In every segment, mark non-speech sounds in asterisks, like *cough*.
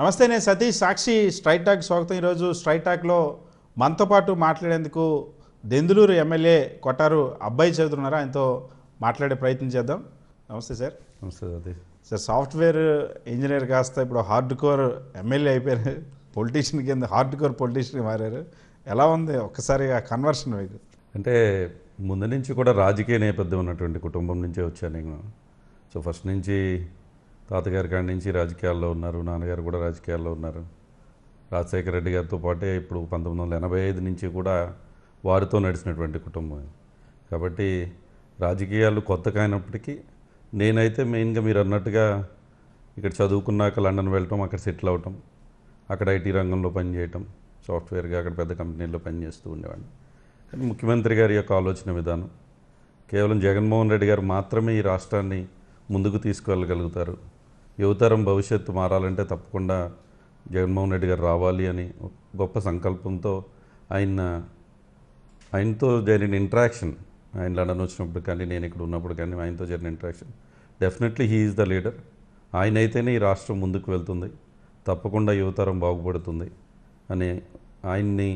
నమస్తే నేను సతీష్ సాక్షి straight talk స్వాగతం ఈరోజు స్ట్రైట్ టాక్లో మనతో పాటు మాట్లాడేందుకు దెందులూరు ఎమ్మెల్యే కొట్టారు అబ్బాయి చదువుతున్నారు ఆయనతో మాట్లాడే ప్రయత్నం చేద్దాం నమస్తే సార్ నమస్తే సతీష్ సార్ సాఫ్ట్వేర్ ఇంజనీర్ కాస్త ఇప్పుడు హార్డ్ కోర్ ఎమ్మెల్యే అయిపోయారు పొలిటీషియన్ కింద హార్డ్ కోర్ పొలిటీషియన్ మారారు ఎలా ఉంది ఆ కన్వర్షన్ మీకు అంటే ముందు నుంచి కూడా రాజకీయ నేపథ్యం ఉన్నటువంటి కుటుంబం నుంచే వచ్చాను నేను సో ఫస్ట్ నుంచి తాతగారి కాడి నుంచి రాజకీయాల్లో ఉన్నారు నాన్నగారు కూడా రాజకీయాల్లో ఉన్నారు రాజశేఖర రెడ్డి గారితో పాటే ఇప్పుడు పంతొమ్మిది వందల ఎనభై ఐదు నుంచి కూడా వారితో నడిచినటువంటి కుటుంబం కాబట్టి రాజకీయాలు కొత్త కానప్పటికీ నేనైతే మెయిన్గా మీరు అన్నట్టుగా ఇక్కడ చదువుకున్నాక లండన్ వెళ్ళటం అక్కడ సెటిల్ అవటం అక్కడ ఐటీ రంగంలో పనిచేయటం సాఫ్ట్వేర్గా అక్కడ పెద్ద కంపెనీల్లో పనిచేస్తూ ఉండేవాడిని కానీ ముఖ్యమంత్రి గారి యొక్క ఆలోచన విధానం కేవలం జగన్మోహన్ రెడ్డి గారు మాత్రమే ఈ రాష్ట్రాన్ని ముందుకు తీసుకెళ్ళగలుగుతారు యువతరం భవిష్యత్తు మారాలంటే తప్పకుండా జగన్మోహన్ రెడ్డి గారు రావాలి అని గొప్ప సంకల్పంతో ఆయన ఆయనతో జరిగిన ఇంట్రాక్షన్ ఆయన లండన్ వచ్చినప్పుడు కానీ నేను ఇక్కడ ఉన్నప్పుడు కానీ ఆయనతో జరిగిన interaction definitely he is the leader ఆయన అయితేనే ఈ రాష్ట్రం ముందుకు వెళ్తుంది తప్పకుండా యువతరం బాగుపడుతుంది అని ఆయన్ని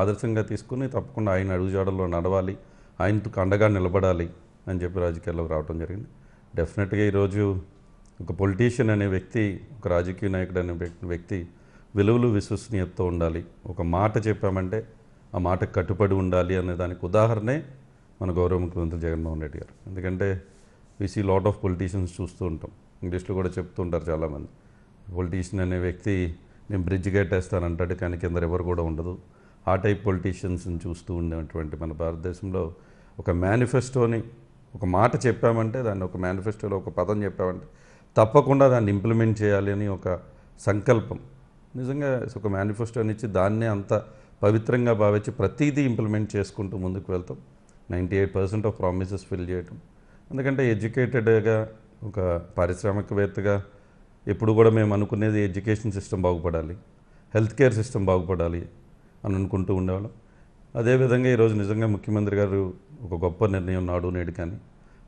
ఆదర్శంగా తీసుకుని తప్పకుండా ఆయన అడుగుజాడల్లో నడవాలి ఆయనకు అండగా నిలబడాలి అని చెప్పి రాజకీయాల్లోకి రావడం జరిగింది డెఫినెట్గా ఈరోజు ఒక పొలిటీషియన్ అనే వ్యక్తి ఒక రాజకీయ నాయకుడు అనే వ్యక్తి విలువలు విశ్వసనీయతతో ఉండాలి ఒక మాట చెప్పామంటే ఆ మాట కట్టుబడి ఉండాలి అనే దానికి ఉదాహరణే మన గౌరవ ముఖ్యమంత్రి జగన్మోహన్ రెడ్డి గారు ఎందుకంటే విసి లాట్ ఆఫ్ పొలిటీషియన్స్ చూస్తూ ఉంటాం ఇంగ్లీష్లో కూడా చెప్తూ ఉంటారు చాలామంది పొలిటీషియన్ అనే వ్యక్తి నేను బ్రిడ్జ్ కట్టేస్తానంటాడు కానీ కింద ఎవరు కూడా ఉండదు ఆ టైప్ పొలిటీషియన్స్ని చూస్తూ ఉండేటువంటి మన భారతదేశంలో ఒక మేనిఫెస్టోని ఒక మాట చెప్పామంటే దాన్ని ఒక మేనిఫెస్టోలో ఒక పదం చెప్పామంటే తప్పకుండా దాన్ని ఇంప్లిమెంట్ చేయాలి అని ఒక సంకల్పం నిజంగా ఒక మేనిఫెస్టోని ఇచ్చి దాన్నే అంత పవిత్రంగా భావించి ప్రతీదీ ఇంప్లిమెంట్ చేసుకుంటూ ముందుకు వెళ్తాం ninety eight percent of promises fill చేయటం ఎందుకంటే ఎడ్యుకేటెడ్గా ఒక పారిశ్రామికవేత్తగా ఎప్పుడు కూడా మేము అనుకునేది ఎడ్యుకేషన్ సిస్టమ్ బాగుపడాలి హెల్త్ కేర్ సిస్టమ్ బాగుపడాలి అని అనుకుంటూ ఉండేవాళ్ళం అదేవిధంగా ఈరోజు నిజంగా ముఖ్యమంత్రి గారు ఒక గొప్ప నిర్ణయం నాడు నేడు కానీ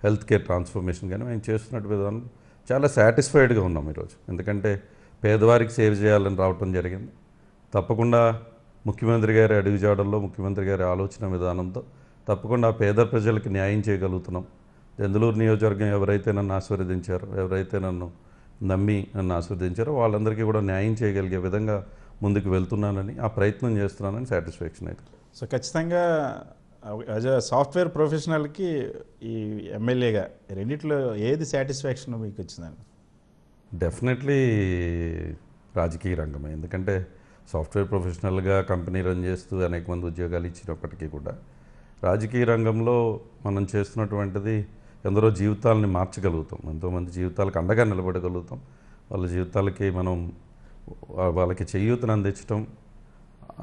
హెల్త్ కేర్ ట్రాన్స్ఫర్మేషన్ కానీ మేము చేస్తున్నట్టు విధానం చాలా సాటిస్ఫైడ్గా ఉన్నాం ఈరోజు ఎందుకంటే పేదవారికి సేవ్ చేయాలని రావటం జరిగింది తప్పకుండా ముఖ్యమంత్రి గారి అడుగుజాడల్లో ముఖ్యమంత్రి గారి ఆలోచన విధానంతో తప్పకుండా పేద ప్రజలకు న్యాయం చేయగలుగుతున్నాం జందలూరు నియోజకవర్గం ఎవరైతే నన్ను ఆశీర్వదించారో ఎవరైతే నన్ను నమ్మి నన్ను ఆశీర్వదించారో వాళ్ళందరికీ కూడా న్యాయం చేయగలిగే విధంగా ముందుకు వెళ్తున్నానని ఆ ప్రయత్నం చేస్తున్నానని సాటిస్ఫాక్షన్ అయితే సో ఖచ్చితంగా యాజ్ అ సాఫ్ట్వేర్ ప్రొఫెషనల్కి ఈ ఎమ్మెల్యేగా రెండిట్లో ఏది సాటిస్ఫాక్షన్ మీకు వచ్చిందండి డెఫినెట్లీ రాజకీయ రంగమే ఎందుకంటే సాఫ్ట్వేర్ ప్రొఫెషనల్గా కంపెనీ రన్ చేస్తూ అనేక మంది ఉద్యోగాలు ఇచ్చినప్పటికీ కూడా రాజకీయ రంగంలో మనం చేస్తున్నటువంటిది ఎందరో జీవితాలని మార్చగలుగుతాం ఎంతోమంది జీవితాలకు అండగా నిలబడగలుగుతాం వాళ్ళ జీవితాలకి మనం వాళ్ళకి చేయూతను అందించడం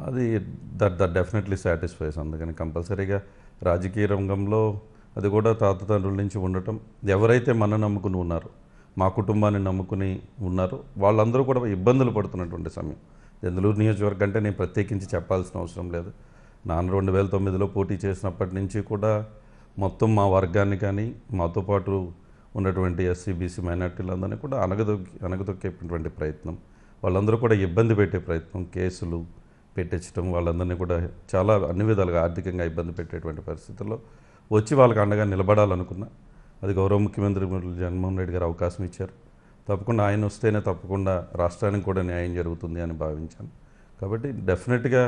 అది దట్ దట్ డెఫినెట్లీ సాటిస్ఫైస్ అందుకని కంపల్సరీగా రాజకీయ రంగంలో అది కూడా తాత తండ్రుల నుంచి ఉండటం ఎవరైతే మన నమ్ముకుని ఉన్నారో మా కుటుంబాన్ని నమ్ముకుని ఉన్నారో వాళ్ళందరూ కూడా ఇబ్బందులు పడుతున్నటువంటి సమయం ఎందులూరు నియోజకవర్గం అంటే నేను ప్రత్యేకించి చెప్పాల్సిన అవసరం లేదు నాన్న రెండు వేల తొమ్మిదిలో పోటీ చేసినప్పటి నుంచి కూడా మొత్తం మా వర్గాన్ని కానీ మాతో పాటు ఉన్నటువంటి ఎస్సీ బీసీ మైనార్టీలందరినీ కూడా అనగదొక్కి అనగదొక్కేటువంటి ప్రయత్నం వాళ్ళందరూ కూడా ఇబ్బంది పెట్టే ప్రయత్నం కేసులు పెట్టించడం వాళ్ళందరినీ కూడా చాలా అన్ని విధాలుగా ఆర్థికంగా ఇబ్బంది పెట్టేటువంటి పరిస్థితుల్లో వచ్చి వాళ్ళకి అండగా నిలబడాలనుకున్నా అది గౌరవ ముఖ్యమంత్రి జగన్మోహన్ రెడ్డి గారు అవకాశం ఇచ్చారు తప్పకుండా ఆయన వస్తేనే తప్పకుండా రాష్ట్రానికి కూడా న్యాయం జరుగుతుంది అని భావించాను కాబట్టి డెఫినెట్గా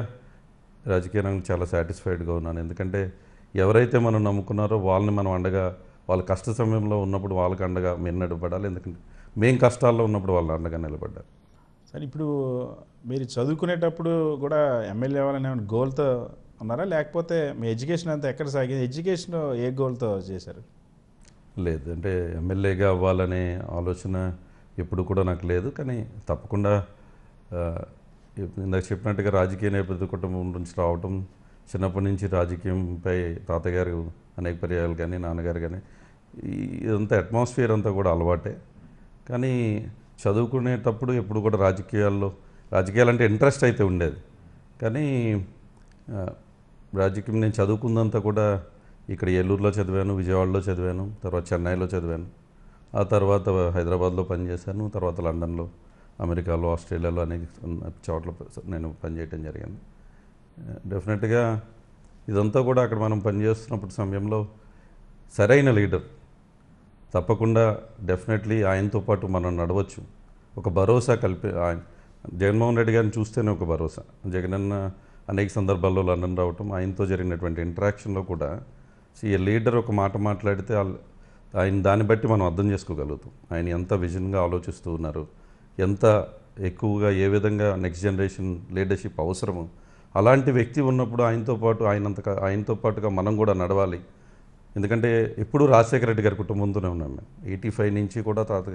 రాజకీయ రంగం చాలా సాటిస్ఫైడ్గా ఉన్నాను ఎందుకంటే ఎవరైతే మనం నమ్ముకున్నారో వాళ్ళని మనం అండగా వాళ్ళ కష్ట సమయంలో ఉన్నప్పుడు వాళ్ళకి అండగా మేము నిలబడాలి ఎందుకంటే మేము కష్టాల్లో ఉన్నప్పుడు వాళ్ళ అండగా నిలబడ్డారు సార్ ఇప్పుడు మీరు చదువుకునేటప్పుడు కూడా ఎమ్మెల్యే అవ్వాలనే గోల్తో ఉన్నారా లేకపోతే మీ ఎడ్యుకేషన్ అంతా ఎక్కడ సాగింది ఎడ్యుకేషన్ ఏ గోల్తో చేశారు లేదు అంటే ఎమ్మెల్యేగా అవ్వాలనే ఆలోచన ఎప్పుడు కూడా నాకు లేదు కానీ తప్పకుండా ఇందాక చెప్పినట్టుగా రాజకీయ నేపథ్య కుటుంబం నుంచి రావటం చిన్నప్పటి నుంచి రాజకీయంపై తాతగారు అనేక పర్యాలు కానీ నాన్నగారు కానీ ఇదంతా అట్మాస్ఫియర్ అంతా కూడా అలవాటే కానీ చదువుకునేటప్పుడు ఎప్పుడు కూడా రాజకీయాల్లో రాజకీయాలు అంటే ఇంట్రెస్ట్ అయితే ఉండేది కానీ రాజకీయం నేను చదువుకుందంతా కూడా ఇక్కడ ఏలూరులో చదివాను విజయవాడలో చదివాను తర్వాత చెన్నైలో చదివాను ఆ తర్వాత హైదరాబాద్లో పనిచేశాను తర్వాత లండన్లో అమెరికాలో ఆస్ట్రేలియాలో అనేక చోట్ల నేను పనిచేయటం జరిగింది డెఫినెట్గా ఇదంతా కూడా అక్కడ మనం పనిచేస్తున్నప్పుడు సమయంలో సరైన లీడర్ తప్పకుండా డెఫినెట్లీ ఆయనతో పాటు మనం నడవచ్చు ఒక భరోసా కల్పి ఆయన జగన్మోహన్ రెడ్డి గారిని చూస్తేనే ఒక భరోసా జగనన్న అనేక సందర్భాల్లో లండన్ రావటం ఆయనతో జరిగినటువంటి ఇంటరాక్షన్లో కూడా సీ లీడర్ ఒక మాట మాట్లాడితే ఆయన దాన్ని బట్టి మనం అర్థం చేసుకోగలుగుతాం ఆయన ఎంత విజన్గా ఆలోచిస్తూ ఉన్నారు ఎంత ఎక్కువగా ఏ విధంగా నెక్స్ట్ జనరేషన్ లీడర్షిప్ అవసరము అలాంటి వ్యక్తి ఉన్నప్పుడు ఆయనతో పాటు ఆయనంత ఆయనతో పాటుగా మనం కూడా నడవాలి ఎందుకంటే ఎప్పుడు రాజశేఖర రెడ్డి గారి కుటుంబంతోనే ఉన్నాం మేము ఎయిటీ ఫైవ్ నుంచి కూడా తాత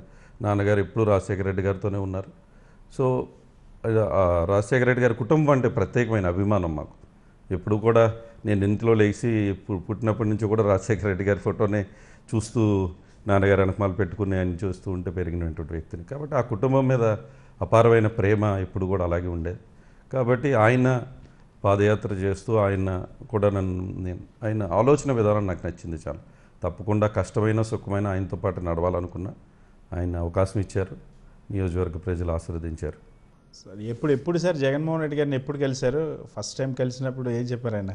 నాన్నగారు ఎప్పుడు రాజశేఖర రెడ్డి గారితోనే ఉన్నారు సో రాజశేఖర రెడ్డి గారి కుటుంబం అంటే ప్రత్యేకమైన అభిమానం మాకు ఎప్పుడు కూడా నేను ఇంట్లో లేచి పుట్టినప్పటి నుంచి కూడా రాజశేఖర రెడ్డి గారి ఫోటోనే చూస్తూ నాన్నగారు వెనకమాలు పెట్టుకుని ఆయన చూస్తూ ఉంటే పెరిగినటువంటి వ్యక్తిని కాబట్టి ఆ కుటుంబం మీద అపారమైన ప్రేమ ఎప్పుడు కూడా అలాగే ఉండేది కాబట్టి ఆయన పాదయాత్ర చేస్తూ ఆయన కూడా నన్ను నేను ఆయన ఆలోచన విధానం నాకు నచ్చింది చాలా తప్పకుండా కష్టమైన సుఖమైన ఆయనతో పాటు నడవాలనుకున్నా ఆయన అవకాశం ఇచ్చారు నియోజకవర్గ ప్రజలు ఆశీర్వదించారు సార్ ఎప్పుడు ఎప్పుడు సార్ జగన్మోహన్ రెడ్డి గారిని ఎప్పుడు కలిశారు ఫస్ట్ టైం కలిసినప్పుడు ఏం చెప్పారు ఆయన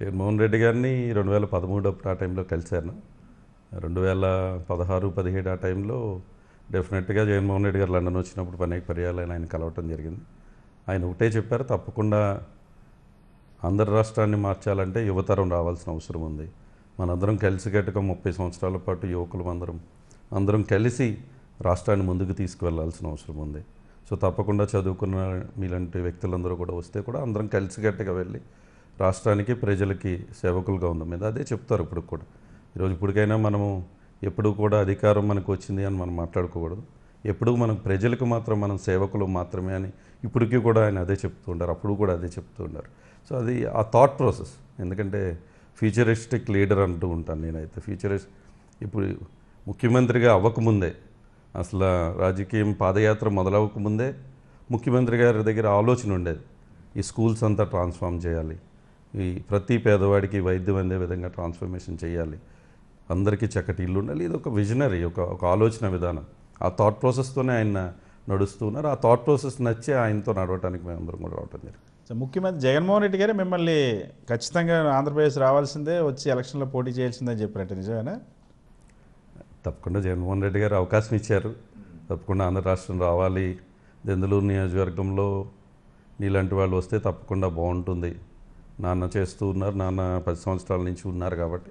జగన్మోహన్ రెడ్డి గారిని రెండు వేల పదమూడు అప్పుడు ఆ టైంలో కలిశాను రెండు వేల పదహారు పదిహేడు ఆ టైంలో డెఫినెట్గా జగన్మోహన్ రెడ్డి గారు లండన్ వచ్చినప్పుడు అనేక పర్యాలు ఆయన కలవటం జరిగింది ఆయన ఒకటే చెప్పారు తప్పకుండా ఆంధ్ర రాష్ట్రాన్ని మార్చాలంటే యువతరం రావాల్సిన అవసరం ఉంది మనందరం కలిసి కలిసికట్టుగా ముప్పై సంవత్సరాల పాటు యువకులు అందరం అందరం కలిసి రాష్ట్రాన్ని ముందుకు తీసుకువెళ్లాల్సిన అవసరం ఉంది సో తప్పకుండా చదువుకున్న మీలాంటి వ్యక్తులందరూ కూడా వస్తే కూడా అందరం కలిసికట్టుగా వెళ్ళి రాష్ట్రానికి ప్రజలకి సేవకులుగా ఉందా మీద అదే చెప్తారు ఇప్పుడు కూడా ఈరోజు ఇప్పటికైనా మనము ఎప్పుడు కూడా అధికారం మనకు వచ్చింది అని మనం మాట్లాడుకోకూడదు ఎప్పుడు మనం ప్రజలకు మాత్రం మనం సేవకులు మాత్రమే అని ఇప్పటికీ కూడా ఆయన అదే చెప్తూ ఉంటారు అప్పుడు కూడా అదే చెప్తూ ఉంటారు సో అది ఆ థాట్ ప్రాసెస్ ఎందుకంటే ఫ్యూచరిస్టిక్ లీడర్ అంటూ ఉంటాను నేనైతే ఫ్యూచరిస్ ఇప్పుడు ముఖ్యమంత్రిగా అవ్వకముందే అసలు రాజకీయం పాదయాత్ర మొదలవ్వకముందే ముఖ్యమంత్రి గారి దగ్గర ఆలోచన ఉండేది ఈ స్కూల్స్ అంతా ట్రాన్స్ఫామ్ చేయాలి ఈ ప్రతి పేదవాడికి వైద్యం అందే విధంగా ట్రాన్స్ఫర్మేషన్ చేయాలి అందరికీ చక్కటి ఇల్లు ఉండాలి ఇది ఒక విజనరీ ఒక ఒక ఆలోచన విధానం ఆ థాట్ ప్రాసెస్తోనే ఆయన నడుస్తూ ఉన్నారు ఆ థాట్ ప్రాసెస్ నచ్చి ఆయనతో నడవడానికి మేమందరం కూడా రావటం జరిగింది సో ముఖ్యమంత్రి జగన్మోహన్ రెడ్డి గారే మిమ్మల్ని ఖచ్చితంగా ఆంధ్రప్రదేశ్ రావాల్సిందే వచ్చి ఎలక్షన్లో పోటీ చేయాల్సిందని చెప్పారంటే నిజమేనా తప్పకుండా జగన్మోహన్ రెడ్డి గారు అవకాశం ఇచ్చారు తప్పకుండా ఆంధ్ర రాష్ట్రం రావాలి దెందలూరు నియోజకవర్గంలో నీలాంటి వాళ్ళు వస్తే తప్పకుండా బాగుంటుంది నాన్న చేస్తూ ఉన్నారు నాన్న పది సంవత్సరాల నుంచి ఉన్నారు కాబట్టి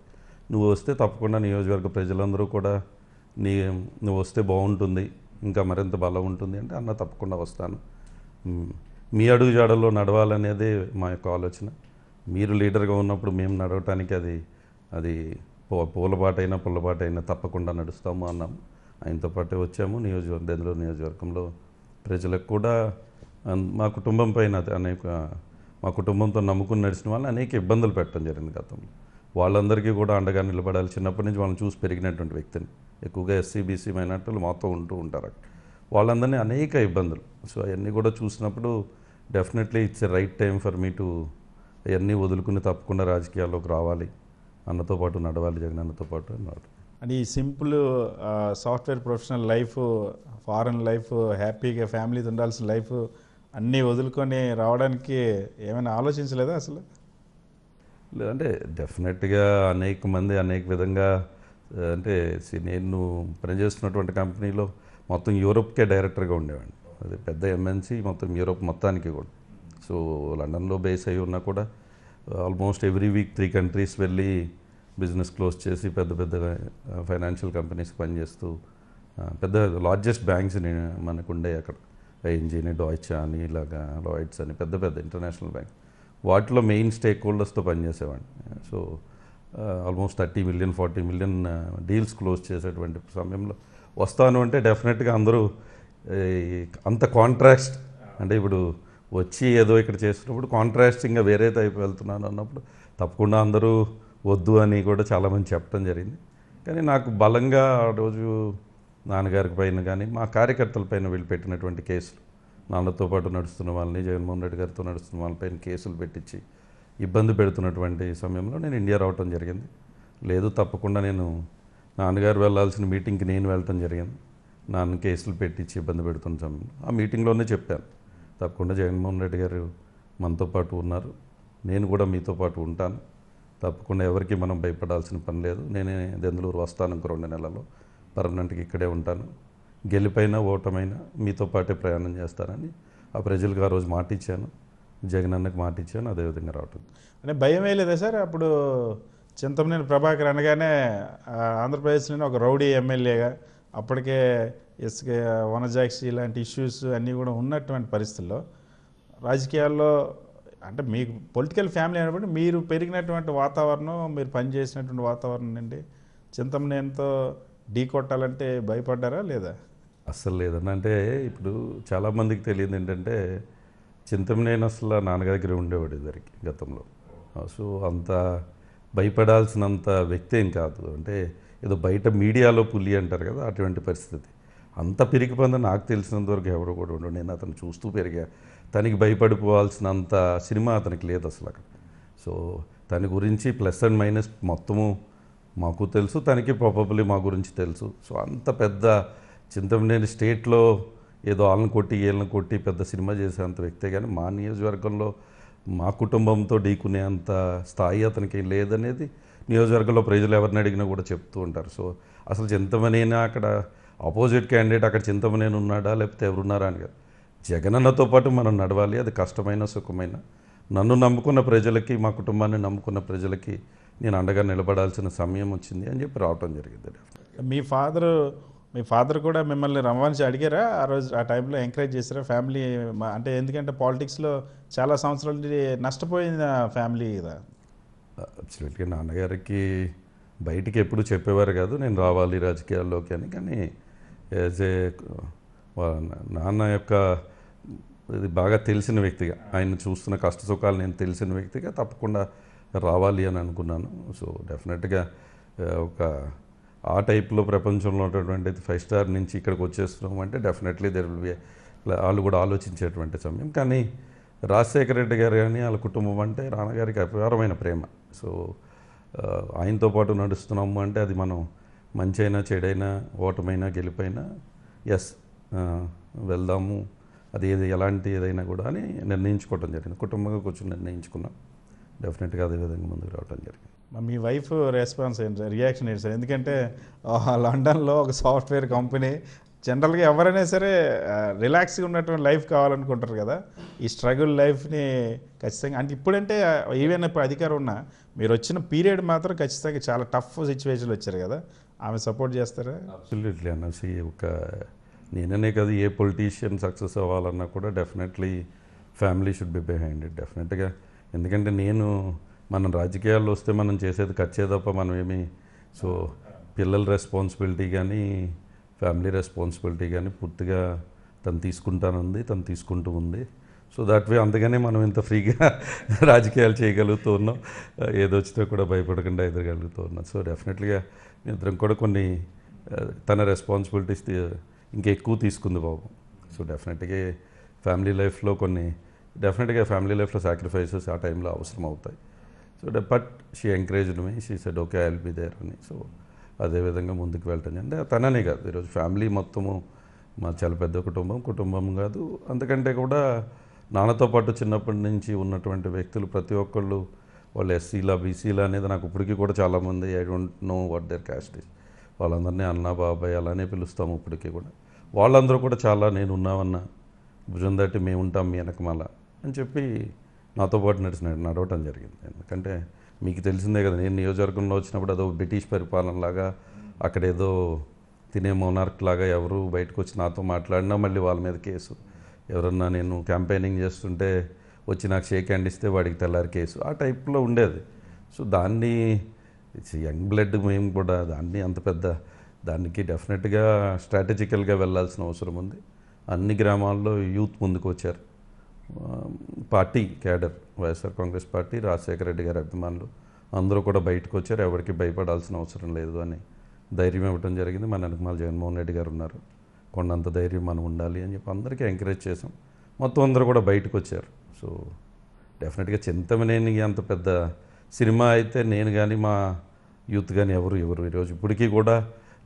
నువ్వు వస్తే తప్పకుండా నియోజకవర్గ ప్రజలందరూ కూడా నీ నువ్వు వస్తే బాగుంటుంది ఇంకా మరింత బలం ఉంటుంది అంటే అన్న తప్పకుండా వస్తాను మీ అడుగు జాడల్లో నడవాలనేదే మా యొక్క ఆలోచన మీరు లీడర్గా ఉన్నప్పుడు మేము నడవటానికి అది అది పూలబాటైనా పుల్లపాటైనా తప్పకుండా నడుస్తాము అన్నాము ఆయనతో పాటే వచ్చాము నియోజకవర్గ దెందులో నియోజకవర్గంలో ప్రజలకు కూడా మా కుటుంబం పైన అనేక మా కుటుంబంతో నమ్ముకుని నడిచిన వాళ్ళు అనేక ఇబ్బందులు పెట్టడం జరిగింది గతంలో వాళ్ళందరికీ కూడా అండగా నిలబడాలి చిన్నప్పటి నుంచి వాళ్ళని చూసి పెరిగినటువంటి వ్యక్తిని ఎక్కువగా ఎస్సీ బీసీ మైనార్టీలు మాతో ఉంటూ ఉంటారు అక్కడ వాళ్ళందరినీ అనేక ఇబ్బందులు సో అవన్నీ కూడా చూసినప్పుడు definitely it's a right time for me to అవన్నీ వదులుకుని తప్పకుండా రాజకీయాల్లోకి రావాలి అన్నతో పాటు నడవాలి జగన్ అన్నతో పాటు అని అండ్ ఈ simple software professional life foreign life హ్యాపీగా ఫ్యామిలీతో ఉండాల్సిన లైఫ్ అన్నీ వదులుకొని రావడానికి ఏమైనా ఆలోచించలేదా అసలు లేదంటే డెఫినెట్గా అనేక మంది అనేక విధంగా అంటే నేను పనిచేస్తున్నటువంటి కంపెనీలో మొత్తం యూరోప్కే డైరెక్టర్గా ఉండేవాడిని అది పెద్ద ఎంఎన్సీ మొత్తం యూరోప్ మొత్తానికి కూడా సో లండన్లో బేస్ అయి ఉన్నా కూడా almost every week three countries వెళ్ళి బిజినెస్ క్లోజ్ చేసి పెద్ద పెద్ద ఫైనాన్షియల్ కంపెనీస్ పనిచేస్తూ పెద్ద లార్జెస్ట్ బ్యాంక్స్ మనకు ఉండేవి అక్కడ ఐఎన్జీని డాయిచ్ అని ఇలాగా లాయిడ్స్ అని పెద్ద పెద్ద ఇంటర్నేషనల్ బ్యాంక్ వాటిలో మెయిన్ స్టేక్ హోల్డర్స్తో పనిచేసేవాడిని so almost thirty million forty million deals close చేసేటువంటి సమయంలో వస్తాను అంటే డెఫినెట్గా అందరూ అంత కాంట్రాక్ట్ అంటే ఇప్పుడు వచ్చి ఏదో ఇక్కడ చేసినప్పుడు ఇంకా వేరే టైప్ వెళ్తున్నాను అన్నప్పుడు తప్పకుండా అందరూ వద్దు అని కూడా చాలామంది చెప్పడం జరిగింది కానీ నాకు బలంగా ఆ రోజు నాన్నగారికి పైన కానీ మా కార్యకర్తల పైన వీళ్ళు పెట్టినటువంటి కేసులు నాన్నతో పాటు నడుస్తున్న వాళ్ళని జగన్మోహన్ రెడ్డి గారితో నడుస్తున్న వాళ్ళపైన కేసులు పెట్టించి ఇబ్బంది పెడుతున్నటువంటి సమయంలో నేను ఇండియా రావటం జరిగింది లేదు తప్పకుండా నేను నాన్నగారు వెళ్ళాల్సిన మీటింగ్కి నేను వెళ్ళటం జరిగింది నాన్న కేసులు పెట్టించి ఇబ్బంది పెడుతున్న సమయంలో ఆ మీటింగ్లోనే చెప్పాను తప్పకుండా జగన్మోహన్ రెడ్డి గారు మనతో పాటు ఉన్నారు నేను కూడా మీతో పాటు ఉంటాను తప్పకుండా ఎవరికి మనం భయపడాల్సిన పని లేదు నేనే దెందులూరు వస్తాను ఇంకో రెండు నెలల్లో పర్మనెంట్గా ఇక్కడే ఉంటాను గెలిపైనా ఓటమైనా మీతో పాటే ప్రయాణం చేస్తానని ఆ ప్రజలకు ఆ రోజు మాట ఇచ్చాను జగన్ అన్నకు మాట ఇచ్చాను అదేవిధంగా రావటం అంటే భయమే లేదా సార్ అప్పుడు చింతమనేని ప్రభాకర్ అనగానే ఆంధ్రప్రదేశ్లోనే ఒక రౌడీ ఎమ్మెల్యేగా అప్పటికే ఎస్కే వనజాక్షి ఇలాంటి ఇష్యూస్ అన్నీ కూడా ఉన్నటువంటి పరిస్థితుల్లో రాజకీయాల్లో అంటే మీకు పొలిటికల్ ఫ్యామిలీ అయినప్పుడు మీరు పెరిగినటువంటి వాతావరణం మీరు పనిచేసినటువంటి వాతావరణం అండి చింతమనేనితో ఢీ కొట్టాలంటే భయపడ్డారా లేదా అస్సలు లేదన్న అంటే ఇప్పుడు చాలామందికి తెలియదు ఏంటంటే చింతమనేని అసలు నాన్నగారి దగ్గర ఉండేవాడు ఇద్దరికి గతంలో సో అంత భయపడాల్సినంత వ్యక్తి ఏం కాదు అంటే ఏదో బయట మీడియాలో పులి అంటారు కదా అటువంటి పరిస్థితి అంత పెరిగి పొందని నాకు తెలిసినంత వరకు ఎవరు కూడా ఉండడు నేను అతను చూస్తూ పెరిగా తనకి భయపడిపోవాల్సినంత సినిమా అతనికి లేదు అసలు అక్కడ సో తన గురించి ప్లస్ అండ్ మైనస్ మొత్తము మాకు తెలుసు తనకి ప్రాపబ్లీ మా గురించి తెలుసు సో అంత పెద్ద చింతమనేని స్టేట్లో ఏదో వాళ్ళని కొట్టి వీళ్ళని కొట్టి పెద్ద సినిమా చేసేంత వ్యక్తే కానీ మా నియోజకవర్గంలో మా కుటుంబంతో ఢీకునేంత స్థాయి అతనికి లేదనేది నియోజకవర్గంలో ప్రజలు ఎవరిని అడిగినా కూడా చెప్తూ ఉంటారు సో అసలు చింతమనేనా అక్కడ ఆపోజిట్ క్యాండిడేట్ అక్కడ చింతమనేని ఉన్నాడా లేకపోతే ఎవరున్నారా అని కాదు జగనన్నతో పాటు మనం నడవాలి అది కష్టమైన సుఖమైన నన్ను నమ్ముకున్న ప్రజలకి మా కుటుంబాన్ని నమ్ముకున్న ప్రజలకి నేను అండగా నిలబడాల్సిన సమయం వచ్చింది అని చెప్పి రావటం జరిగింది మీ ఫాదర్ మీ ఫాదర్ కూడా మిమ్మల్ని రమ్మని అడిగారా ఆ రోజు ఆ టైంలో ఎంకరేజ్ చేశారా ఫ్యామిలీ అంటే ఎందుకంటే పాలిటిక్స్లో చాలా సంవత్సరాలు నష్టపోయిన ఫ్యామిలీ కదా యాక్చువల్గా నాన్నగారికి బయటికి ఎప్పుడు చెప్పేవారు కాదు నేను రావాలి రాజకీయాల్లోకి అని కానీ యాజ్ ఏ నాన్న యొక్క ఇది బాగా తెలిసిన వ్యక్తిగా ఆయన చూస్తున్న కష్ట సుఖాలు నేను తెలిసిన వ్యక్తిగా తప్పకుండా రావాలి అని అనుకున్నాను సో డెఫినెట్గా ఒక ఆ టైప్లో ప్రపంచంలో ఉన్నటువంటి ఫైవ్ స్టార్ నుంచి ఇక్కడికి వచ్చేస్తున్నాం అంటే డెఫినెట్లీ దెర్ విల్ బి వాళ్ళు కూడా ఆలోచించేటువంటి సమయం కానీ రాజశేఖర రెడ్డి గారు కానీ వాళ్ళ కుటుంబం అంటే నాన్నగారికి అపారమైన ప్రేమ సో ఆయనతో పాటు నడుస్తున్నాము అంటే అది మనం మంచి అయినా చెడైనా ఓటమైనా గెలిపైనా ఎస్ వెళ్దాము అది ఏది ఎలాంటి ఏదైనా కూడా అని నిర్ణయించుకోవటం జరిగింది కుటుంబంగా కూర్చొని నిర్ణయించుకున్నాం డెఫినెట్గా అదేవిధంగా ముందుకు రావడం జరిగింది మీ వైఫ్ రెస్పాన్స్ ఏంటి సార్ రియాక్షన్ ఏంటి సార్ ఎందుకంటే లండన్లో ఒక సాఫ్ట్వేర్ కంపెనీ జనరల్గా ఎవరైనా సరే రిలాక్స్గా ఉన్నటువంటి లైఫ్ కావాలనుకుంటారు కదా ఈ స్ట్రగుల్ లైఫ్ని ఖచ్చితంగా అంటే ఇప్పుడంటే ఏవైనా ఇప్పుడు అధికారం ఉన్నా మీరు వచ్చిన పీరియడ్ మాత్రం ఖచ్చితంగా చాలా టఫ్ సిచ్యువేషన్లు వచ్చారు కదా ఆమె సపోర్ట్ చేస్తారా అబ్సల్యూట్లీ అనేసి ఒక నేననే కదా ఏ పొలిటీషియన్ సక్సెస్ అవ్వాలన్నా కూడా definitely family should be behind it డెఫినెట్గా ఎందుకంటే నేను మనం రాజకీయాల్లో వస్తే మనం చేసేది కచ్చే తప్ప మనం ఏమి సో పిల్లల రెస్పాన్సిబిలిటీ కానీ ఫ్యామిలీ రెస్పాన్సిబిలిటీ కానీ పూర్తిగా తను తీసుకుంటానుంది తను తీసుకుంటూ ఉంది సో దాట్ వే అందుకనే మనం ఇంత ఫ్రీగా *laughs* రాజకీయాలు చేయగలుగుతూ ఉన్నాం ఏదొచ్చినా కూడా భయపడకుండా ఎదురగలుగుతూ ఉన్నాం సో డెఫినెట్లీగా ఇద్దరం కూడా కొన్ని తన రెస్పాన్సిబిలిటీస్ ఇంకెక్కువ తీసుకుంది బాబు సో డెఫినెట్గా ఫ్యామిలీ లైఫ్లో కొన్ని డెఫినెట్గా ఫ్యామిలీ లైఫ్లో సాక్రిఫైసెస్ ఆ టైంలో అవసరం అవుతాయి so but she encouraged me she said okay I be there అని సో అదేవిధంగా ముందుకు వెళ్ళటం అంటే తననే కాదు ఈరోజు ఫ్యామిలీ మొత్తము మా చాలా పెద్ద కుటుంబం కుటుంబం కాదు అందుకంటే కూడా నాన్నతో పాటు చిన్నప్పటి నుంచి ఉన్నటువంటి వ్యక్తులు ప్రతి ఒక్కళ్ళు వాళ్ళు ఎస్సీలా బీసీలా అనేది నాకు ఇప్పటికీ కూడా చాలామంది I don't know what their caste is వాళ్ళందరినీ అన్న బాబాయ్ అలానే పిలుస్తాము ఇప్పటికీ కూడా వాళ్ళందరూ కూడా చాలా నేను ఉన్నామన్న భుజం దాటి మేము ఉంటాం మీ వెనకమాల అని చెప్పి నాతో పాటు నడిచిన నడవటం జరిగింది ఎందుకంటే మీకు తెలిసిందే కదా నేను నియోజకవర్గంలో వచ్చినప్పుడు అదో బ్రిటిష్ పరిపాలనలాగా అక్కడ ఏదో తినే మోనార్క్ లాగా ఎవరు బయటకు వచ్చి నాతో మాట్లాడినా మళ్ళీ వాళ్ళ మీద కేసు ఎవరన్నా నేను క్యాంపెయినింగ్ చేస్తుంటే వచ్చి నాకు షేక్ హ్యాండ్ ఇస్తే వాడికి తెల్లారి కేసు ఆ టైప్లో ఉండేది సో దాన్ని యంగ్ బ్లడ్ మేము కూడా దాన్ని అంత పెద్ద దానికి డెఫినెట్గా స్ట్రాటజికల్గా వెళ్ళాల్సిన అవసరం ఉంది అన్ని గ్రామాల్లో యూత్ ముందుకు వచ్చారు party cadre YSR Congress party Rajasekhara Reddy గారి అభిమానులు అందరూ కూడా బయటకు వచ్చారు ఎవరికి భయపడాల్సిన అవసరం లేదు అని ధైర్యం ఇవ్వడం జరిగింది మన వెనకమాల జగన్మోహన్ రెడ్డి గారు ఉన్నారు కొండంత ధైర్యం మనం ఉండాలి అని చెప్పి అందరికీ ఎంకరేజ్ చేసాం మొత్తం అందరూ కూడా బయటకు వచ్చారు సో డెఫినెట్గా చింతమనేని అంత పెద్ద సినిమా అయితే నేను కానీ మా యూత్ కానీ ఎవరు ఎవరు ఈరోజు ఇప్పటికీ కూడా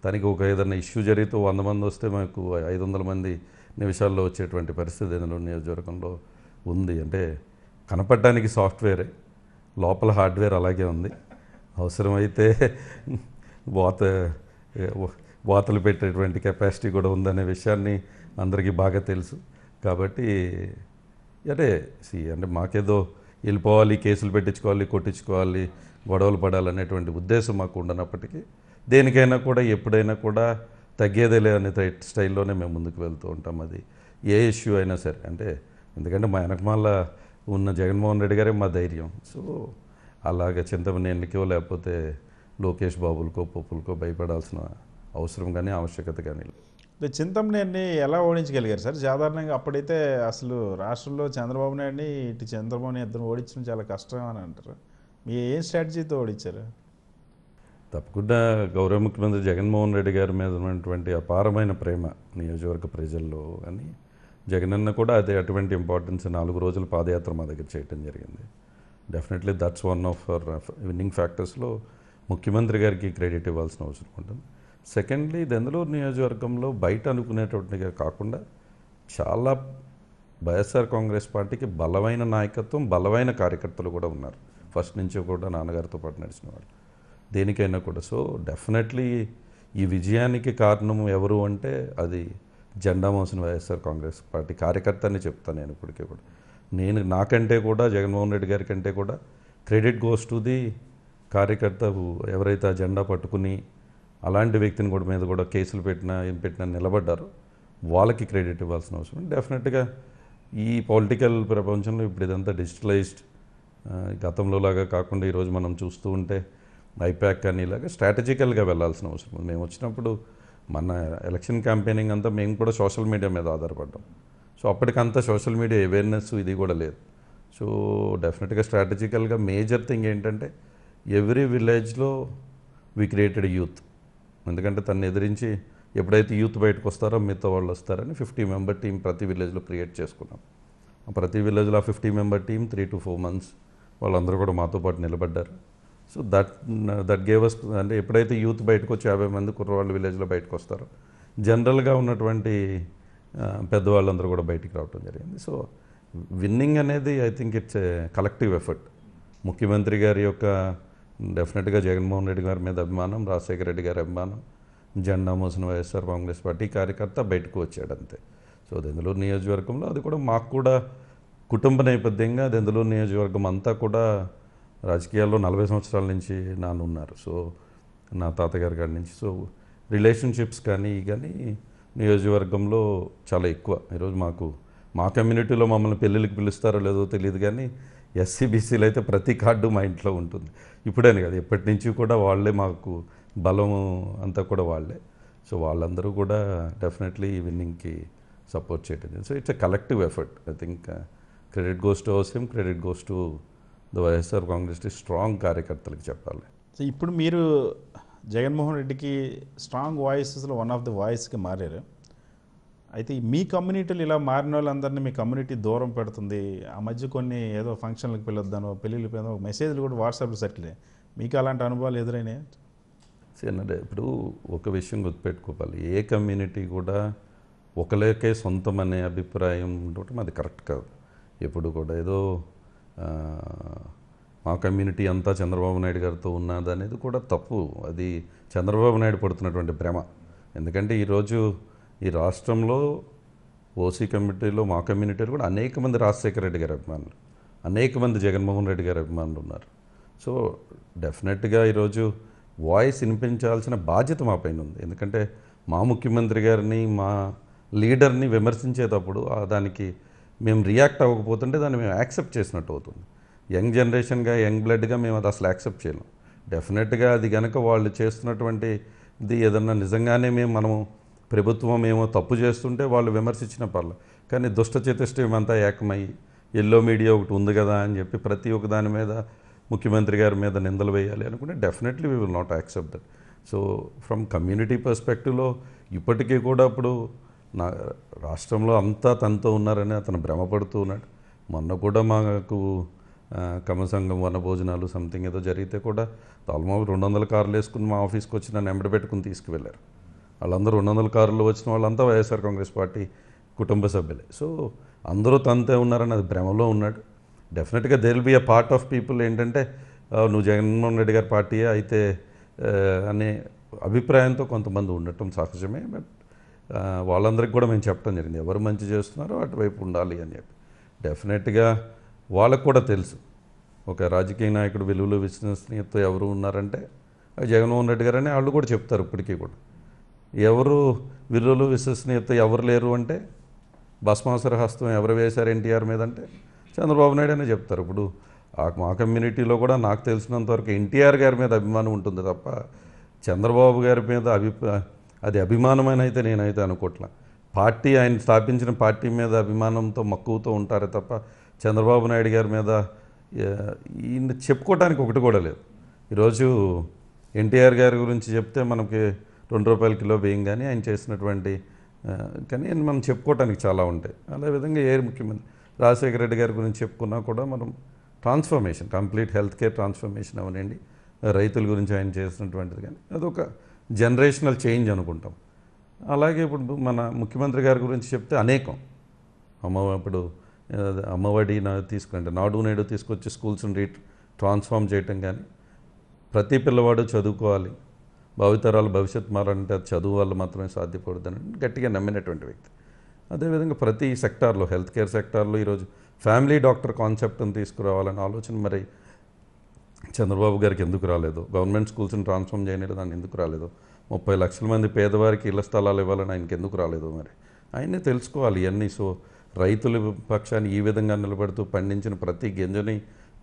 తనకి ఒక ఏదైనా ఇష్యూ జరిగితే వంద మంది వస్తే మాకు ఐదు వందల మంది నిమిషాల్లో వచ్చేటువంటి పరిస్థితి ఏదైనా నియోజకవర్గంలో ఉంది అంటే కనపడటానికి సాఫ్ట్వేరే లోపల హార్డ్వేర్ అలాగే ఉంది అవసరమైతే వాత వాతలు పెట్టేటువంటి కెపాసిటీ కూడా ఉందనే విషయాన్ని అందరికీ బాగా తెలుసు కాబట్టి అంటే సి అంటే మాకేదో వెళ్ళిపోవాలి కేసులు పెట్టించుకోవాలి కొట్టించుకోవాలి గొడవలు పడాలనేటువంటి ఉద్దేశం మాకు ఉండనప్పటికీ దేనికైనా కూడా ఎప్పుడైనా కూడా తగ్గేదేలే అనే స్టైల్లోనే మేము ముందుకు వెళ్తూ ఉంటాం అది ఏ ఇష్యూ అయినా సరే అంటే ఎందుకంటే మా వెనకమాల ఉన్న జగన్మోహన్ రెడ్డి గారే మా ధైర్యం సో అలాగ చింతమనేళ్ళకో లేకపోతే లోకేష్ బాబులకో పప్పులకో భయపడాల్సిన అవసరం కానీ ఆవశ్యకత కానీ చింతమనేని ఎలా ఓడించగలిగారు సార్ సాధారణంగా అప్పుడైతే అసలు రాష్ట్రంలో చంద్రబాబు నాయుడిని ఇటు చంద్రబాబు నాయుడు ఇద్దరు ఓడించడం చాలా కష్టం అని అంటారు మీ ఏం స్ట్రాటజీతో ఓడించారు తప్పకుండా గౌరవ ముఖ్యమంత్రి జగన్మోహన్ రెడ్డి గారి మీద ఉన్నటువంటి అపారమైన ప్రేమ నియోజకవర్గ ప్రజల్లో అని జగనన్న కూడా అదే అటువంటి ఇంపార్టెన్స్ నాలుగు రోజుల పాదయాత్ర మా దగ్గర చేయటం జరిగింది definitely that's one of winning ఫ్యాక్టర్స్లో ముఖ్యమంత్రి గారికి క్రెడిట్ ఇవ్వాల్సిన అవసరం ఉంటుంది సెకండ్లీ దెందలూరు నియోజకవర్గంలో బయట అనుకునేటువంటిగా కాకుండా చాలా వైఎస్ఆర్ కాంగ్రెస్ పార్టీకి బలమైన నాయకత్వం బలమైన కార్యకర్తలు కూడా ఉన్నారు ఫస్ట్ నుంచి కూడా నాన్నగారితో పాటు నడిచిన వాళ్ళు దేనికైనా కూడా సో డెఫినెట్లీ ఈ విజయానికి కారణం ఎవరు అంటే అది జెండా మోసిన వైఎస్ఆర్ కాంగ్రెస్ పార్టీ కార్యకర్త అని చెప్తాను నేను ఇప్పటికీ కూడా నేను నాకంటే కూడా జగన్మోహన్ రెడ్డి గారి కంటే కూడా క్రెడిట్ గోస్ టు ది కార్యకర్త ఎవరైతే ఆ జెండా పట్టుకుని అలాంటి వ్యక్తిని కూడా మీద కూడా కేసులు పెట్టినా ఏం పెట్టినా నిలబడ్డారు వాళ్ళకి క్రెడిట్ ఇవ్వాల్సిన అవసరం డెఫినెట్గా ఈ పొలిటికల్ ప్రపంచంలో ఇప్పుడు ఇదంతా డిజిటలైజ్డ్ గతంలో లాగా కాకుండా ఈరోజు మనం చూస్తూ ఉంటే ఐప్యాక్ కానీ ఇలాగా స్ట్రాటజికల్గా వెళ్ళాల్సిన అవసరం ఉంది మేము వచ్చినప్పుడు మన ఎలక్షన్ క్యాంపెయినింగ్ అంతా మేము కూడా సోషల్ మీడియా మీద ఆధారపడ్డాం సో అప్పటికంతా సోషల్ మీడియా అవేర్నెస్ ఇది కూడా లేదు సో డెఫినెట్గా స్ట్రాటజికల్గా మేజర్ థింగ్ ఏంటంటే ఎవ్రీ విలేజ్లో వీ క్రియేటెడ్ యూత్ ఎందుకంటే తను ఎదిరించి ఎప్పుడైతే యూత్ బయటకు వస్తారో మిగతా వాళ్ళు వస్తారని ఫిఫ్టీ మెంబర్ టీం ప్రతి విలేజ్లో క్రియేట్ చేసుకున్నాం ప్రతి విలేజ్లో ఆ fifty member team three to four months వాళ్ళందరూ కూడా మాతో పాటు నిలబడ్డారు so that that gave us అంటే ఎప్పుడైతే యూత్ బయటకు వచ్చి యాభై మంది కుర్రవాళ్ళు విలేజ్లో బయటకు వస్తారు జనరల్గా ఉన్నటువంటి పెద్దవాళ్ళందరూ కూడా బయటికి రావడం జరిగింది సో విన్నింగ్ అనేది I think it's a collective effort ముఖ్యమంత్రి గారి యొక్క డెఫినెట్గా జగన్మోహన్ రెడ్డి గారి మీద అభిమానం రాజశేఖర రెడ్డి గారి అభిమానం జెండా మోసిన వైఎస్ఆర్ కాంగ్రెస్ పార్టీ కార్యకర్త బయటకు వచ్చాడు అంతే సో దెందులూరు నియోజకవర్గంలో అది కూడా మాకు కూడా కుటుంబ నేపథ్యంగా దెందులూరు నియోజకవర్గం అంతా కూడా రాజకీయాల్లో నలభై సంవత్సరాల నుంచి నాన్న ఉన్నారు సో నా తాతగారి కాడి నుంచి సో రిలేషన్షిప్స్ కానీ కానీ నియోజకవర్గంలో చాలా ఎక్కువ ఈరోజు మాకు మా కమ్యూనిటీలో మమ్మల్ని పెళ్ళిళ్ళకి పిలుస్తారో లేదో తెలియదు కానీ ఎస్సీ బీసీలు అయితే ప్రతి కార్డు మా ఇంట్లో ఉంటుంది ఇప్పుడేనే కదా ఎప్పటి నుంచి కూడా వాళ్ళే మాకు బలం అంతా కూడా వాళ్ళే సో వాళ్ళందరూ కూడా డెఫినెట్లీ ఈ విన్నింగ్కి సపోర్ట్ చేయటం so it's a collective effort I think credit goes to అవసరం credit goes to YSR Congress strong కార్యకర్తలకు చెప్పాలి సో ఇప్పుడు మీరు జగన్మోహన్ రెడ్డికి స్ట్రాంగ్ వాయిసెస్లో వన్ ఆఫ్ ది వాయిస్కి మారారు అయితే మీ కమ్యూనిటీలు ఇలా మారిన వాళ్ళందరినీ మీ కమ్యూనిటీ దూరం పెడుతుంది ఆ మధ్య కొన్ని ఏదో ఫంక్షన్లకు పిలొద్దాను పెళ్ళిళ్ళు పోయిందో మెసేజ్లు కూడా వాట్సాప్లో సర్కిలే మీకు అలాంటి అనుభవాలు ఎదురైనాయి సరే ఇప్పుడు ఒక విషయం గుర్తుపెట్టుకోవాలి ఏ కమ్యూనిటీ కూడా ఒకలేకే సొంతం అనే అభిప్రాయం ఉండటం అది కరెక్ట్ కాదు ఎప్పుడు కూడా ఏదో మా కమ్యూనిటీ అంతా చంద్రబాబు నాయుడు గారితో ఉన్నది అనేది కూడా తప్పు అది చంద్రబాబు నాయుడు పడుతున్నటువంటి భ్రమ ఎందుకంటే ఈరోజు ఈ రాష్ట్రంలో ఓసీ కమ్యూనిటీలో మా కమ్యూనిటీలో కూడా అనేక మంది రాజశేఖర రెడ్డి గారి అభిమానులు అనేక మంది జగన్మోహన్ రెడ్డి గారి అభిమానులు ఉన్నారు సో డెఫినెట్గా ఈరోజు వాయిస్ వినిపించాల్సిన బాధ్యత మా పైన ఉంది ఎందుకంటే మా ముఖ్యమంత్రి గారిని మా లీడర్ని విమర్శించేటప్పుడు దానికి మేము రియాక్ట్ అవ్వకపోతుంటే దాన్ని మేము యాక్సెప్ట్ చేసినట్టు అవుతుంది యంగ్ జనరేషన్గా యంగ్ బ్లడ్గా మేము అది అసలు యాక్సెప్ట్ చేయలేం డెఫినెట్గా అది కనుక వాళ్ళు చేస్తున్నటువంటిది ఏదన్నా నిజంగానే మేము మనము ప్రభుత్వం ఏమో తప్పు చేస్తుంటే వాళ్ళు విమర్శించిన పర్లేదు కానీ దుష్ట చతుష్టమంతా ఏకమై ఎల్లో మీడియా ఒకటి ఉంది కదా అని చెప్పి ప్రతి ఒక్క దాని మీద ముఖ్యమంత్రి గారి మీద నిందలు వేయాలి అనుకుంటే definitely we will not accept that so from community పర్స్పెక్టివ్లో ఇప్పటికీ కూడా అప్పుడు నా రాష్ట్రంలో అంతా తనతో ఉన్నారని అతను భ్రమపడుతూ ఉన్నాడు మొన్న కూడా మాకు కమసంగం వనభోజనాలు సంథింగ్ ఏదో జరిగితే కూడా ఆల్మోస్ట్ రెండు వందల కార్లు వేసుకుని మా ఆఫీస్కి వచ్చి నన్ను ఎంబడి పెట్టుకుని తీసుకువెళ్ళారు వాళ్ళందరూ రెండు వందల కార్లు వచ్చిన వాళ్ళంతా వైఎస్ఆర్ కాంగ్రెస్ పార్టీ కుటుంబ సభ్యులే సో అందరూ తనతో ఉన్నారని అది భ్రమలో ఉన్నాడు డెఫినెట్గా there will be a part of people ఏంటంటే నువ్వు జగన్మోహన్ రెడ్డి గారి పార్టీయే అయితే అనే అభిప్రాయంతో కొంతమంది ఉండటం సహజమే బట్ వాళ్ళందరికీ కూడా మేము చెప్పడం జరిగింది ఎవరు మంచి చేస్తున్నారో అటువైపు ఉండాలి అని చెప్పి డెఫినెట్గా వాళ్ళకు కూడా తెలుసు ఒక రాజకీయ నాయకుడు విలువలు విశ్వసనీయతతో ఎవరు ఉన్నారంటే జగన్మోహన్ రెడ్డి గారని వాళ్ళు కూడా చెప్తారు ఇప్పటికీ కూడా ఎవరు విలువలు విశ్వసనీయత ఎవరు లేరు అంటే భస్మాసర హస్తం ఎవరు వేశారు ఎన్టీఆర్ మీద అంటే చంద్రబాబు నాయుడు అనే చెప్తారు ఇప్పుడు మా కమ్యూనిటీలో కూడా నాకు తెలిసినంతవరకు ఎన్టీఆర్ గారి మీద అభిమానం ఉంటుంది తప్ప చంద్రబాబు గారి మీద అభిప్రాయం అది అభిమానమైన అయితే నేనైతే అనుకోవట్లా పార్టీ ఆయన స్థాపించిన పార్టీ మీద అభిమానంతో మక్కువతో ఉంటారే తప్ప చంద్రబాబు నాయుడు గారి మీద ఈయన చెప్పుకోవటానికి ఒకటి కూడా లేదు ఈరోజు ఎన్టీఆర్ గారి గురించి చెప్తే మనకి రెండు రూపాయల కిలో బియ్యం కానీ ఆయన చేసినటువంటి కానీ మనం చెప్పుకోవటానికి చాలా ఉంటాయి అదేవిధంగా ఏ ముఖ్యమంత్రి రాజశేఖర రెడ్డి గారి గురించి చెప్పుకున్నా కూడా మనం transformation complete health care transformation అవనండి రైతుల గురించి ఆయన చేసినటువంటిది కానీ అదొక జనరేషనల్ చేంజ్ అనుకుంటాం అలాగే ఇప్పుడు మన ముఖ్యమంత్రి గారి గురించి చెప్తే అనేకం అమ్మ ఇప్పుడు అమ్మఒడి తీసుకుంటే నాడు నేడు తీసుకొచ్చి స్కూల్స్ని రీ ట్రాన్స్ఫామ్ చేయటం కానీ ప్రతి పిల్లవాడు చదువుకోవాలి భావితరాలు భవిష్యత్ మారాలంటే అది చదువు వల్ల మాత్రమే సాధ్యపడుతుందని గట్టిగా నమ్మినటువంటి వ్యక్తి అదేవిధంగా ప్రతి సెక్టార్లో హెల్త్ కేర్ సెక్టార్లో ఈరోజు ఫ్యామిలీ డాక్టర్ కాన్సెప్ట్ని తీసుకురావాలనే ఆలోచన మరి చంద్రబాబు గారికి ఎందుకు రాలేదు గవర్నమెంట్ స్కూల్స్ని ట్రాన్స్ఫార్మ్ చేయలేదు దాన్ని ఎందుకు రాలేదు ముప్పై లక్షల మంది పేదవారికి ఇళ్ల స్థలాలు ఇవ్వాలని ఆయనకి ఎందుకు రాలేదు మరి ఆయనే తెలుసుకోవాలి ఇవన్నీ సో రైతుల పక్షాన్ని ఈ విధంగా నిలబెడుతూ పండించిన ప్రతి గింజని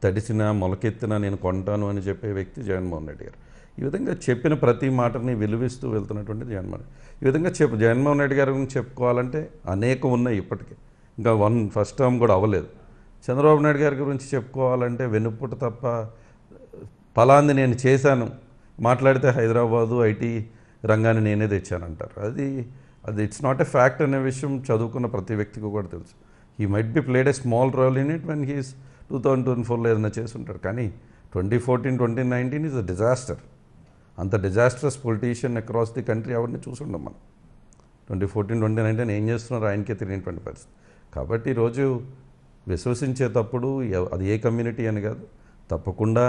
తడిసిన మొలకెత్తిన నేను కొంటాను అని చెప్పే వ్యక్తి జగన్మోహన్ రెడ్డి గారు ఈ విధంగా చెప్పిన ప్రతి మాటని విలువిస్తూ వెళ్తున్నటువంటి జగన్మోహన్ ఈ విధంగా చెప్ జగన్మోహన్ రెడ్డి గారి గురించి చెప్పుకోవాలంటే అనేక ఉన్నాయి ఇప్పటికీ ఇంకా వన్ ఫస్ట్ టర్మ్ కూడా అవ్వలేదు చంద్రబాబు నాయుడు గారి గురించి చెప్పుకోవాలంటే వెనుపుట తప్ప ఫలాన్ని నేను చేశాను మాట్లాడితే హైదరాబాదు ఐటీ రంగాన్ని నేనే తెచ్చానంటారు అది అది ఇట్స్ నాట్ ఎ ఫ్యాక్ట్ అనే విషయం చదువుకున్న ప్రతి వ్యక్తికి కూడా తెలుసు he might be played a small role in it when he's two thousand twenty ఫోర్లో ఏదైనా చేసుంటాడు కానీ twenty fourteen twenty nineteen is a disaster అంత disasters politician across the country ఎవరిని చూసుండం మనం ట్వంటీ ఫోర్టీన్ ట్వంటీ నైన్టీన్ ఏం చేస్తున్నారు ఆయనకే తెలియనటువంటి పరిస్థితి కాబట్టి ఈరోజు విశ్వసించేటప్పుడు అది ఏ కమ్యూనిటీ అని కాదు తప్పకుండా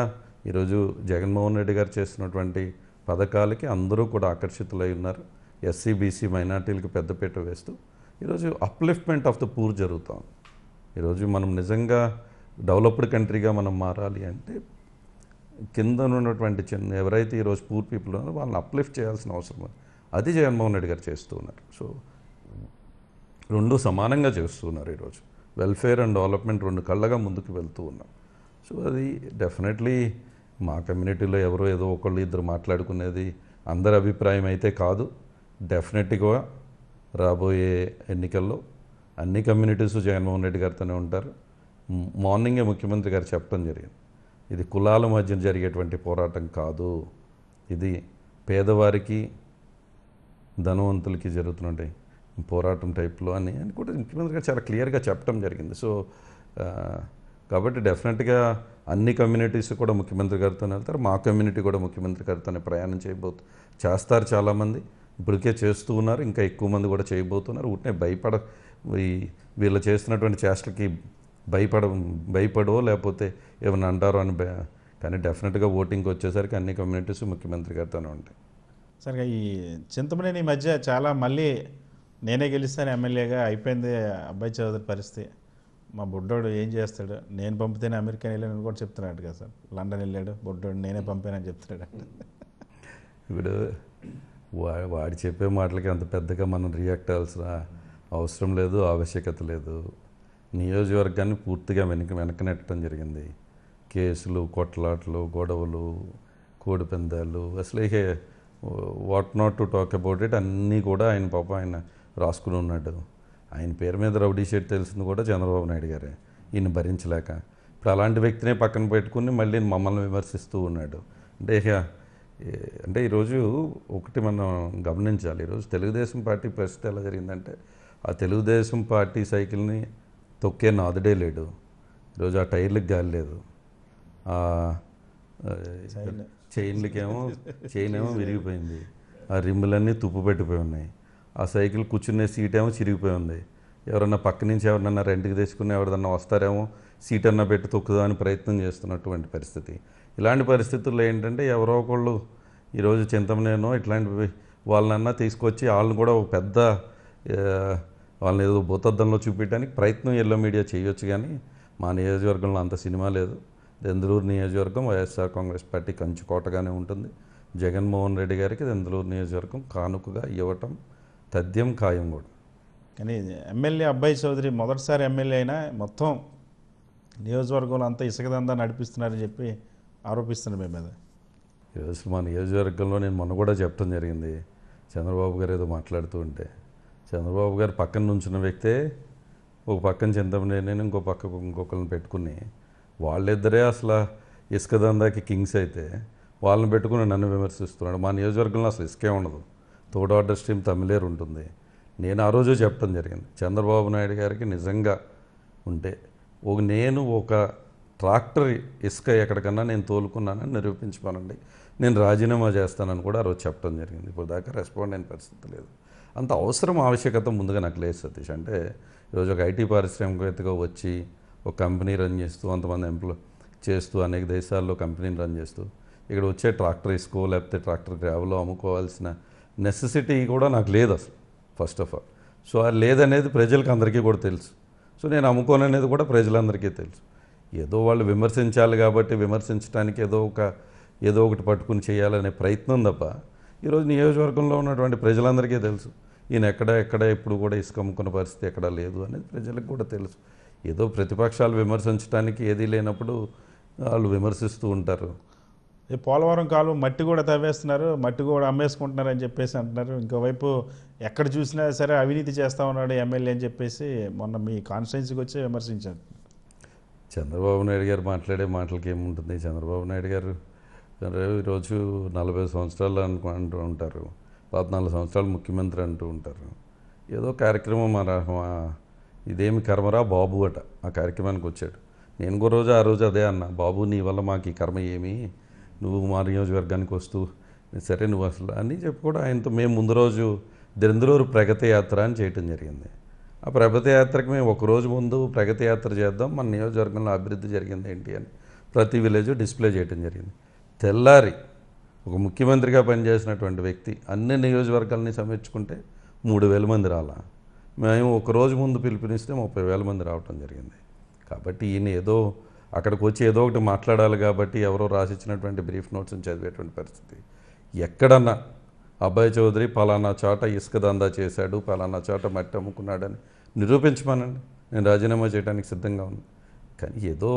ఈరోజు జగన్మోహన్ రెడ్డి గారు చేస్తున్నటువంటి పథకాలకి అందరూ కూడా ఆకర్షితులై ఉన్నారు ఎస్సీ బీసీ మైనార్టీలకు పెద్దపీట వేస్తూ ఈరోజు అప్లిఫ్ట్మెంట్ ఆఫ్ ద పూర్ జరుగుతూ ఉంది ఈరోజు మనం నిజంగా డెవలప్డ్ కంట్రీగా మనం మారాలి అంటే కింద ఉన్నటువంటి చిన్న ఎవరైతే ఈరోజు పూర్ పీపుల్ ఉన్నారో వాళ్ళని అప్లిఫ్ట్ చేయాల్సిన అవసరం ఉంది అది జగన్మోహన్ రెడ్డి గారు చేస్తూ ఉన్నారు సో రెండు సమానంగా చేస్తున్నారు ఈరోజు వెల్ఫేర్ అండ్ డెవలప్మెంట్ రెండు కళ్ళగా ముందుకు వెళ్తూ ఉన్నాం సో అది డెఫినెట్లీ మా కమ్యూనిటీలో ఎవరో ఏదో ఒకళ్ళు ఇద్దరు మాట్లాడుకునేది అందరి అభిప్రాయం అయితే కాదు డెఫినెట్గా రాబోయే ఎన్నికల్లో అన్ని కమ్యూనిటీస్ జగన్మోహన్ రెడ్డి గారితోనే ఉంటారు మార్నింగే ముఖ్యమంత్రి గారు చెప్పడం జరిగింది ఇది కులాల మధ్య జరిగేటువంటి పోరాటం కాదు ఇది పేదవారికి ధనవంతులకి జరుగుతున్నట్టు పోరాటం టైప్లో అని అని కూడా ముఖ్యమంత్రి గారు చాలా క్లియర్గా చెప్పడం జరిగింది సో కాబట్టి డెఫినెట్గా అన్ని కమ్యూనిటీస్ కూడా ముఖ్యమంత్రి గారితోనే వెళ్తారు మా కమ్యూనిటీ కూడా ముఖ్యమంత్రి గారితోనే ప్రయాణం చేయబోతు చేస్తారు చాలామంది ఇప్పటికే చేస్తూ ఉన్నారు ఇంకా ఎక్కువ మంది కూడా చేయబోతున్నారు ఉంటే భయపడ ఈ వీళ్ళు చేస్తున్నటువంటి చేష్టలకి భయపడ భయపడో లేకపోతే ఏమైనా అంటారో అని కానీ డెఫినెట్గా ఓటింగ్కి వచ్చేసరికి అన్ని కమ్యూనిటీస్ ముఖ్యమంత్రి గారితోనే ఉంటాయి సరిగా ఈ చింతమనేని మధ్య చాలా మళ్ళీ నేనే గెలుస్తాను ఎమ్మెల్యేగా అయిపోయింది అబ్బాయి చౌదరి పరిస్థితి మా బుడ్డోడు ఏం చేస్తాడు నేను పంపితేనే అమెరికా వెళ్ళాను కూడా చెప్తున్నాడు కదా సార్ లండన్ వెళ్ళాడు బుడ్డోడు నేనే పంపానని చెప్తున్నాడు ఇప్పుడు వా వాడు చెప్పే మాటలకి అంత పెద్దగా మనం రియాక్ట్ అవ్వాల్సిన అవసరం లేదు ఆవశ్యకత లేదు నియోజకవర్గాన్ని పూర్తిగా వెనక వెనకనెట్టడం జరిగింది కేసులు కొట్లాట్లు గొడవలు కోడిపందాలు అసలు ఇక what not to talk about it అన్నీ కూడా ఆయన పాప ఆయన రాసుకుని ఉన్నాడు ఆయన పేరు మీద రౌడీ షీట్ తెలిసింది కూడా చంద్రబాబు నాయుడు గారే ఈయన భరించలేక ఇప్పుడు అలాంటి వ్యక్తినే పక్కన పెట్టుకుని మళ్ళీ మమ్మల్ని విమర్శిస్తూ ఉన్నాడు అంటే అంటే ఈరోజు ఒకటి మనం గమనించాలి ఈరోజు తెలుగుదేశం పార్టీ పరిస్థితి ఎలా జరిగిందంటే ఆ తెలుగుదేశం పార్టీ సైకిల్ని తొక్కే నాదుడే లేడు ఈరోజు ఆ టైర్లకు గాలి లేదు చైన్లకేమో *laughs* చైన్ ఏమో విరిగిపోయింది ఆ రిమ్ములన్నీ తుప్పు పెట్టిపోయి ఉన్నాయి ఆ సైకిల్ కూర్చునే సీట్ ఏమో చిరిగిపోయి ఉంది ఎవరన్నా పక్క నుంచి ఎవరన్నా రెంట్కి తెచ్చుకుని ఎవరిదన్నా వస్తారేమో సీట్ అన్నా పెట్టి తొక్కుదామని ప్రయత్నం చేస్తున్నటువంటి పరిస్థితి ఇలాంటి పరిస్థితుల్లో ఏంటంటే ఎవరో ఒకళ్ళు ఈరోజు చింతమనేనో ఇట్లాంటి వాళ్ళనన్నా తీసుకొచ్చి వాళ్ళని కూడా ఒక పెద్ద వాళ్ళని ఏదో భూతద్దంలో చూపించడానికి ప్రయత్నం ఎల్లో మీడియా చేయొచ్చు కానీ మా నియోజకవర్గంలో అంత సినిమా లేదు దెందులూరు నియోజకవర్గం వైఎస్ఆర్ కాంగ్రెస్ పార్టీ కంచుకోటగానే ఉంటుంది జగన్మోహన్ రెడ్డి గారికి దెందులూరు నియోజకవర్గం కానుకగా ఇవ్వటం తథ్యం ఖాయం కూడా కానీ ఎమ్మెల్యే అబ్బాయి చౌదరి మొదటిసారి ఎమ్మెల్యే అయినా మొత్తం నియోజకవర్గంలో అంతా ఇసుకదందా నడిపిస్తున్నారని చెప్పి ఆరోపిస్తున్నారు మీ మీద ఈరోజు మా నియోజకవర్గంలో నేను మొన్న కూడా చెప్పడం జరిగింది చంద్రబాబు గారు ఏదో మాట్లాడుతూ ఉంటే చంద్రబాబు గారు పక్కన నుంచిన వ్యక్తే ఒక పక్కన చింతమనేని ఇంకో పక్క ఇంకొకరిని పెట్టుకుని వాళ్ళిద్దరే అసలు ఇసుకదందాకి కింగ్స్ అయితే వాళ్ళని పెట్టుకుని నన్ను విమర్శిస్తున్నాడు మా నియోజకవర్గంలో అసలు ఇసుకే ఉండదు థర్డ్ ఆర్డర్ స్ట్రీమ్ తమిళేరు ఉంటుంది నేను ఆ రోజు చెప్పడం జరిగింది చంద్రబాబు నాయుడు గారికి నిజంగా ఉంటే ఒక నేను ఒక ట్రాక్టర్ ఇసుక ఎక్కడికన్నా నేను తోలుకున్నానని నిరూపించుకోనండి నేను రాజీనామా చేస్తానని కూడా ఆ రోజు చెప్పడం జరిగింది ఇప్పుడు దాకా రెస్పాండ్ అయిన పరిస్థితి లేదు అంత అవసరం ఆవశ్యకత ముందుగా నాకు లేదు సతీష్ అంటే ఈరోజు ఒక ఐటీ పారిశ్రామికవేత్తగా వచ్చి ఒక కంపెనీ రన్ చేస్తూ అంతమంది ఎంప్లాయ్ చేస్తూ అనేక దేశాల్లో కంపెనీని రన్ చేస్తూ ఇక్కడ వచ్చే ట్రాక్టర్ ఇసుకో లేకపోతే ట్రాక్టర్ గ్రావెలో అమ్ముకోవాల్సిన నెసెసిటీ కూడా నాకు లేదు అసలు ఫస్ట్ ఆఫ్ ఆల్ సో అది లేదనేది ప్రజలకు అందరికీ కూడా తెలుసు సో నేను అనేది కూడా ప్రజలందరికీ తెలుసు ఏదో వాళ్ళు విమర్శించాలి కాబట్టి విమర్శించడానికి ఏదో ఒక ఏదో ఒకటి పట్టుకుని చేయాలనే ప్రయత్నం తప్ప ఈరోజు నియోజకవర్గంలో ఉన్నటువంటి ప్రజలందరికీ తెలుసు ఈయన ఎక్కడ ఎక్కడ ఎప్పుడు కూడా ఇసుక అమ్ముకున్న పరిస్థితి ఎక్కడ లేదు అనేది ప్రజలకు కూడా తెలుసు ఏదో ప్రతిపక్షాలు విమర్శించడానికి ఏదీ లేనప్పుడు వాళ్ళు విమర్శిస్తూ ఉంటారు ఈ పోలవరం కాలు మట్టి కూడా తవ్వేస్తున్నారు మట్టి కూడా అమ్మేసుకుంటున్నారు అని చెప్పేసి అంటున్నారు ఇంకోవైపు ఎక్కడ చూసినా సరే అవినీతి చేస్తా ఉన్నాడు ఎమ్మెల్యే అని చెప్పేసి మొన్న మీ కాన్స్టిట్యున్సీకి వచ్చి విమర్శించారు చంద్రబాబు నాయుడు గారు మాట్లాడే మాటలకి ఏముంటుంది చంద్రబాబు నాయుడు గారు ఈరోజు నలభై సంవత్సరాలు అను అంటూ ఉంటారు పద్నాలుగు సంవత్సరాలు ముఖ్యమంత్రి అంటూ ఉంటారు ఏదో కార్యక్రమం మా ఇదేమి కర్మరా బాబు అట ఆ కార్యక్రమానికి వచ్చాడు నేను కూడా రోజు ఆ రోజు అదే అన్న బాబు నీ వల్ల మాకు ఈ కర్మ ఏమీ నువ్వు మా నియోజకవర్గానికి వస్తూ సరే నువ్వు అసలు అని చెప్పి కూడా ఆయనతో మేము ముందు రోజు దరింద్రూరు ప్రగతి యాత్ర అని చేయటం జరిగింది ఆ ప్రగతి యాత్రకి మేము ఒకరోజు ముందు ప్రగతి యాత్ర చేద్దాం మన నియోజకవర్గంలో అభివృద్ధి జరిగింది ఏంటి అని ప్రతి విలేజ్ డిస్ప్లే చేయటం జరిగింది తెల్లారి ఒక ముఖ్యమంత్రిగా పనిచేసినటువంటి వ్యక్తి అన్ని నియోజకవర్గాలని సమర్చుకుంటే మూడు వేల మంది రాలా మేము ఒక రోజు ముందు పిలుపునిస్తే ముప్పై వేల మంది రావటం జరిగింది కాబట్టి ఈయన ఏదో అక్కడికి వచ్చి ఏదో ఒకటి మాట్లాడాలి కాబట్టి ఎవరో రాసిచ్చినటువంటి బ్రీఫ్ నోట్స్ని చదివేటువంటి పరిస్థితి ఎక్కడన్నా అబ్బాయి చౌదరి పలానా చోట ఇసుక దందా చేశాడు పలానా చోట మట్టి అమ్ముకున్నాడని నిరూపించమానండి నేను రాజీనామా చేయడానికి సిద్ధంగా ఉన్నాను కానీ ఏదో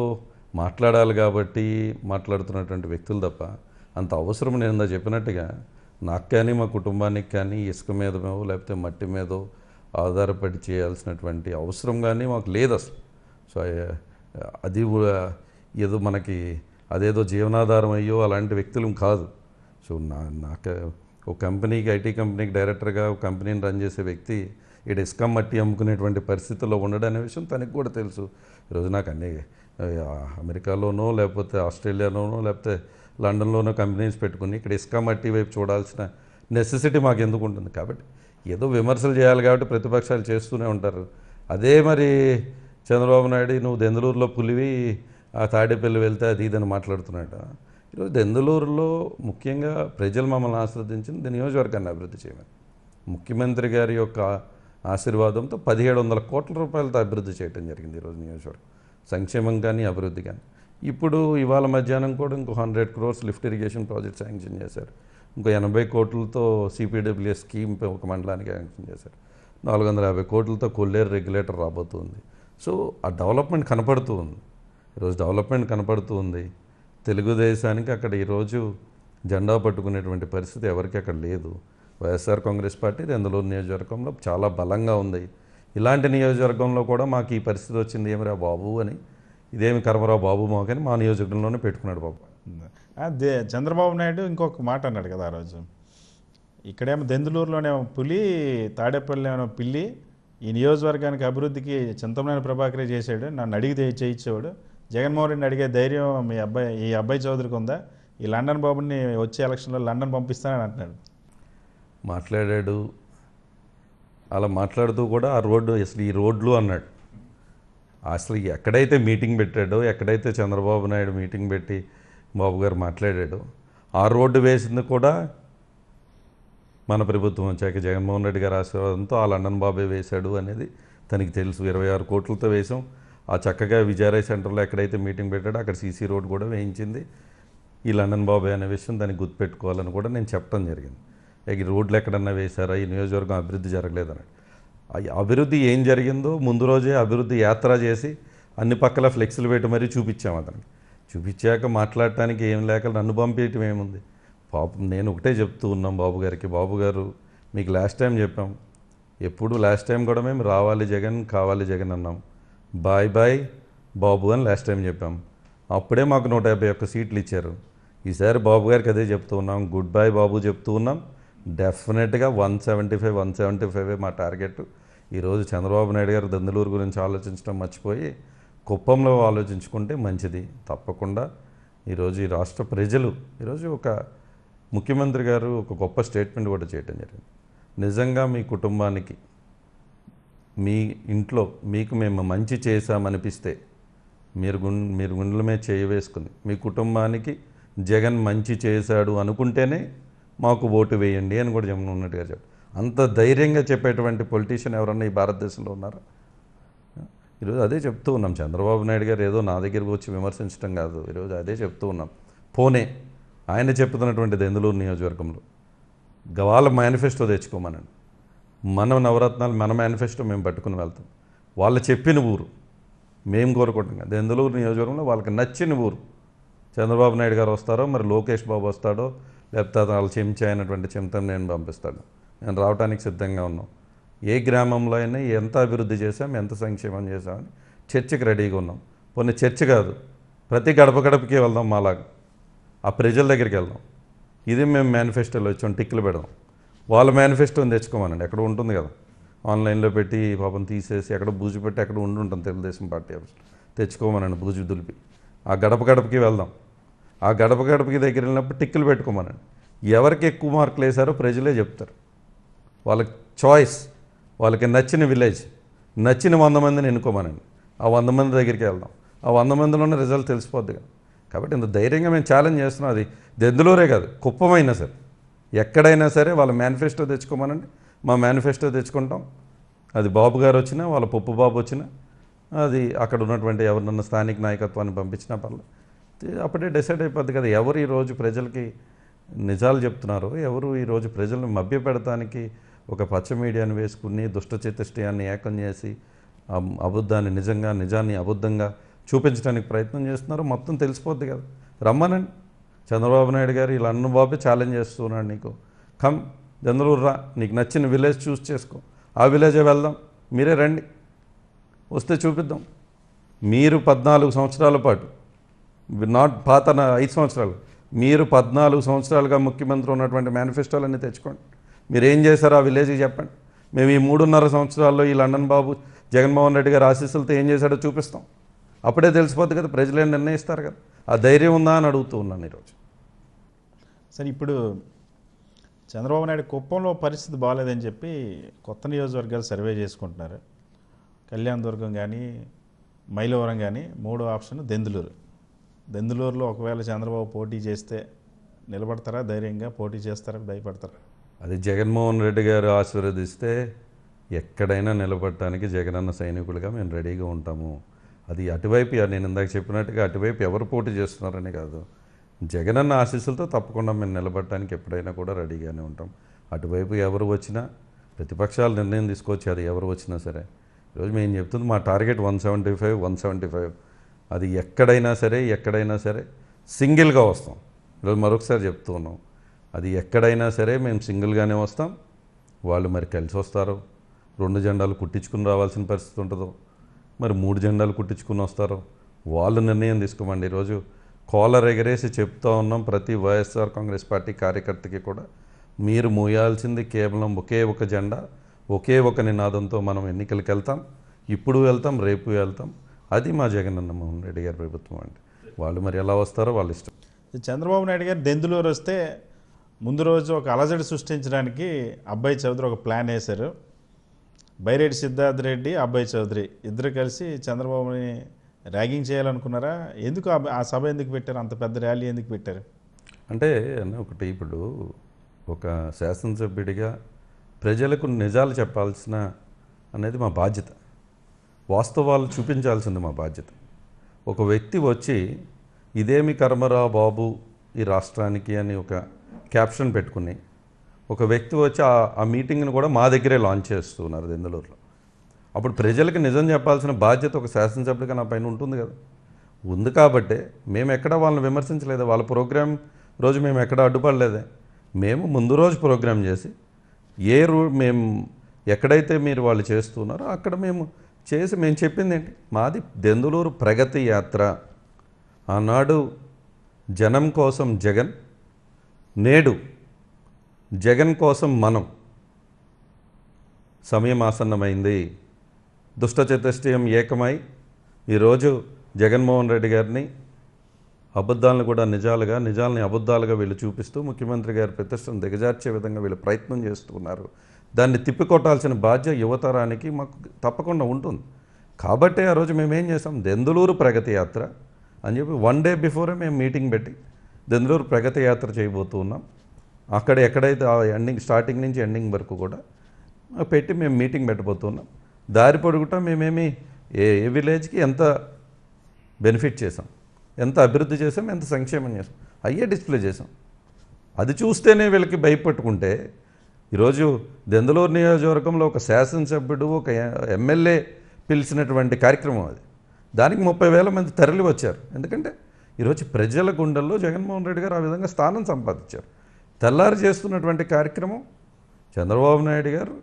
మాట్లాడాలి కాబట్టి మాట్లాడుతున్నటువంటి వ్యక్తులు తప్ప అంత అవసరం నేను ఇందా చెప్పినట్టుగా నాకు కానీ మా కుటుంబానికి కానీ ఇసుక మీద లేకపోతే మట్టి మీదో ఆధారపడి చేయాల్సినటువంటి అవసరం కానీ మాకు లేదు అసలు సో అది ఏదో మనకి అదేదో జీవనాధారం అయ్యో అలాంటి వ్యక్తులు కాదు సో నా నాకు ఒక కంపెనీకి ఐటీ కంపెనీకి డైరెక్టర్గా ఒక కంపెనీని రన్ చేసే వ్యక్తి ఇక్కడ డిస్కమ్ మట్టి అమ్ముకునేటువంటి పరిస్థితుల్లో ఉండడం అనే విషయం తనకి కూడా తెలుసు ఈరోజు నాకు అన్ని అమెరికాలోనో లేకపోతే ఆస్ట్రేలియాలోనో లేకపోతే లండన్లోనో కంపెనీస్ పెట్టుకుని ఇక్కడ ఇస్కా మట్టి వైపు చూడాల్సిన నెసెసిటీ మాకు ఎందుకు ఉంటుంది కాబట్టి ఏదో విమర్శలు చేయాలి కాబట్టి ప్రతిపక్షాలు చేస్తూనే ఉంటారు అదే మరి చంద్రబాబు నాయుడు నువ్వు దెందలూరులో పులివి ఆ తాడేపల్లి వెళ్తే అది ఇదని మాట్లాడుతున్నాడు ఈరోజు దెందలూరులో ముఖ్యంగా ప్రజలు మమ్మల్ని ఆశ్రదించింది నియోజకవర్గాన్ని అభివృద్ధి చేయమని ముఖ్యమంత్రి గారి యొక్క ఆశీర్వాదంతో పదిహేడు వందల కోట్ల రూపాయలతో అభివృద్ధి చేయడం జరిగింది ఈరోజు నియోజకవర్గం సంక్షేమం కానీ అభివృద్ధి కానీ ఇప్పుడు ఇవాళ మధ్యాహ్నం కూడా ఇంకో hundred crores lift irrigation project sanction చేశారు ఇంకో ఎనభై కోట్లతో సిపిడబ్ల్యూఎస్ స్కీమ్ ఒక మండలానికి శాంక్షన్ చేశారు నాలుగు వందల యాభై కోట్లతో కొల్లేరు రెగ్యులేటర్ రాబోతుంది సో ఆ డెవలప్మెంట్ కనపడుతూ ఉంది ఈరోజు డెవలప్మెంట్ కనపడుతూ ఉంది తెలుగుదేశానికి అక్కడ ఈరోజు జెండా పట్టుకునేటువంటి పరిస్థితి ఎవరికి అక్కడ లేదు వైఎస్ఆర్ కాంగ్రెస్ పార్టీ రెందలూరు నియోజకవర్గంలో చాలా బలంగా ఉంది ఇలాంటి నియోజకవర్గంలో కూడా మాకు ఈ పరిస్థితి వచ్చింది ఏమిరా బాబు అని ఇదేమి కర్మరా బాబు మాకని మా నియోజకవర్గంలోనే పెట్టుకున్నాడు బాబు అదే చంద్రబాబు నాయుడు ఇంకొక మాట అన్నాడు కదా ఆ రోజు ఇక్కడేమో దెందులూరులోనేమో పులి ఏమో పిల్లి ఈ నియోజకవర్గానికి అభివృద్ధికి చింతమనేని ప్రభాకరే చేశాడు నన్ను అడిగితే చేయించేవాడు జగన్మోహన్ రెడ్డి అడిగే ధైర్యం మీ అబ్బాయి ఈ అబ్బాయి చౌదరికి ఉందా ఈ లండన్ బాబుని వచ్చే ఎలక్షన్లో లండన్ పంపిస్తానని అంటున్నాడు మాట్లాడాడు అలా మాట్లాడుతూ కూడా ఆ రోడ్డు అసలు ఈ రోడ్లు అన్నాడు అసలు ఎక్కడైతే మీటింగ్ పెట్టాడో ఎక్కడైతే చంద్రబాబు నాయుడు మీటింగ్ పెట్టి బాబు గారు మాట్లాడాడు ఆ రోడ్డు వేసింది కూడా మన ప్రభుత్వం వచ్చాక జగన్మోహన్ రెడ్డి గారి ఆశీర్వాదంతో ఆ లండన్ బాబే వేశాడు అనేది తనకి తెలుసు ఇరవై ఆరు కోట్లతో వేసాం ఆ చక్కగా విజయరాయ్ సెంటర్లో ఎక్కడైతే మీటింగ్ పెట్టాడో అక్కడ సీసీ రోడ్ కూడా వేయించింది ఈ లండన్ బాబే అనే విషయం దాన్ని గుర్తుపెట్టుకోవాలని కూడా నేను చెప్పడం జరిగింది ఈ రోడ్లు ఎక్కడన్నా వేశారా ఈ నియోజకవర్గం అభివృద్ధి జరగలేదని అభివృద్ధి ఏం జరిగిందో ముందు రోజే అభివృద్ధి యాత్ర చేసి అన్ని పక్కల ఫ్లెక్స్లు పెట్టి మరీ చూపించాము అతనికి చూపించాక మాట్లాడటానికి ఏం లేక నన్ను పంపేయటం ఏముంది పాపం నేను ఒకటే చెప్తూ ఉన్నాం బాబుగారికి బాబుగారు మీకు లాస్ట్ టైం చెప్పాం ఎప్పుడు లాస్ట్ టైం కూడా మేము రావాలి జగన్ కావాలి జగన్ అన్నాం బాయ్ బాయ్ బాబు అని లాస్ట్ టైం చెప్పాం అప్పుడే మాకు నూట యాభై ఒక్క సీట్లు ఇచ్చారు ఈసారి బాబు గారికి అదే చెప్తూ ఉన్నాం గుడ్ బాయ్ బాబు చెప్తూ ఉన్నాం డెఫినెట్గా one seventy five one seventy ఫైవే మా టార్గెట్ ఈరోజు చంద్రబాబు నాయుడు గారు దందులూరు గురించి ఆలోచించడం మర్చిపోయి కుప్పంలో ఆలోచించుకుంటే మంచిది తప్పకుండా ఈరోజు ఈ రాష్ట్ర ప్రజలు ఈరోజు ఒక ముఖ్యమంత్రి గారు ఒక గొప్ప స్టేట్మెంట్ కూడా చేయడం జరిగింది నిజంగా మీ కుటుంబానికి మీ ఇంట్లో మీకు మేము మంచి చేశామనిపిస్తే మీరు గుం మీరు గుండెలమే చేయవేసుకుని మీ కుటుంబానికి జగన్ మంచి చేశాడు అనుకుంటేనే మాకు ఓటు వేయండి అని కూడా జమున ఉన్నట్టుగా చెప్పారు అంత ధైర్యంగా చెప్పేటువంటి పొలిటీషియన్ ఎవరన్నా ఈ భారతదేశంలో ఉన్నారా ఈరోజు అదే చెప్తూ ఉన్నాం చంద్రబాబు నాయుడు గారు ఏదో నా దగ్గరకు వచ్చి విమర్శించడం కాదు ఈరోజు అదే చెప్తూ ఉన్నాం పోనే ఆయన చెప్తున్నటువంటి ఎందులో నియోజకవర్గంలో వాళ్ళ మేనిఫెస్టో తెచ్చుకోమనండి మన నవరత్నాలు మన మేనిఫెస్టో మేము పట్టుకుని వెళ్తాం వాళ్ళు చెప్పిన ఊరు మేము కోరుకుంటాం కదా దెందులూరు నియోజకవర్గంలో వాళ్ళకి నచ్చిన ఊరు చంద్రబాబు నాయుడు గారు వస్తారో మరి లోకేష్ బాబు వస్తాడో లేకపోతే వాళ్ళ చెంచే అయినటువంటి చెంతం నేను పంపిస్తాను నేను రావడానికి సిద్ధంగా ఉన్నాం ఏ గ్రామంలో అయినా ఎంత అభివృద్ధి చేశాం ఎంత సంక్షేమం చేశామని చర్చకి రెడీగా ఉన్నాం కొన్ని చర్చ కాదు ప్రతి గడప గడపకి వెళ్దాం మాలాగా ఆ ప్రజల దగ్గరికి వెళ్దాం ఇది మేము మేనిఫెస్టోలో వచ్చాం టిక్కులు పెడదాం వాళ్ళ మేనిఫెస్టోని తెచ్చుకోమనండి ఎక్కడ ఉంటుంది కదా ఆన్లైన్లో పెట్టి పాపం తీసేసి ఎక్కడ బూజు పెట్టి ఎక్కడ ఉండి ఉంటాం తెలుగుదేశం పార్టీ తెచ్చుకోమనండి బూజు దులిపి ఆ గడప గడపకి వెళ్దాం ఆ గడప గడపకి దగ్గర వెళ్ళినప్పుడు టిక్కులు పెట్టుకోమనండి ఎవరికి ఎక్కువ మార్కులు వేశారో ప్రజలే చెప్తారు వాళ్ళకి చాయిస్ వాళ్ళకి నచ్చిన విలేజ్ నచ్చిన వంద మందిని ఎన్నుకోమనండి ఆ వంద మంది దగ్గరికి వెళ్దాం ఆ వంద మందిలోనే రిజల్ట్ తెలిసిపోద్ది కదా కాబట్టి ఇంత ధైర్యంగా మేము ఛాలెంజ్ చేస్తున్నాం అది దెందులూరే కాదు కుప్పమైనా సరే ఎక్కడైనా సరే వాళ్ళ మేనిఫెస్టో తెచ్చుకోమనండి మా మేనిఫెస్టో తెచ్చుకుంటాం అది బాబు గారు వచ్చినా వాళ్ళ పప్పు బాబు వచ్చినా అది అక్కడ ఉన్నటువంటి ఎవరినన్నా స్థానిక నాయకత్వాన్ని పంపించినా పర్లేదు అప్పుడే డిసైడ్ అయిపోద్ది కదా ఎవరు ఈరోజు ప్రజలకి నిజాలు చెప్తున్నారు ఎవరు ఈరోజు ప్రజలను మభ్యపెడటానికి ఒక పచ్చ మీడియాను వేసుకుని దుష్టచతుష్టయాన్ని ఏకం చేసి అబద్ధాన్ని నిజంగా నిజాన్ని అబద్ధంగా చూపించడానికి ప్రయత్నం చేస్తున్నారు మొత్తం తెలిసిపోద్ది కదా రమ్మనండి చంద్రబాబు నాయుడు గారు ఇలా అన్నబాబే ఛాలెంజ్ చేస్తున్నాడు నీకు కమ్ చంద్రూరు రా నీకు నచ్చిన విలేజ్ చూస్ చేసుకో ఆ విలేజే వెళ్దాం మీరే రండి వస్తే చూపిద్దాం మీరు పద్నాలుగు సంవత్సరాల పాటు నాట్ పాత ఐదు సంవత్సరాలు మీరు పద్నాలుగు సంవత్సరాలుగా ముఖ్యమంత్రి ఉన్నటువంటి మేనిఫెస్టోలన్నీ తెచ్చుకోండి మీరు ఏం చేశారు ఆ విలేజ్కి చెప్పండి మేము ఈ మూడున్నర సంవత్సరాల్లో ఈ లండన్ బాబు జగన్మోహన్ రెడ్డి గారు ఆశీస్సులతో ఏం చేశాడో చూపిస్తాం అప్పుడే తెలిసిపోద్ది కదా ప్రజలే నిర్ణయిస్తారు కదా ఆ ధైర్యం ఉందా అని అడుగుతూ ఉన్నాను ఈరోజు సరే ఇప్పుడు చంద్రబాబు నాయుడు కుప్పంలో పరిస్థితి బాగాలేదని చెప్పి కొత్త నియోజకవర్గాలు సర్వే చేసుకుంటున్నారు కళ్యాణ్ దుర్గం కానీ మైలవరం కానీ మూడో ఆప్షన్ దెందులూరు దెందులూరులో ఒకవేళ చంద్రబాబు పోటీ చేస్తే నిలబడతారా ధైర్యంగా పోటీ చేస్తారా భయపడతారా అది జగన్మోహన్ రెడ్డి గారు ఆశీర్వదిస్తే ఎక్కడైనా నిలబడటానికి జగనన్న సైనికులుగా మేము రెడీగా ఉంటాము అది అటువైపు నేను ఇందాక చెప్పినట్టుగా అటువైపు ఎవరు పోటీ చేస్తున్నారని కాదు జగన్ అన్న ఆశీస్సులతో తప్పకుండా మేము నిలబడటానికి ఎప్పుడైనా కూడా రెడీగానే ఉంటాం అటువైపు ఎవరు వచ్చినా ప్రతిపక్షాలు నిర్ణయం అది ఎవరు వచ్చినా సరే ఈరోజు మేము చెప్తుంది మా target one seventy five one seventy five అది ఎక్కడైనా సరే ఎక్కడైనా సరే సింగిల్గా వస్తాం ఈరోజు మరొకసారి చెప్తూ ఉన్నాం అది ఎక్కడైనా సరే మేము సింగిల్గానే వస్తాం వాళ్ళు మరి కలిసి వస్తారు రెండు జెండాలు కుట్టించుకుని రావాల్సిన పరిస్థితి ఉంటుందో మరి మూడు జెండాలు కుట్టించుకుని వస్తారు వాళ్ళు నిర్ణయం తీసుకోమండి ఈరోజు కోలర్ ఎగరేసి చెప్తూ ఉన్నాం ప్రతి వైఎస్ఆర్ కాంగ్రెస్ పార్టీ కార్యకర్తకి కూడా మీరు మూయాల్సింది కేవలం ఒకే ఒక జెండా ఒకే ఒక నినాదంతో మనం ఎన్నికలకు వెళ్తాం ఇప్పుడు వెళ్తాం రేపు వెళ్తాం అది మా జగనన్న మోహన్ రెడ్డి గారి ప్రభుత్వం అండి వాళ్ళు మరి ఎలా వస్తారో వాళ్ళ ఇష్టం చంద్రబాబు నాయుడు గారు దెందులూరు వస్తే ముందు రోజు ఒక అలజడి సృష్టించడానికి అబ్బాయి చౌదరి ఒక ప్లాన్ వేశారు బైరెడ్డి సిద్ధార్థ్ రెడ్డి అబ్బాయి చౌదరి ఇద్దరు కలిసి చంద్రబాబుని ర్యాగింగ్ చేయాలనుకున్నారా ఎందుకు ఆ సభ ఎందుకు పెట్టారు అంత పెద్ద ర్యాలీ ఎందుకు పెట్టారు అంటే అన్న ఒకటి ఇప్పుడు ఒక శాసనసభ్యుడిగా ప్రజలకు నిజాలు చెప్పాల్సిన అనేది మా బాధ్యత వాస్తవాలు చూపించాల్సింది మా బాధ్యత ఒక వ్యక్తి వచ్చి ఇదేమి కర్మరా బాబు ఈ రాష్ట్రానికి అని ఒక క్యాప్షన్ పెట్టుకుని ఒక వ్యక్తి వచ్చి ఆ ఆ మీటింగ్ని కూడా మా దగ్గరే లాంచ్ చేస్తున్నారు దెందలూరులో అప్పుడు ప్రజలకు నిజం చెప్పాల్సిన బాధ్యత ఒక శాసనసభ్యుడిగా నా పైన ఉంటుంది కదా ఉంది కాబట్టే మేము ఎక్కడ వాళ్ళని విమర్శించలేదు వాళ్ళ ప్రోగ్రాం రోజు మేము ఎక్కడ అడ్డుపడలేదే మేము ముందు రోజు ప్రోగ్రాం చేసి ఏ రూ మేము ఎక్కడైతే మీరు వాళ్ళు చేస్తున్నారో అక్కడ మేము చేసి మేము చెప్పింది ఏంటి మాది దెందులూరు ప్రగతి యాత్ర ఆనాడు జనం కోసం జగన్ నేడు జగన్ కోసం మనం సమయం ఆసన్నమైంది దుష్ట చతుష్టయం ఏకమై ఈరోజు జగన్మోహన్ రెడ్డి గారిని అబద్ధాలను కూడా నిజాలుగా నిజాలని అబద్ధాలుగా వీళ్ళు చూపిస్తూ ముఖ్యమంత్రి గారి ప్రతిష్టను దిగజార్చే విధంగా వీళ్ళు ప్రయత్నం చేస్తున్నారు దాన్ని తిప్పికొట్టాల్సిన బాధ్య యువతరానికి మాకు తప్పకుండా ఉంటుంది కాబట్టే ఆ రోజు మేమేం చేసాం దెందులూరు ప్రగతి యాత్ర అని చెప్పి వన్ డే బిఫోరే మేము మీటింగ్ పెట్టి దెందులూరు ప్రగతి యాత్ర చేయబోతున్నాం అక్కడ ఎక్కడైతే ఆ ఎండింగ్ స్టార్టింగ్ నుంచి ఎండింగ్ వరకు కూడా పెట్టి మేము మీటింగ్ పెట్టబోతున్నాం దారి పొడుగుట మేమేమి ఏ ఏ విలేజ్కి ఎంత బెనిఫిట్ చేసాం ఎంత అభివృద్ధి చేసాం ఎంత సంక్షేమం చేసాం అయ్యే డిస్ప్లే చేసాం అది చూస్తేనే వీళ్ళకి భయపెట్టుకుంటే ఈరోజు దెందలూరు నియోజకవర్గంలో ఒక శాసనసభ్యుడు ఒక ఎమ్మెల్యే పిలిచినటువంటి కార్యక్రమం అది దానికి ముప్పై వేల మంది తరలి వచ్చారు ఎందుకంటే ఈరోజు ప్రజల గుండెల్లో జగన్మోహన్ రెడ్డి గారు ఆ విధంగా స్థానం సంపాదించారు తెల్లారి చేస్తున్నటువంటి కార్యక్రమం చంద్రబాబు నాయుడు గారు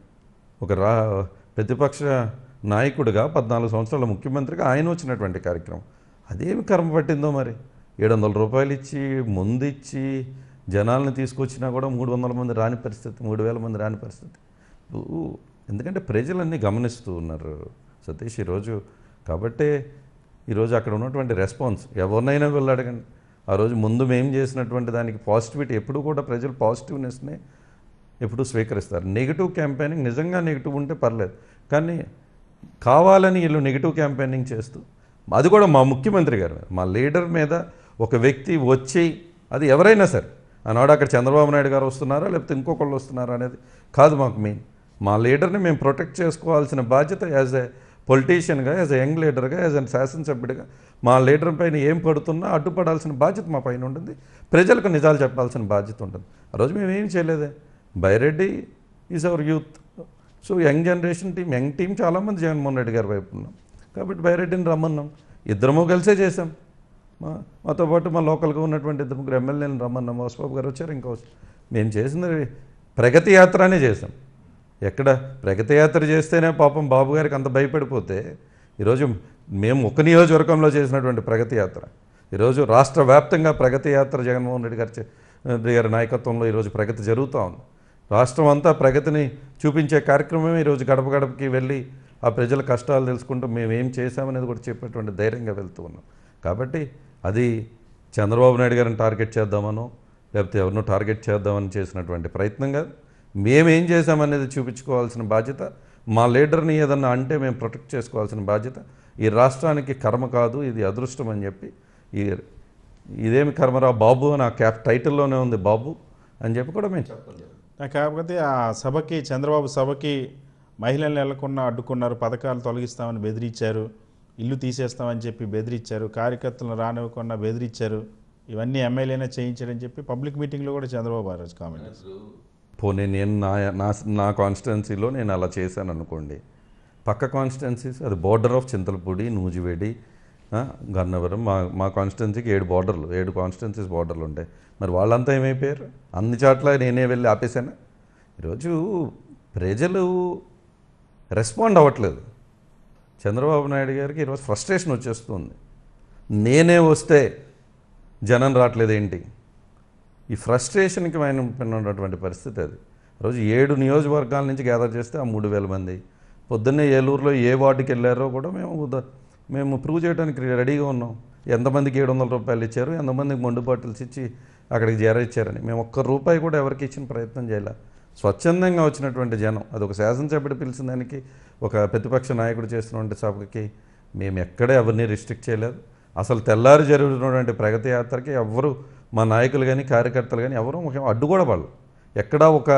ఒక రా ప్రతిపక్ష నాయకుడిగా పద్నాలుగు సంవత్సరాల ముఖ్యమంత్రిగా ఆయన వచ్చినటువంటి కార్యక్రమం అదేమి కర్మ పట్టిందో మరి ఏడు వందల రూపాయలు ఇచ్చి ముందు ఇచ్చి జనాలను తీసుకొచ్చినా కూడా మూడు వందల మంది రాని పరిస్థితి మూడు వేల మంది రాని పరిస్థితి ఎందుకంటే ప్రజలన్నీ గమనిస్తూ ఉన్నారు సతీష్ ఈరోజు కాబట్టే ఈరోజు అక్కడ ఉన్నటువంటి రెస్పాన్స్ ఎవరినైనా వెళ్ళి అడగండి ఆ రోజు ముందు మేము చేసినటువంటి దానికి పాజిటివిటీ ఎప్పుడు కూడా ప్రజలు పాజిటివ్నెస్ని ఎప్పుడు స్వీకరిస్తారు నెగిటివ్ క్యాంపెయినింగ్ నిజంగా నెగిటివ్ ఉంటే పర్లేదు కానీ కావాలని వీళ్ళు నెగిటివ్ క్యాంపెయినింగ్ చేస్తూ అది కూడా మా ముఖ్యమంత్రి గారు మా లీడర్ మీద ఒక వ్యక్తి వచ్చి అది ఎవరైనా సరే ఆనాడు అక్కడ చంద్రబాబు నాయుడు గారు వస్తున్నారా లేకపోతే ఇంకొకళ్ళు వస్తున్నారా అనేది కాదు మాకు మెయిన్ మా లీడర్ని మేము ప్రొటెక్ట్ చేసుకోవాల్సిన బాధ్యత యాజ్ ఏ పొలిటీషియన్గా యాజ్ అ యంగ్ లీడర్గా యాజ్ అన్ శాసనసభ్యుడిగా మా లీడర్ పైన ఏం పడుతున్నా అడ్డుపడాల్సిన బాధ్యత మా పైన ఉంటుంది ప్రజలకు నిజాలు చెప్పాల్సిన బాధ్యత ఉంటుంది ఆ రోజు మేము ఏం చేయలేదే Byreddy is our youth so young generation team young team చాలామంది జగన్మోహన్ రెడ్డి గారి వైపు ఉన్నాం కాబట్టి బైరెడ్డిని రమ్మన్నాం ఇద్దరము కలిసే చేసాం మా మాతో పాటు మా లోకల్గా ఉన్నటువంటి ఇద్దరు ముగ్గురు ఎమ్మెల్యేలను రమ్మన్నాం హోస్బాబు గారు వచ్చారు ఇంకా మేము చేసిన ప్రగతి యాత్రనే చేసాం ఎక్కడ ప్రగతియాత్ర చేస్తేనే పాపం బాబుగారికి అంత భయపడిపోతే ఈరోజు మేము ఒక నియోజకవర్గంలో చేసినటువంటి ప్రగతి యాత్ర ఈరోజు రాష్ట్ర వ్యాప్తంగా ప్రగతి యాత్ర జగన్మోహన్ రెడ్డి గారి రెడ్డి గారి నాయకత్వంలో ఈరోజు ప్రగతి జరుగుతూ ఉంది రాష్ట్రం అంతా ప్రగతిని చూపించే కార్యక్రమమే ఈరోజు గడప గడపకి వెళ్ళి ఆ ప్రజల కష్టాలు తెలుసుకుంటూ మేము ఏం చేశామనేది కూడా చెప్పేటువంటి ధైర్యంగా వెళ్తూ ఉన్నాం కాబట్టి అది చంద్రబాబు నాయుడు గారిని టార్గెట్ చేద్దామనో లేకపోతే ఎవరినో టార్గెట్ చేద్దామని చేసినటువంటి ప్రయత్నం కాదు మేమేం చేశామనేది చూపించుకోవాల్సిన బాధ్యత మా లీడర్ని ఏదన్నా అంటే మేము ప్రొటెక్ట్ చేసుకోవాల్సిన బాధ్యత ఈ రాష్ట్రానికి కర్మ కాదు ఇది అదృష్టం అని చెప్పి ఈ ఇదేమి కర్మరా బాబు నా క్యాప్ టైటిల్లోనే ఉంది బాబు అని చెప్పి కూడా మేము చెప్పలేదు కాకపోతే ఆ సభకి చంద్రబాబు సభకి మహిళలు వెళ్లకుండా అడ్డుకున్నారు పథకాలు తొలగిస్తామని బెదిరించారు ఇల్లు తీసేస్తామని చెప్పి బెదిరించారు కార్యకర్తలను రానివ్వకుండా బెదిరించారు ఇవన్నీ ఎమ్మెల్యేనే చేయించారని చెప్పి పబ్లిక్ మీటింగ్లో కూడా చంద్రబాబు రాజు కామెంట్ పోనీ నేను నా నా నా కాన్స్టిట్యున్సీలో నేను అలా చేశాను అనుకోండి పక్క కాన్స్టిట్యున్సీస్ అది బార్డర్ ఆఫ్ చింతలపూడి నూజివేడి గన్నవరం మా మా కాన్స్టిట్యున్సీకి ఏడు బార్డర్లు ఏడు కాన్స్టిట్యున్సీస్ బార్డర్లు ఉంటాయి మరి వాళ్ళంతా ఏమైపోయారు అన్ని చాట్ల నేనే వెళ్ళి ఆపేశాను ఈరోజు ప్రజలు రెస్పాండ్ అవ్వట్లేదు చంద్రబాబు నాయుడు గారికి ఈరోజు ఫ్రస్ట్రేషన్ వచ్చేస్తుంది నేనే వస్తే జనం రావట్లేదు ఏంటి ఈ ఫ్రస్ట్రేషన్కి ఆయన ఉన్నటువంటి పరిస్థితి అది రోజు ఏడు నియోజకవర్గాల నుంచి గ్యాదర్ చేస్తే ఆ మూడు వేల మంది పొద్దున్నే ఏలూరులో ఏ వార్డుకి వెళ్ళారో కూడా మేము మేము ప్రూవ్ చేయడానికి రెడీగా ఉన్నాం ఎంతమందికి ఏడు వందల రూపాయలు ఇచ్చారు ఎంతమందికి మండు బాటిల్స్ ఇచ్చి అక్కడికి చేరచ్చారని మేము ఒక్క రూపాయి కూడా ఎవరికి ఇచ్చిన ప్రయత్నం చేయాల స్వచ్ఛందంగా వచ్చినటువంటి జనం అది ఒక శాసనసభ్యుడు పిలిచిన దానికి ఒక ప్రతిపక్ష నాయకుడు చేస్తున్నటువంటి సభకి మేము ఎక్కడే ఎవరిని రిస్ట్రిక్ట్ చేయలేదు అసలు తెల్లారు జరుగుతున్నటువంటి ప్రగతి యాత్రకి ఎవరు మా నాయకులు కానీ కార్యకర్తలు కానీ ఎవరు ముఖ్యం అడ్డు కూడా వాళ్ళు ఎక్కడా ఒక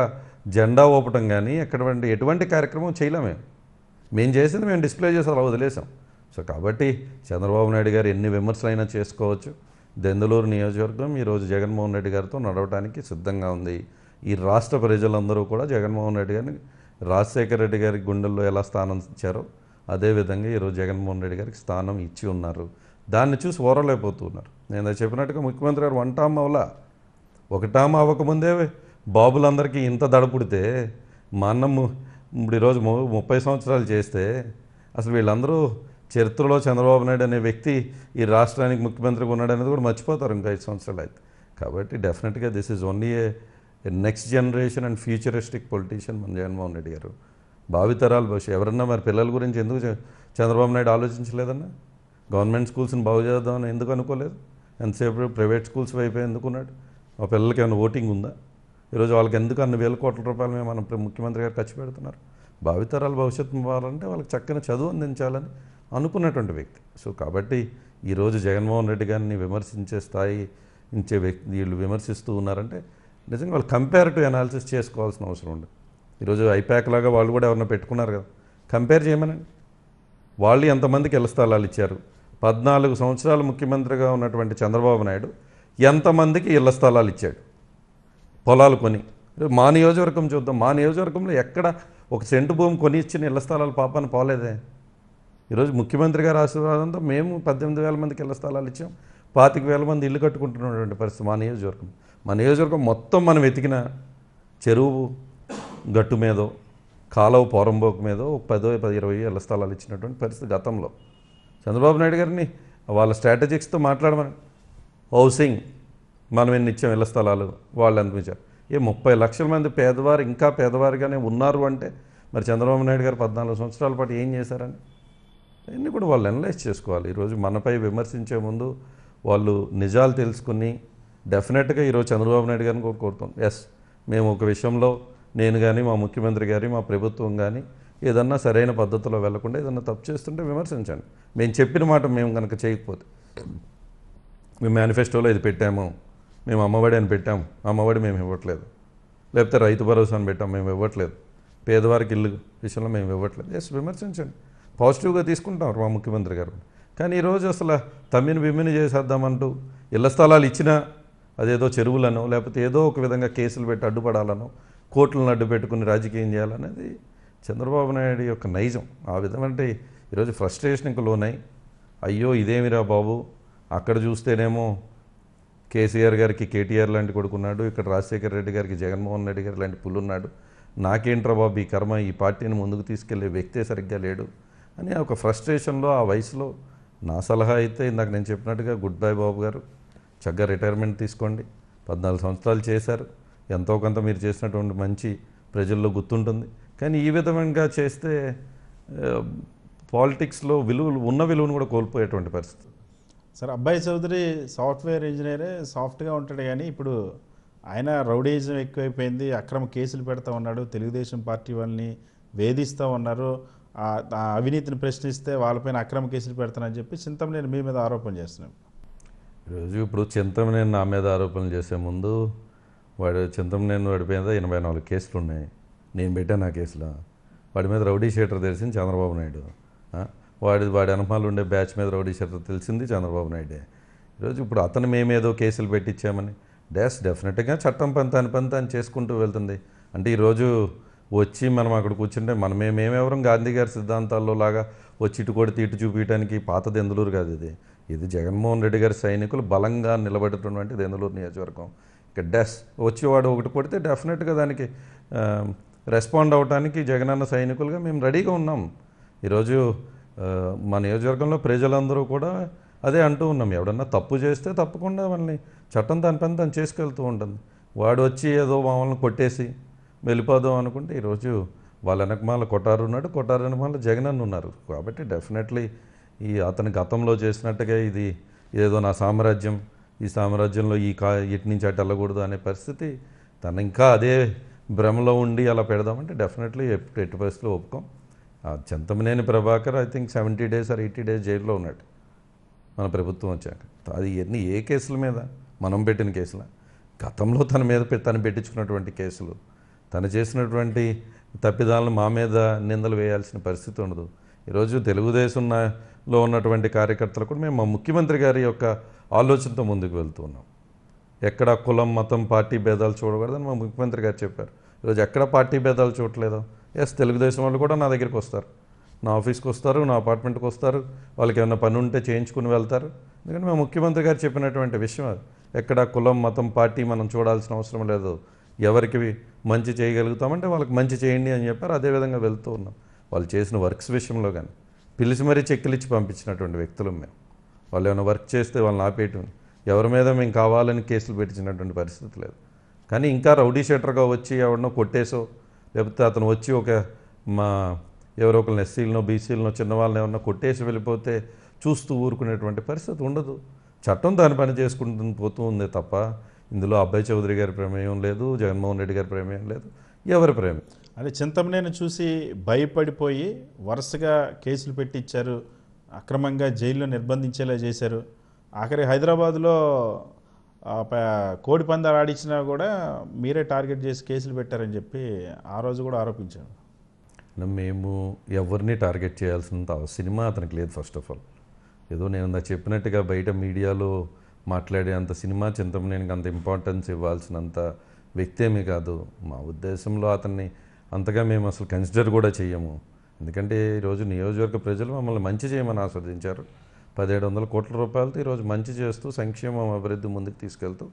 జెండా ఊపటం కానీ ఎక్కడ ఎటువంటి కార్యక్రమం చేయలేమే మేము చేసింది మేము డిస్ప్లే చేసి అలా వదిలేసాం సో కాబట్టి చంద్రబాబు నాయుడు గారు ఎన్ని విమర్శలైనా చేసుకోవచ్చు దెందులూరు నియోజకవర్గం ఈరోజు జగన్మోహన్ రెడ్డి గారితో నడవడానికి సిద్ధంగా ఉంది ఈ రాష్ట్ర ప్రజలందరూ కూడా జగన్మోహన్ రెడ్డి గారిని రాజశేఖర రెడ్డి గారి గుండెల్లో ఎలా స్థానం ఇచ్చారో అదేవిధంగా ఈరోజు జగన్మోహన్ రెడ్డి గారికి స్థానం ఇచ్చి ఉన్నారు దాన్ని చూసి ఓరలేకపోతున్నారు నేను చెప్పినట్టుగా ముఖ్యమంత్రి గారు వన్ టామ్ అవలా ఒక టామ్ అవ్వకముందే బాబులందరికీ ఇంత దడపుడితే మా అన్న ఇప్పుడు ఈరోజు ముప్పై సంవత్సరాలు చేస్తే అసలు వీళ్ళందరూ చరిత్రలో చంద్రబాబు నాయుడు అనే వ్యక్తి ఈ రాష్ట్రానికి ముఖ్యమంత్రిగా ఉన్నాడు అనేది కూడా మర్చిపోతారు ఇంకా ఐదు సంవత్సరాలు అయితే కాబట్టి డెఫినెట్గా this is only a next generation and futuristic politician మన జగన్మోహన్ రెడ్డి గారు భావితరాలు భవిష్యత్ ఎవరన్నా మరి పిల్లల గురించి ఎందుకు చంద్రబాబు నాయుడు ఆలోచించలేదన్నా గవర్నమెంట్ స్కూల్స్ని బాగు చేద్దామని ఎందుకు అనుకోలేదు ఎంతసేపు ప్రైవేట్ స్కూల్స్ వైపు ఎందుకున్నాడు మా పిల్లలకి ఏమైనా ఓటింగ్ ఉందా ఈరోజు వాళ్ళకి ఎందుకు అన్ని వేల కోట్ల రూపాయలు మేము మనం ముఖ్యమంత్రి గారు ఖర్చు పెడుతున్నారు భావితరాలు భవిష్యత్తు ఇవ్వాలంటే వాళ్ళకి చక్కని చదువు అందించాలని అనుకున్నటువంటి వ్యక్తి సో కాబట్టి ఈరోజు జగన్మోహన్ రెడ్డి గారిని విమర్శించే స్థాయి ఇచ్చే వ్యక్తి వీళ్ళు విమర్శిస్తూ ఉన్నారంటే నిజంగా వాళ్ళు కంపారిటివ్ అనాలిసిస్ చేసుకోవాల్సిన అవసరం ఉంది ఈరోజు ఐప్యాక్ లాగా వాళ్ళు కూడా ఎవరన్నా పెట్టుకున్నారు కదా కంపేర్ చేయమనండి వాళ్ళు ఎంతమందికి ఇళ్ళ స్థలాలు ఇచ్చారు పద్నాలుగు సంవత్సరాలు ముఖ్యమంత్రిగా ఉన్నటువంటి చంద్రబాబు నాయుడు ఎంతమందికి ఇళ్ల స్థలాలు ఇచ్చాడు పొలాలు కొని మా నియోజకవర్గం చూద్దాం మా నియోజకవర్గంలో ఎక్కడ ఒక సెంటు భూమి కొని ఇచ్చిన ఇళ్ల స్థలాలు పాపాన్ని పోలేదే ఈరోజు ముఖ్యమంత్రి గారు ఆశీర్వాదంతో మేము పద్దెనిమిది వేల మందికి ఇళ్ల స్థలాలు ఇచ్చాం పాతిక వేల మంది ఇల్లు కట్టుకుంటున్నటువంటి పరిస్థితి మా నియోజకవర్గం మా నియోజకవర్గం మొత్తం మనం వెతికిన చెరువు గట్టు మీదో కాలువ పోరంబోకు మీద పదో పది ఇరవై ఇళ్ల స్థలాలు ఇచ్చినటువంటి పరిస్థితి గతంలో చంద్రబాబు నాయుడు గారిని వాళ్ళ స్ట్రాటజిక్స్తో మాట్లాడమని హౌసింగ్ మనం ఎన్ని ఇచ్చాం ఇళ్ళ స్థలాలు వాళ్ళు అనిపించారు ఏ ముప్పై లక్షల మంది పేదవారు ఇంకా పేదవారుగానే ఉన్నారు అంటే మరి చంద్రబాబు నాయుడు గారు పద్నాలుగు సంవత్సరాల పాటు ఏం చేశారని అన్నీ కూడా వాళ్ళు ఎనలైజ్ చేసుకోవాలి ఈరోజు మనపై విమర్శించే ముందు వాళ్ళు నిజాలు తెలుసుకుని డెఫినెట్గా ఈరోజు చంద్రబాబు నాయుడు గారిని కూడా కోరుతాం ఎస్ మేము ఒక విషయంలో నేను కానీ మా ముఖ్యమంత్రి గారి మా ప్రభుత్వం కానీ ఏదన్నా సరైన పద్ధతిలో వెళ్లకుండా ఏదన్నా తప్పు చేస్తుంటే విమర్శించండి మేము చెప్పిన మాట మేము కనుక చేయకపోతే మేము మేనిఫెస్టోలో ఇది పెట్టాము మేము అమ్మఒడి అని పెట్టాము అమ్మఒడి మేము ఇవ్వట్లేదు లేకపోతే రైతు భరోసా అని పెట్టాము మేము ఇవ్వట్లేదు పేదవారికి ఇల్లు విషయంలో మేము ఇవ్వట్లేదు ఎస్ విమర్శించండి పాజిటివ్గా తీసుకుంటాం మా ముఖ్యమంత్రి గారు కానీ ఈరోజు అసలు తమ్మిని బిమ్మిని చేసేద్దామంటూ ఇళ్ల స్థలాలు ఇచ్చినా అదేదో చెరువులను లేకపోతే ఏదో ఒక విధంగా కేసులు పెట్టి అడ్డుపడాలను కోర్టులను అడ్డు పెట్టుకుని రాజకీయం చేయాలనేది చంద్రబాబు నాయుడు యొక్క నైజం ఆ విధమంటే ఈరోజు ఫ్రస్ట్రేషన్కి లోనై అయ్యో ఇదేమిరా బాబు అక్కడ చూస్తేనేమో కేసీఆర్ గారికి కేటీఆర్ లాంటి కొడుకున్నాడు ఇక్కడ రాజశేఖర రెడ్డి గారికి జగన్మోహన్ రెడ్డి గారు లాంటి పుల్లున్నాడు నాకేంట్రా బాబు ఈ కర్మ ఈ పార్టీని ముందుకు తీసుకెళ్లే వ్యక్తే సరిగ్గా లేడు అని ఒక ఫ్రస్ట్రేషన్లో ఆ వయసులో నా సలహా అయితే ఇందాక నేను చెప్పినట్టుగా గుడ్ బై బాబు గారు చక్కగా రిటైర్మెంట్ తీసుకోండి పద్నాలుగు సంవత్సరాలు చేశారు ఎంతో కొంత మీరు చేసినటువంటి మంచి ప్రజల్లో గుర్తుంటుంది కానీ ఈ విధంగా చేస్తే పాలిటిక్స్లో విలువలు ఉన్న విలువను కూడా కోల్పోయేటువంటి పరిస్థితి సార్ అబ్బాయి చౌదరి సాఫ్ట్వేర్ ఇంజనీరే సాఫ్ట్గా ఉంటాడు కానీ ఇప్పుడు ఆయన రౌడీజం ఎక్కువైపోయింది అక్రమ కేసులు పెడతా ఉన్నాడు తెలుగుదేశం పార్టీ వాళ్ళని వేధిస్తూ ఉన్నారు అవినీతిని ప్రశ్నిస్తే వాళ్ళపైన అక్రమ కేసులు పెడతానని చెప్పి నేను మీ మీద ఆరోపణ చేస్తున్నాం ఈరోజు ఇప్పుడు నేను నా మీద ఆరోపణలు చేసే ముందు వాడు చింతం వాడి మీద ఎనభై నాలుగు కేసులు ఉన్నాయి నేను పెట్టాను ఆ కేసులో వాడి మీద రౌడీ షేటర్ తెలిసింది చంద్రబాబు నాయుడు వాడి వాడి అనుమానాలు ఉండే బ్యాచ్ మీద రౌడీ షీటర్ తెలిసింది చంద్రబాబు నాయుడే ఈరోజు ఇప్పుడు అతను మేమేదో కేసులు పెట్టించామని డాష్ డెఫినెట్గా చట్టం పంతాన్ని పంతాన్ని చేసుకుంటూ వెళ్తుంది అంటే ఈరోజు వచ్చి మనం అక్కడ కూర్చుంటే మనమేమేమెవరం గాంధీ గారి సిద్ధాంతాల్లో లాగా వచ్చి ఇటు కొడితే ఇటు చూపించడానికి పాత దెందులూరు కాదు ఇది ఇది జగన్మోహన్ రెడ్డి గారి సైనికులు బలంగా నిలబడేటటువంటి దెందులూరు నియోజకవర్గం ఇక వచ్చి వచ్చేవాడు ఒకటి కొడితే డెఫినెట్గా దానికి రెస్పాండ్ అవడానికి జగనన్న సైనికులుగా మేము రెడీగా ఉన్నాం ఈరోజు మా నియోజకవర్గంలో ప్రజలందరూ కూడా అదే అంటూ ఉన్నాం ఎవడన్నా తప్పు చేస్తే తప్పకుండా మనల్ని చట్టం దాని పని తను చేసుకెళ్తూ ఉంటుంది వాడు వచ్చి ఏదో మామూలు కొట్టేసి వెళ్ళిపోదాం అనుకుంటే ఈరోజు వాళ్ళ వెనకమాల కొట్టారు ఉన్నాడు కొట్టారు వెనకమాల అన్న ఉన్నారు కాబట్టి డెఫినెట్లీ ఈ అతని గతంలో చేసినట్టుగా ఇది ఏదో నా సామ్రాజ్యం ఈ సామ్రాజ్యంలో ఈ కా ఇటు నుంచి అటు వెళ్ళకూడదు అనే పరిస్థితి తను ఇంకా అదే భ్రమలో ఉండి అలా పెడదామంటే డెఫినెట్లీ ఎప్పుడు ఎట్టి పరిస్థితులు ఒప్పుకోం Chintamaneni Prabhakar I think seventy days or eighty days జైల్లో ఉన్నాడు మన ప్రభుత్వం వచ్చాక అది ఎన్ని ఏ కేసుల మీద మనం పెట్టిన కేసుల గతంలో తన మీద తను పెట్టించుకున్నటువంటి కేసులు తను చేసినటువంటి తప్పిదాలను మా మీద నిందలు వేయాల్సిన పరిస్థితి ఉండదు ఈరోజు తెలుగుదేశంలో ఉన్నటువంటి కార్యకర్తలు కూడా మేము మా ముఖ్యమంత్రి గారి యొక్క ఆలోచనతో ముందుకు వెళ్తూ ఉన్నాం ఎక్కడ కులం మతం పార్టీ భేదాలు చూడకూడదని మా ముఖ్యమంత్రి గారు చెప్పారు ఈరోజు ఎక్కడ పార్టీ భేదాలు చూడలేదు ఎస్ తెలుగుదేశం వాళ్ళు కూడా నా దగ్గరికి వస్తారు నా ఆఫీస్కి వస్తారు నా అపార్ట్మెంట్కి వస్తారు వాళ్ళకి ఏమైనా పని ఉంటే చేయించుకుని వెళ్తారు ఎందుకంటే మేము ముఖ్యమంత్రి గారు చెప్పినటువంటి విషయం అది ఎక్కడ కులం మతం పార్టీ మనం చూడాల్సిన అవసరం లేదు ఎవరికి మంచి చేయగలుగుతామంటే వాళ్ళకి మంచి చేయండి అని చెప్పారు అదేవిధంగా వెళ్తూ ఉన్నాం వాళ్ళు చేసిన వర్క్స్ విషయంలో కానీ పిలిచి మరీ చెక్కులు ఇచ్చి పంపించినటువంటి వ్యక్తులు మేము వాళ్ళు ఏమైనా వర్క్ చేస్తే వాళ్ళని ఆపేయటం ఎవరి మీద మేము కావాలని కేసులు పెట్టించినటువంటి పరిస్థితి లేదు కానీ ఇంకా రౌడీ షీటర్గా వచ్చి ఎవరినో కొట్టేసో లేకపోతే అతను వచ్చి ఒక మా ఎవరో ఒకరిని ఎస్సీలనో బీసీలనో చిన్నవాళ్ళని ఎవరినో కొట్టేసి వెళ్ళిపోతే చూస్తూ ఊరుకునేటువంటి పరిస్థితి ఉండదు చట్టం దాని పని చేసుకుంటూ పోతూ ఉంది తప్ప ఇందులో అబ్బాయి చౌదరి గారి ప్రమేయం లేదు జగన్మోహన్ రెడ్డి గారి ప్రమేయం లేదు ఎవరి ప్రేమే అదే చింతమనేని చూసి భయపడిపోయి వరుసగా కేసులు పెట్టించారు అక్రమంగా జైల్లో నిర్బంధించేలా చేశారు ఆఖరి హైదరాబాద్లో కోడి పందాలు ఆడించినా కూడా మీరే టార్గెట్ చేసి కేసులు పెట్టారని చెప్పి ఆ రోజు కూడా ఆరోపించారు మేము ఎవరిని టార్గెట్ చేయాల్సినంత సినిమా అతనికి లేదు ఫస్ట్ ఆఫ్ ఆల్ ఏదో నేను చెప్పినట్టుగా బయట మీడియాలో మాట్లాడే అంత సినిమా చింతమనేనికి అంత ఇంపార్టెన్స్ ఇవ్వాల్సినంత వ్యక్తి ఏమీ కాదు మా ఉద్దేశంలో అతన్ని అంతగా మేము అసలు కన్సిడర్ కూడా చేయము ఎందుకంటే ఈరోజు నియోజకవర్గ ప్రజలు మమ్మల్ని మంచి చేయమని ఆస్వాదించారు పదిహేడు వందల కోట్ల రూపాయలతో ఈరోజు మంచి చేస్తూ సంక్షేమం అభివృద్ధి ముందుకు తీసుకెళ్తూ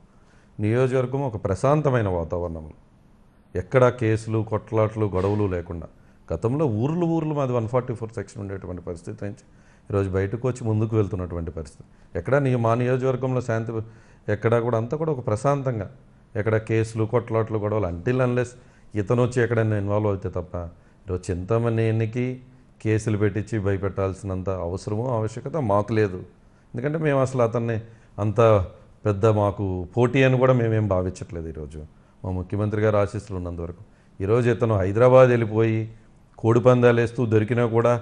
నియోజకవర్గం ఒక ప్రశాంతమైన వాతావరణంలో ఎక్కడా కేసులు కొట్లాట్లు గొడవలు లేకుండా గతంలో ఊర్లు ఊర్లు మాది వన్ ఫార్టీ ఫోర్ సెక్షన్ ఉండేటువంటి పరిస్థితి నుంచి ఈరోజు బయటకు వచ్చి ముందుకు వెళ్తున్నటువంటి పరిస్థితి ఎక్కడ నీ మా నియోజకవర్గంలో శాంతి ఎక్కడా కూడా అంతా కూడా ఒక ప్రశాంతంగా ఎక్కడ కేసులు కొట్లాట్లు గొడవలు అంటిల్ అన్లెస్ ఇతను వచ్చి ఎక్కడైనా ఇన్వాల్వ్ అవుతే తప్ప ఈరోజు చింతమనేనికి కేసులు పెట్టించి భయపెట్టాల్సినంత అవసరము ఆవశ్యకత మాకు లేదు ఎందుకంటే మేము అసలు అతన్ని అంత పెద్ద మాకు పోటీ అని కూడా మేమేం భావించట్లేదు ఈరోజు మా ముఖ్యమంత్రి గారు ఆశీస్సులు ఉన్నంతవరకు ఈరోజు ఇతను హైదరాబాద్ వెళ్ళిపోయి కోడి పందాలు వేస్తూ దొరికినా కూడా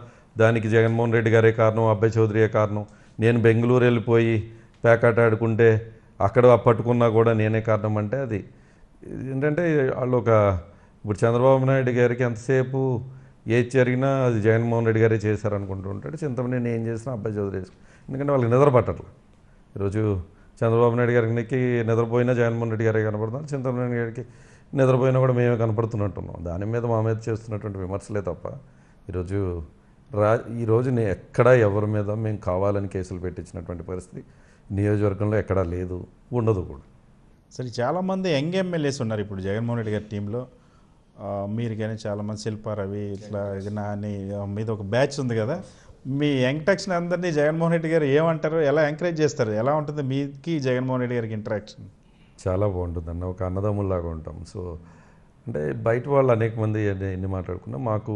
దానికి జగన్మోహన్ రెడ్డి గారే కారణం అబ్బాయి చౌదరియే కారణం నేను బెంగళూరు వెళ్ళిపోయి ప్యాకాట్ ఆడుకుంటే అక్కడ పట్టుకున్నా కూడా నేనే కారణం అంటే అది ఏంటంటే వాళ్ళు ఒక ఇప్పుడు చంద్రబాబు నాయుడు గారికి ఎంతసేపు ఏది జరిగినా అది జగన్మోహన్ రెడ్డి గారే చేశారనుకుంటూ ఉంటాడు చింతమనే నేను ఏం చేసినా అబ్బాయి చదువు ఎందుకంటే వాళ్ళకి నిద్ర పట్టట్లేదు ఈరోజు చంద్రబాబు నాయుడు గారికి నిద్రపోయినా జగన్మోహన్ రెడ్డి గారే కనపడుతున్నారు చంద్రబాబు నాయుడు గారికి నిద్రపోయినా కూడా మేమే కనపడుతున్నట్టున్నాం దాని మీద మా మీద చేస్తున్నటువంటి విమర్శలే తప్ప ఈరోజు రా ఈరోజు నేను ఎక్కడ ఎవరి మీద మేము కావాలని కేసులు పెట్టించినటువంటి పరిస్థితి నియోజకవర్గంలో ఎక్కడా లేదు ఉండదు కూడా సరే చాలామంది యంగ్ ఎమ్మెల్యేస్ ఉన్నారు ఇప్పుడు జగన్మోహన్ రెడ్డి గారి టీంలో మీరు కానీ చాలామంది శిల్ప రవి ఇట్లా నాని మీద ఒక బ్యాచ్ ఉంది కదా మీ యంగ్టెక్స్ని అందరినీ జగన్మోహన్ రెడ్డి గారు ఏమంటారు ఎలా ఎంకరేజ్ చేస్తారు ఎలా ఉంటుంది మీకి జగన్మోహన్ రెడ్డి గారికి ఇంటరాక్షన్ చాలా అన్న ఒక అన్నదమ్ముల్లాగా ఉంటాం సో అంటే బయట వాళ్ళు అనేక మంది ఎన్ని మాట్లాడుకున్నా మాకు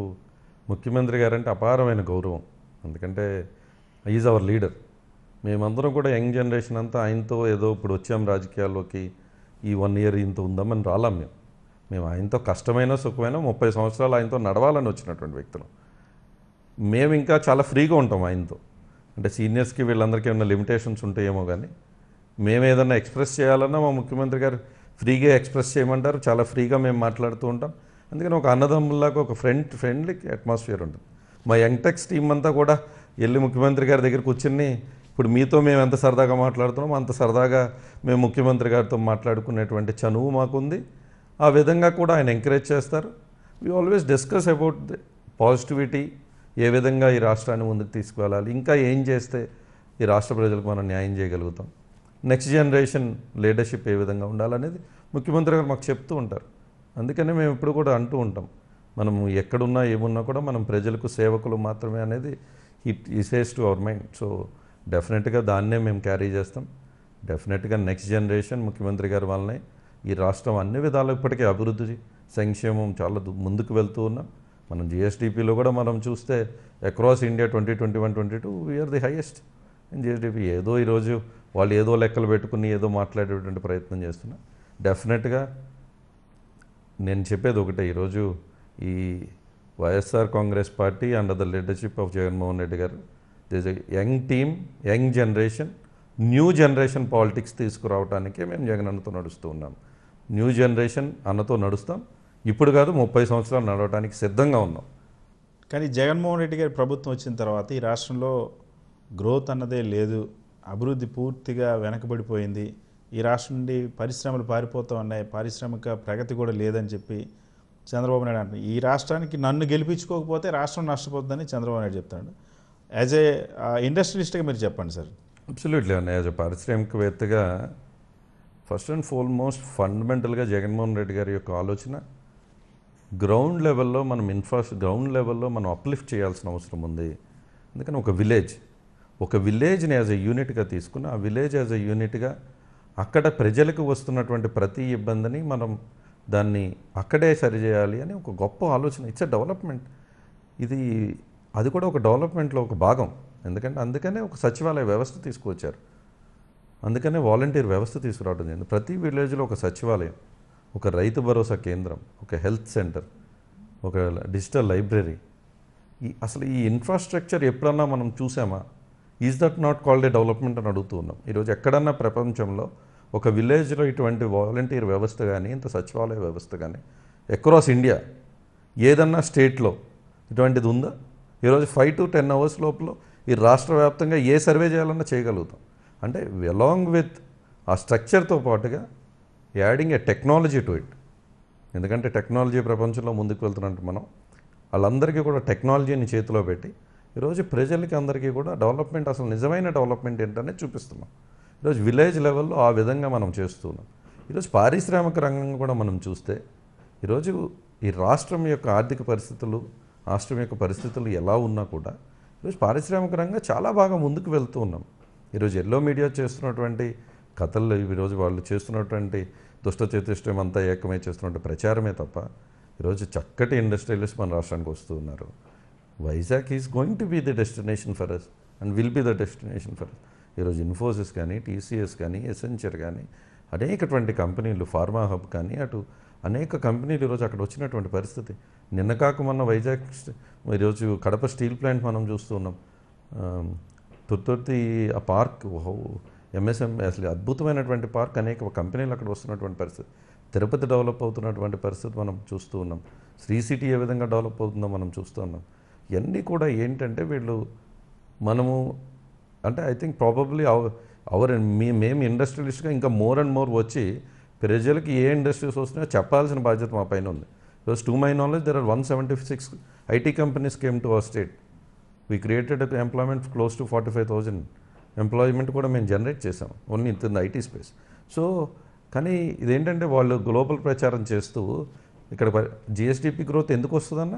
ముఖ్యమంత్రి గారంటే అపారమైన గౌరవం ఎందుకంటే ఈజ్ అవర్ లీడర్ మేమందరం కూడా యంగ్ జనరేషన్ అంతా ఆయనతో ఏదో ఇప్పుడు వచ్చాం రాజకీయాల్లోకి ఈ వన్ ఇయర్ ఇంత ఉందామని రాలాం మేము మేము ఆయనతో కష్టమైన సుఖమైన ముప్పై సంవత్సరాలు ఆయనతో నడవాలని వచ్చినటువంటి వ్యక్తులు మేము ఇంకా చాలా ఫ్రీగా ఉంటాం ఆయనతో అంటే సీనియర్స్కి వీళ్ళందరికీ ఏమైనా లిమిటేషన్స్ ఉంటాయేమో కానీ మేము ఏదన్నా ఎక్స్ప్రెస్ చేయాలన్నా మా ముఖ్యమంత్రి గారు ఫ్రీగా ఎక్స్ప్రెస్ చేయమంటారు చాలా ఫ్రీగా మేము మాట్లాడుతూ ఉంటాం అందుకని ఒక అన్నదమ్ముల్లాగా ఒక ఫ్రెండ్ ఫ్రెండ్లీ అట్మాస్ఫియర్ ఉంటుంది మా యంగ్టెక్స్ టీం అంతా కూడా వెళ్ళి ముఖ్యమంత్రి గారి దగ్గర కూర్చుని ఇప్పుడు మీతో మేము ఎంత సరదాగా మాట్లాడుతున్నామో అంత సరదాగా మేము ముఖ్యమంత్రి గారితో మాట్లాడుకునేటువంటి చనువు మాకుంది ఆ విధంగా కూడా ఆయన ఎంకరేజ్ చేస్తారు we always discuss about the positivity ఏ విధంగా ఈ రాష్ట్రాన్ని ముందుకు తీసుకువెళ్ళాలి ఇంకా ఏం చేస్తే ఈ రాష్ట్ర ప్రజలకు మనం న్యాయం చేయగలుగుతాం నెక్స్ట్ జనరేషన్ లీడర్షిప్ ఏ విధంగా ఉండాలనేది ముఖ్యమంత్రి గారు మాకు చెప్తూ ఉంటారు అందుకనే మేము ఇప్పుడు కూడా అంటూ ఉంటాం మనం ఎక్కడున్నా ఏమున్నా కూడా మనం ప్రజలకు సేవకులు మాత్రమే అనేది ఈ says to our mind so డెఫినెట్గా దాన్నే మేము క్యారీ చేస్తాం డెఫినెట్గా నెక్స్ట్ జనరేషన్ ముఖ్యమంత్రి గారి వల్లనే ఈ రాష్ట్రం అన్ని విధాలు ఇప్పటికే అభివృద్ధి సంక్షేమం చాలా ముందుకు వెళ్తూ ఉన్నాం మనం జిఎస్డిపిలో కూడా మనం చూస్తే across India twenty twenty one twenty two we're the highest in GSDP ఏదో ఈరోజు వాళ్ళు ఏదో లెక్కలు పెట్టుకుని ఏదో మాట్లాడేటువంటి ప్రయత్నం చేస్తున్నా డెఫినెట్గా నేను చెప్పేది ఒకటే ఈరోజు ఈ YSR Congress party under the leadership of Jaganmohan Reddy garu this young team young generation new generation politics తీసుకురావడానికే మేము జగన్ అన్నతో నడుస్తూ ఉన్నాం న్యూ జనరేషన్ అన్నతో నడుస్తాం ఇప్పుడు కాదు ముప్పై సంవత్సరాలు నడవడానికి సిద్ధంగా ఉన్నాం కానీ జగన్మోహన్ రెడ్డి గారి ప్రభుత్వం వచ్చిన తర్వాత ఈ రాష్ట్రంలో గ్రోత్ అన్నదే లేదు అభివృద్ధి పూర్తిగా వెనకబడిపోయింది ఈ రాష్ట్రం నుండి పరిశ్రమలు పారిపోతూ ఉన్నాయి పారిశ్రామిక ప్రగతి కూడా లేదని చెప్పి చంద్రబాబు నాయుడు అంటారు ఈ రాష్ట్రానికి నన్ను గెలిపించుకోకపోతే రాష్ట్రం నష్టపోతుందని చంద్రబాబు నాయుడు చెప్తాడు యాజ్ ఏ ఇండస్ట్రియలిస్ట్గా మీరు చెప్పండి సార్ అబ్సల్యూట్లీ అండి యాజ్ ఏ పారిశ్రామికవేత్తగా ఫస్ట్ అండ్ మోస్ట్ ఫండమెంటల్గా జగన్మోహన్ రెడ్డి గారి యొక్క ఆలోచన గ్రౌండ్ లెవెల్లో మనం ఇన్ఫ్రా గ్రౌండ్ లెవెల్లో మనం అప్లిఫ్ట్ చేయాల్సిన అవసరం ఉంది అందుకని ఒక విలేజ్ ఒక విలేజ్ని యాజ్ ఎ యూనిట్గా తీసుకుని ఆ విలేజ్ యాజ్ ఎ యూనిట్గా అక్కడ ప్రజలకు వస్తున్నటువంటి ప్రతి ఇబ్బందిని మనం దాన్ని అక్కడే సరిచేయాలి అని ఒక గొప్ప ఆలోచన ఇట్స్ డెవలప్మెంట్ ఇది అది కూడా ఒక డెవలప్మెంట్లో ఒక భాగం ఎందుకంటే అందుకనే ఒక సచివాలయ వ్యవస్థ తీసుకువచ్చారు అందుకనే వాలంటీర్ వ్యవస్థ తీసుకురావడం జరిగింది ప్రతి విలేజ్లో ఒక సచివాలయం ఒక రైతు భరోసా కేంద్రం ఒక హెల్త్ సెంటర్ ఒక డిజిటల్ లైబ్రరీ ఈ అసలు ఈ ఇన్ఫ్రాస్ట్రక్చర్ ఎప్పుడన్నా మనం చూసామా is that not called a development అని అడుగుతూ ఉన్నాం ఈరోజు ఎక్కడన్నా ప్రపంచంలో ఒక విలేజ్లో ఇటువంటి వాలంటీర్ వ్యవస్థ కానీ ఇంత సచివాలయ వ్యవస్థ కానీ అక్రాస్ ఇండియా ఏదన్నా స్టేట్లో ఇటువంటిది ఉందా ఈరోజు ఫైవ్ టు టెన్ అవర్స్ లోపల ఈ రాష్ట్ర వ్యాప్తంగా ఏ సర్వే చేయాలన్నా చేయగలుగుతాం అంటే అలాంగ్ విత్ ఆ స్ట్రక్చర్తో పాటుగా adding a technology to it ఎందుకంటే టెక్నాలజీ ప్రపంచంలో ముందుకు వెళ్తున్నట్టు మనం వాళ్ళందరికీ కూడా టెక్నాలజీని చేతిలో పెట్టి ఈరోజు ప్రజలకి అందరికీ కూడా డెవలప్మెంట్ అసలు నిజమైన డెవలప్మెంట్ ఏంటనే చూపిస్తున్నాం ఈరోజు విలేజ్ లెవెల్లో ఆ విధంగా మనం చేస్తున్నాం ఈరోజు పారిశ్రామిక రంగం కూడా మనం చూస్తే ఈరోజు ఈ రాష్ట్రం యొక్క ఆర్థిక పరిస్థితులు రాష్ట్రం యొక్క పరిస్థితులు ఎలా ఉన్నా కూడా ఈరోజు పారిశ్రామిక రంగం చాలా బాగా ముందుకు వెళ్తూ ఉన్నాం ఈరోజు ఎల్లో మీడియా చేస్తున్నటువంటి కథలు ఈరోజు వాళ్ళు చేస్తున్నటువంటి దుష్ట చతుష్టయం అంతా ఏకమై చేస్తున్నటువంటి ప్రచారమే తప్ప ఈరోజు చక్కటి ఇండస్ట్రియలిస్ట్ మన రాష్ట్రానికి వస్తూ ఉన్నారు Vizag is going to be the destination for us and will be the destination for us ఈరోజు ఇన్ఫోసిస్ కానీ టీసీఎస్ కానీ ఎసెన్చర్ కానీ అనేకటువంటి కంపెనీలు ఫార్మా హబ్ కానీ అటు అనేక కంపెనీలు ఈరోజు అక్కడ వచ్చినటువంటి పరిస్థితి నిన్న కాక మొన్న వైజాగ్ ఈరోజు కడప స్టీల్ ప్లాంట్ మనం చూస్తున్నాం తుర్తుర్తి ఆ పార్క్ ఎంఎస్ఎం అసలు అద్భుతమైనటువంటి పార్క్ అనేక కంపెనీలు అక్కడ వస్తున్నటువంటి పరిస్థితి తిరుపతి డెవలప్ అవుతున్నటువంటి పరిస్థితి మనం చూస్తూ ఉన్నాం శ్రీ సిటీ ఏ విధంగా డెవలప్ అవుతుందో మనం చూస్తూ ఉన్నాం ఇవన్నీ కూడా ఏంటంటే వీళ్ళు మనము అంటే ఐ థింక్ ప్రాబబ్లీ అవర్ మీ మేము ఇండస్ట్రియలిస్ట్గా ఇంకా మోర్ అండ్ మోర్ వచ్చి ప్రజలకి ఏ ఇండస్ట్రీస్ వస్తున్నాయో చెప్పాల్సిన బాధ్యత మా పైన ఉంది because to my knowledge there are one seventy six IT companies came to our state we created employment close to forty five thousand employment కూడా మేము జనరేట్ చేసాం ఓన్లీ ఇంత ఐటీ స్పేస్ సో కానీ ఇదేంటంటే వాళ్ళు గ్లోబల్ ప్రచారం చేస్తూ ఇక్కడ జిఎస్డిపి గ్రోత్ ఎందుకు వస్తుందన్న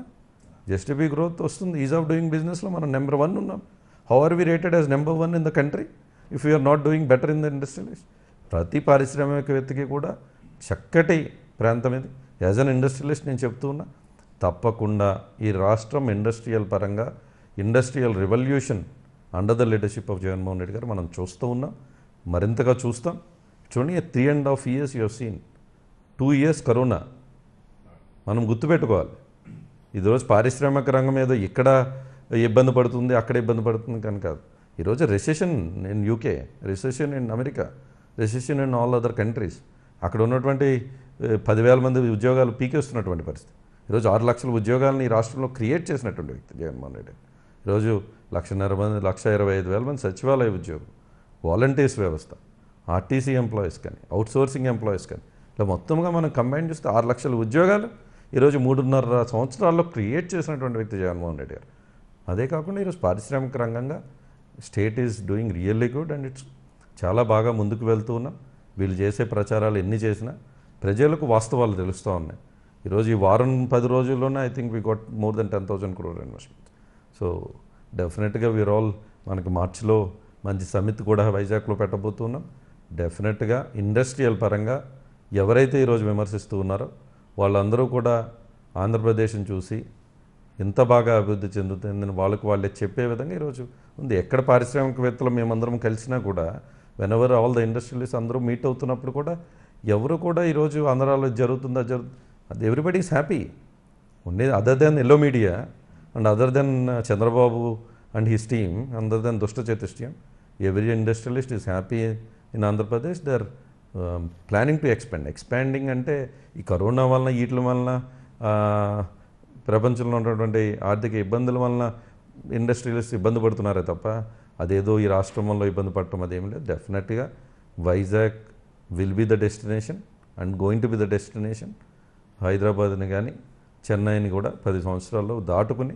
జిఎస్డిపి గ్రోత్ వస్తుంది ఈజ్ ఆఫ్ డూయింగ్ బిజినెస్లో మనం నెంబర్ వన్ ఉన్నాం how are we rated as number one in the country if you're not doing better in the industrialist ప్రతి పారిశ్రామికవేత్తకి కూడా చక్కటి ప్రాంతం ఇది యాజ్ అన్ ఇండస్ట్రియలిస్ట్ నేను చెప్తూ ఉన్నా తప్పకుండా ఈ రాష్ట్రం ఇండస్ట్రియల్ పరంగా industrial revolution under the leadership of Jaganmohan Reddy garu మనం చూస్తూ ఉన్నాం మరింతగా చూస్తాం చూడండి three and half years you seen two years corona మనం గుర్తుపెట్టుకోవాలి ఈరోజు పారిశ్రామిక రంగం మీద ఇక్కడ ఇబ్బంది పడుతుంది అక్కడ ఇబ్బంది పడుతుంది కనుక కాదు ఈరోజు recession in UK recession in America recession in all other countries అక్కడ ఉన్నటువంటి పదివేల మంది ఉద్యోగాలు పీకేస్తున్నటువంటి పరిస్థితి ఈరోజు ఆరు లక్షల ఉద్యోగాలను ఈ రాష్ట్రంలో క్రియేట్ చేసినటువంటి వ్యక్తి జగన్మోహన్ రెడ్డి ఈరోజు లక్షన్నర మంది లక్ష ఇరవై ఐదు వేల మంది సచివాలయ ఉద్యోగం వాలంటీర్స్ వ్యవస్థ ఆర్టీసీ ఎంప్లాయీస్ కానీ అవుట్సోర్సింగ్ ఎంప్లాయీస్ కానీ ఇలా మొత్తంగా మనం కంబైన్ చేస్తే ఆరు లక్షల ఉద్యోగాలు ఈరోజు మూడున్నర సంవత్సరాల్లో క్రియేట్ చేసినటువంటి వ్యక్తి జగన్మోహన్ రెడ్డి గారు అదే కాకుండా ఈరోజు పారిశ్రామిక రంగంగా state is doing really good and it's చాలా బాగా ముందుకు వెళ్తూ ఉన్నాం వీళ్ళు చేసే ప్రచారాలు ఎన్ని చేసినా ప్రజలకు వాస్తవాలు తెలుస్తూ ఉన్నాయి ఈరోజు ఈ వారం పది రోజుల్లోనే I think we got more than ten thousand crore investment so డెఫినెట్గా వీర్ ఆల్ మనకి మార్చిలో మంచి సమితి కూడా వైజాగ్లో పెట్టబోతున్నాం డెఫినెట్గా ఇండస్ట్రియల్ పరంగా ఎవరైతే ఈరోజు విమర్శిస్తూ ఉన్నారో వాళ్ళందరూ కూడా ఆంధ్రప్రదేశ్ని చూసి ఎంత బాగా అభివృద్ధి చెందుతుందని వాళ్ళకు వాళ్ళే చెప్పే విధంగా ఈరోజు ఉంది ఎక్కడ పారిశ్రామికవేత్తలు మేమందరం కలిసినా కూడా ఎవర్ ఆల్ ద ఇండస్ట్రియలిస్ట్ అందరూ మీట్ అవుతున్నప్పుడు కూడా ఎవరు కూడా ఈరోజు ఆంధ్రాలో జరుగుతుందా జరుగుతుంది అది ఎవ్రీబడి హ్యాపీ ఉండేది other than yellow media and other than Chandrababu and his team other than దుష్ట చతుష్టయం every industrialist is happy in Andhra Pradesh they are planning to expand expanding అంటే ఈ కరోనా వలన వీటి వలన ప్రపంచంలో ఉన్నటువంటి ఆర్థిక ఇబ్బందుల వలన ఇండస్ట్రియలిస్ట్ ఇబ్బంది పడుతున్నారే తప్ప అదేదో ఈ రాష్ట్రంలో ఇబ్బంది పడటం అదేమి లేదు డెఫినెట్గా Vizag will be the destination and going to be the destination హైదరాబాద్ని కానీ చెన్నైని కూడా పది సంవత్సరాల్లో దాటుకుని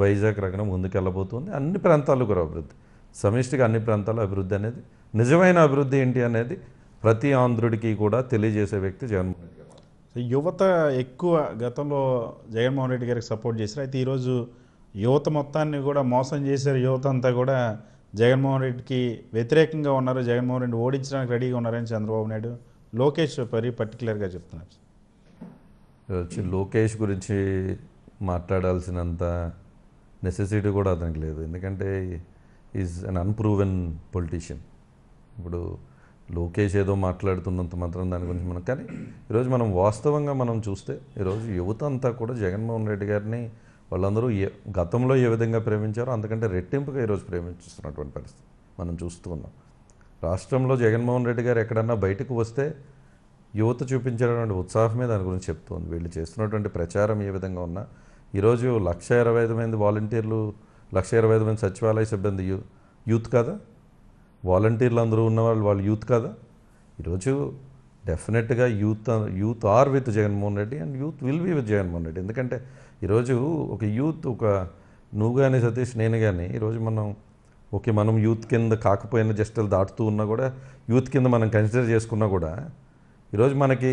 వైజాగ్ రంగం ముందుకెళ్ళబోతుంది అన్ని ప్రాంతాలు కూడా అభివృద్ధి సమిష్టిగా అన్ని ప్రాంతాలు అభివృద్ధి అనేది నిజమైన అభివృద్ధి ఏంటి అనేది ప్రతి ఆంధ్రుడికి కూడా తెలియజేసే వ్యక్తి జగన్మోహన్ రెడ్డి యువత ఎక్కువ గతంలో జగన్మోహన్ రెడ్డి గారికి సపోర్ట్ చేశారు అయితే ఈరోజు యువత మొత్తాన్ని కూడా మోసం చేశారు యువత అంతా కూడా జగన్మోహన్ రెడ్డికి వ్యతిరేకంగా ఉన్నారు జగన్మోహన్ రెడ్డి ఓడించడానికి రెడీగా ఉన్నారని చంద్రబాబు నాయుడు లోకేష్ పరి పర్టికులర్గా చెప్తున్నారు వచ్చి లోకేష్ గురించి మాట్లాడాల్సినంత నెసెసిటీ కూడా అతనికి లేదు ఎందుకంటే ఈజ్ అన్ అన్ప్రూవెన్ పొలిటీషియన్ ఇప్పుడు లోకేష్ ఏదో మాట్లాడుతున్నంత మాత్రం దాని గురించి మనం కానీ ఈరోజు మనం వాస్తవంగా మనం చూస్తే ఈరోజు యువత అంతా కూడా జగన్మోహన్ రెడ్డి గారిని వాళ్ళందరూ ఏ గతంలో ఏ విధంగా ప్రేమించారో అందుకంటే రెట్టింపుగా ఈరోజు ప్రేమిస్తున్నటువంటి పరిస్థితి మనం చూస్తూ ఉన్నాం రాష్ట్రంలో జగన్మోహన్ రెడ్డి గారు ఎక్కడన్నా బయటకు వస్తే యువత చూపించేటువంటి ఉత్సాహమే దాని గురించి చెప్తోంది వీళ్ళు చేస్తున్నటువంటి ప్రచారం ఏ విధంగా ఉన్నా ఈరోజు లక్ష ఇరవై ఐదు మంది వాలంటీర్లు లక్ష ఇరవై ఐదు మంది సచివాలయ సిబ్బంది యూ యూత్ కాదా వాలంటీర్లు అందరూ ఉన్నవాళ్ళు వాళ్ళు యూత్ కాదా ఈరోజు డెఫినెట్గా youth youth are with Jaganmohan Reddy and youth will be with Jaganmohan Reddy ఎందుకంటే ఈరోజు ఒక యూత్ ఒక నువ్వు కానీ సతీష్ నేను కానీ ఈరోజు మనం ఓకే మనం యూత్ కింద కాకపోయినా జస్ట్ దాటుతూ ఉన్నా కూడా యూత్ కింద మనం కన్సిడర్ చేసుకున్నా కూడా ఈరోజు మనకి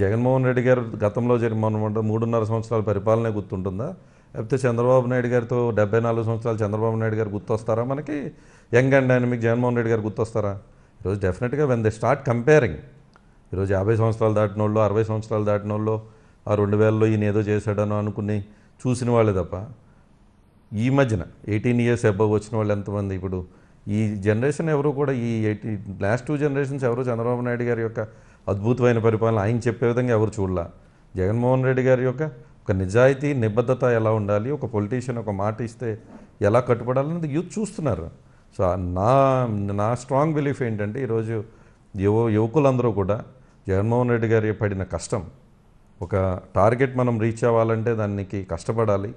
జగన్మోహన్ రెడ్డి గారు గతంలో జరిగిన మూడున్నర సంవత్సరాల పరిపాలనే గుర్తుంటుందా లేకపోతే చంద్రబాబు నాయుడు గారితో డెబ్బై నాలుగు సంవత్సరాలు చంద్రబాబు నాయుడు గారు గుర్తొస్తారా మనకి young and dynamic Jaganmohan Reddy garu గుర్తొస్తారా ఈరోజు డెఫినెట్గా వెన్ దే స్టార్ట్ కంపేరింగ్ ఈరోజు యాభై సంవత్సరాలు దాటిన వాళ్ళు అరవై సంవత్సరాలు దాటిన వాళ్ళు ఆ రెండు వేలలో ఈయన ఏదో చేశాడను అనుకుని చూసిన వాళ్ళే తప్ప ఈ మధ్యన ఎయిటీన్ ఇయర్స్ అబవ్ వచ్చిన వాళ్ళు ఎంతమంది ఇప్పుడు ఈ జనరేషన్ ఎవరు కూడా ఈ ఎయిటీ లాస్ట్ టూ జనరేషన్స్ ఎవరు చంద్రబాబు నాయుడు గారి యొక్క అద్భుతమైన పరిపాలన ఆయన చెప్పే విధంగా ఎవరు చూడలా జగన్మోహన్ రెడ్డి గారి యొక్క ఒక నిజాయితీ నిబద్ధత ఎలా ఉండాలి ఒక పొలిటీషియన్ ఒక మాట ఇస్తే ఎలా కట్టుబడాలన్నది యూత్ చూస్తున్నారు సో నా నా స్ట్రాంగ్ బిలీఫ్ ఏంటంటే ఈరోజు యువ యువకులందరూ కూడా జగన్మోహన్ రెడ్డి గారి పడిన కష్టం ఒక టార్గెట్ మనం రీచ్ అవ్వాలంటే దానికి కష్టపడాలి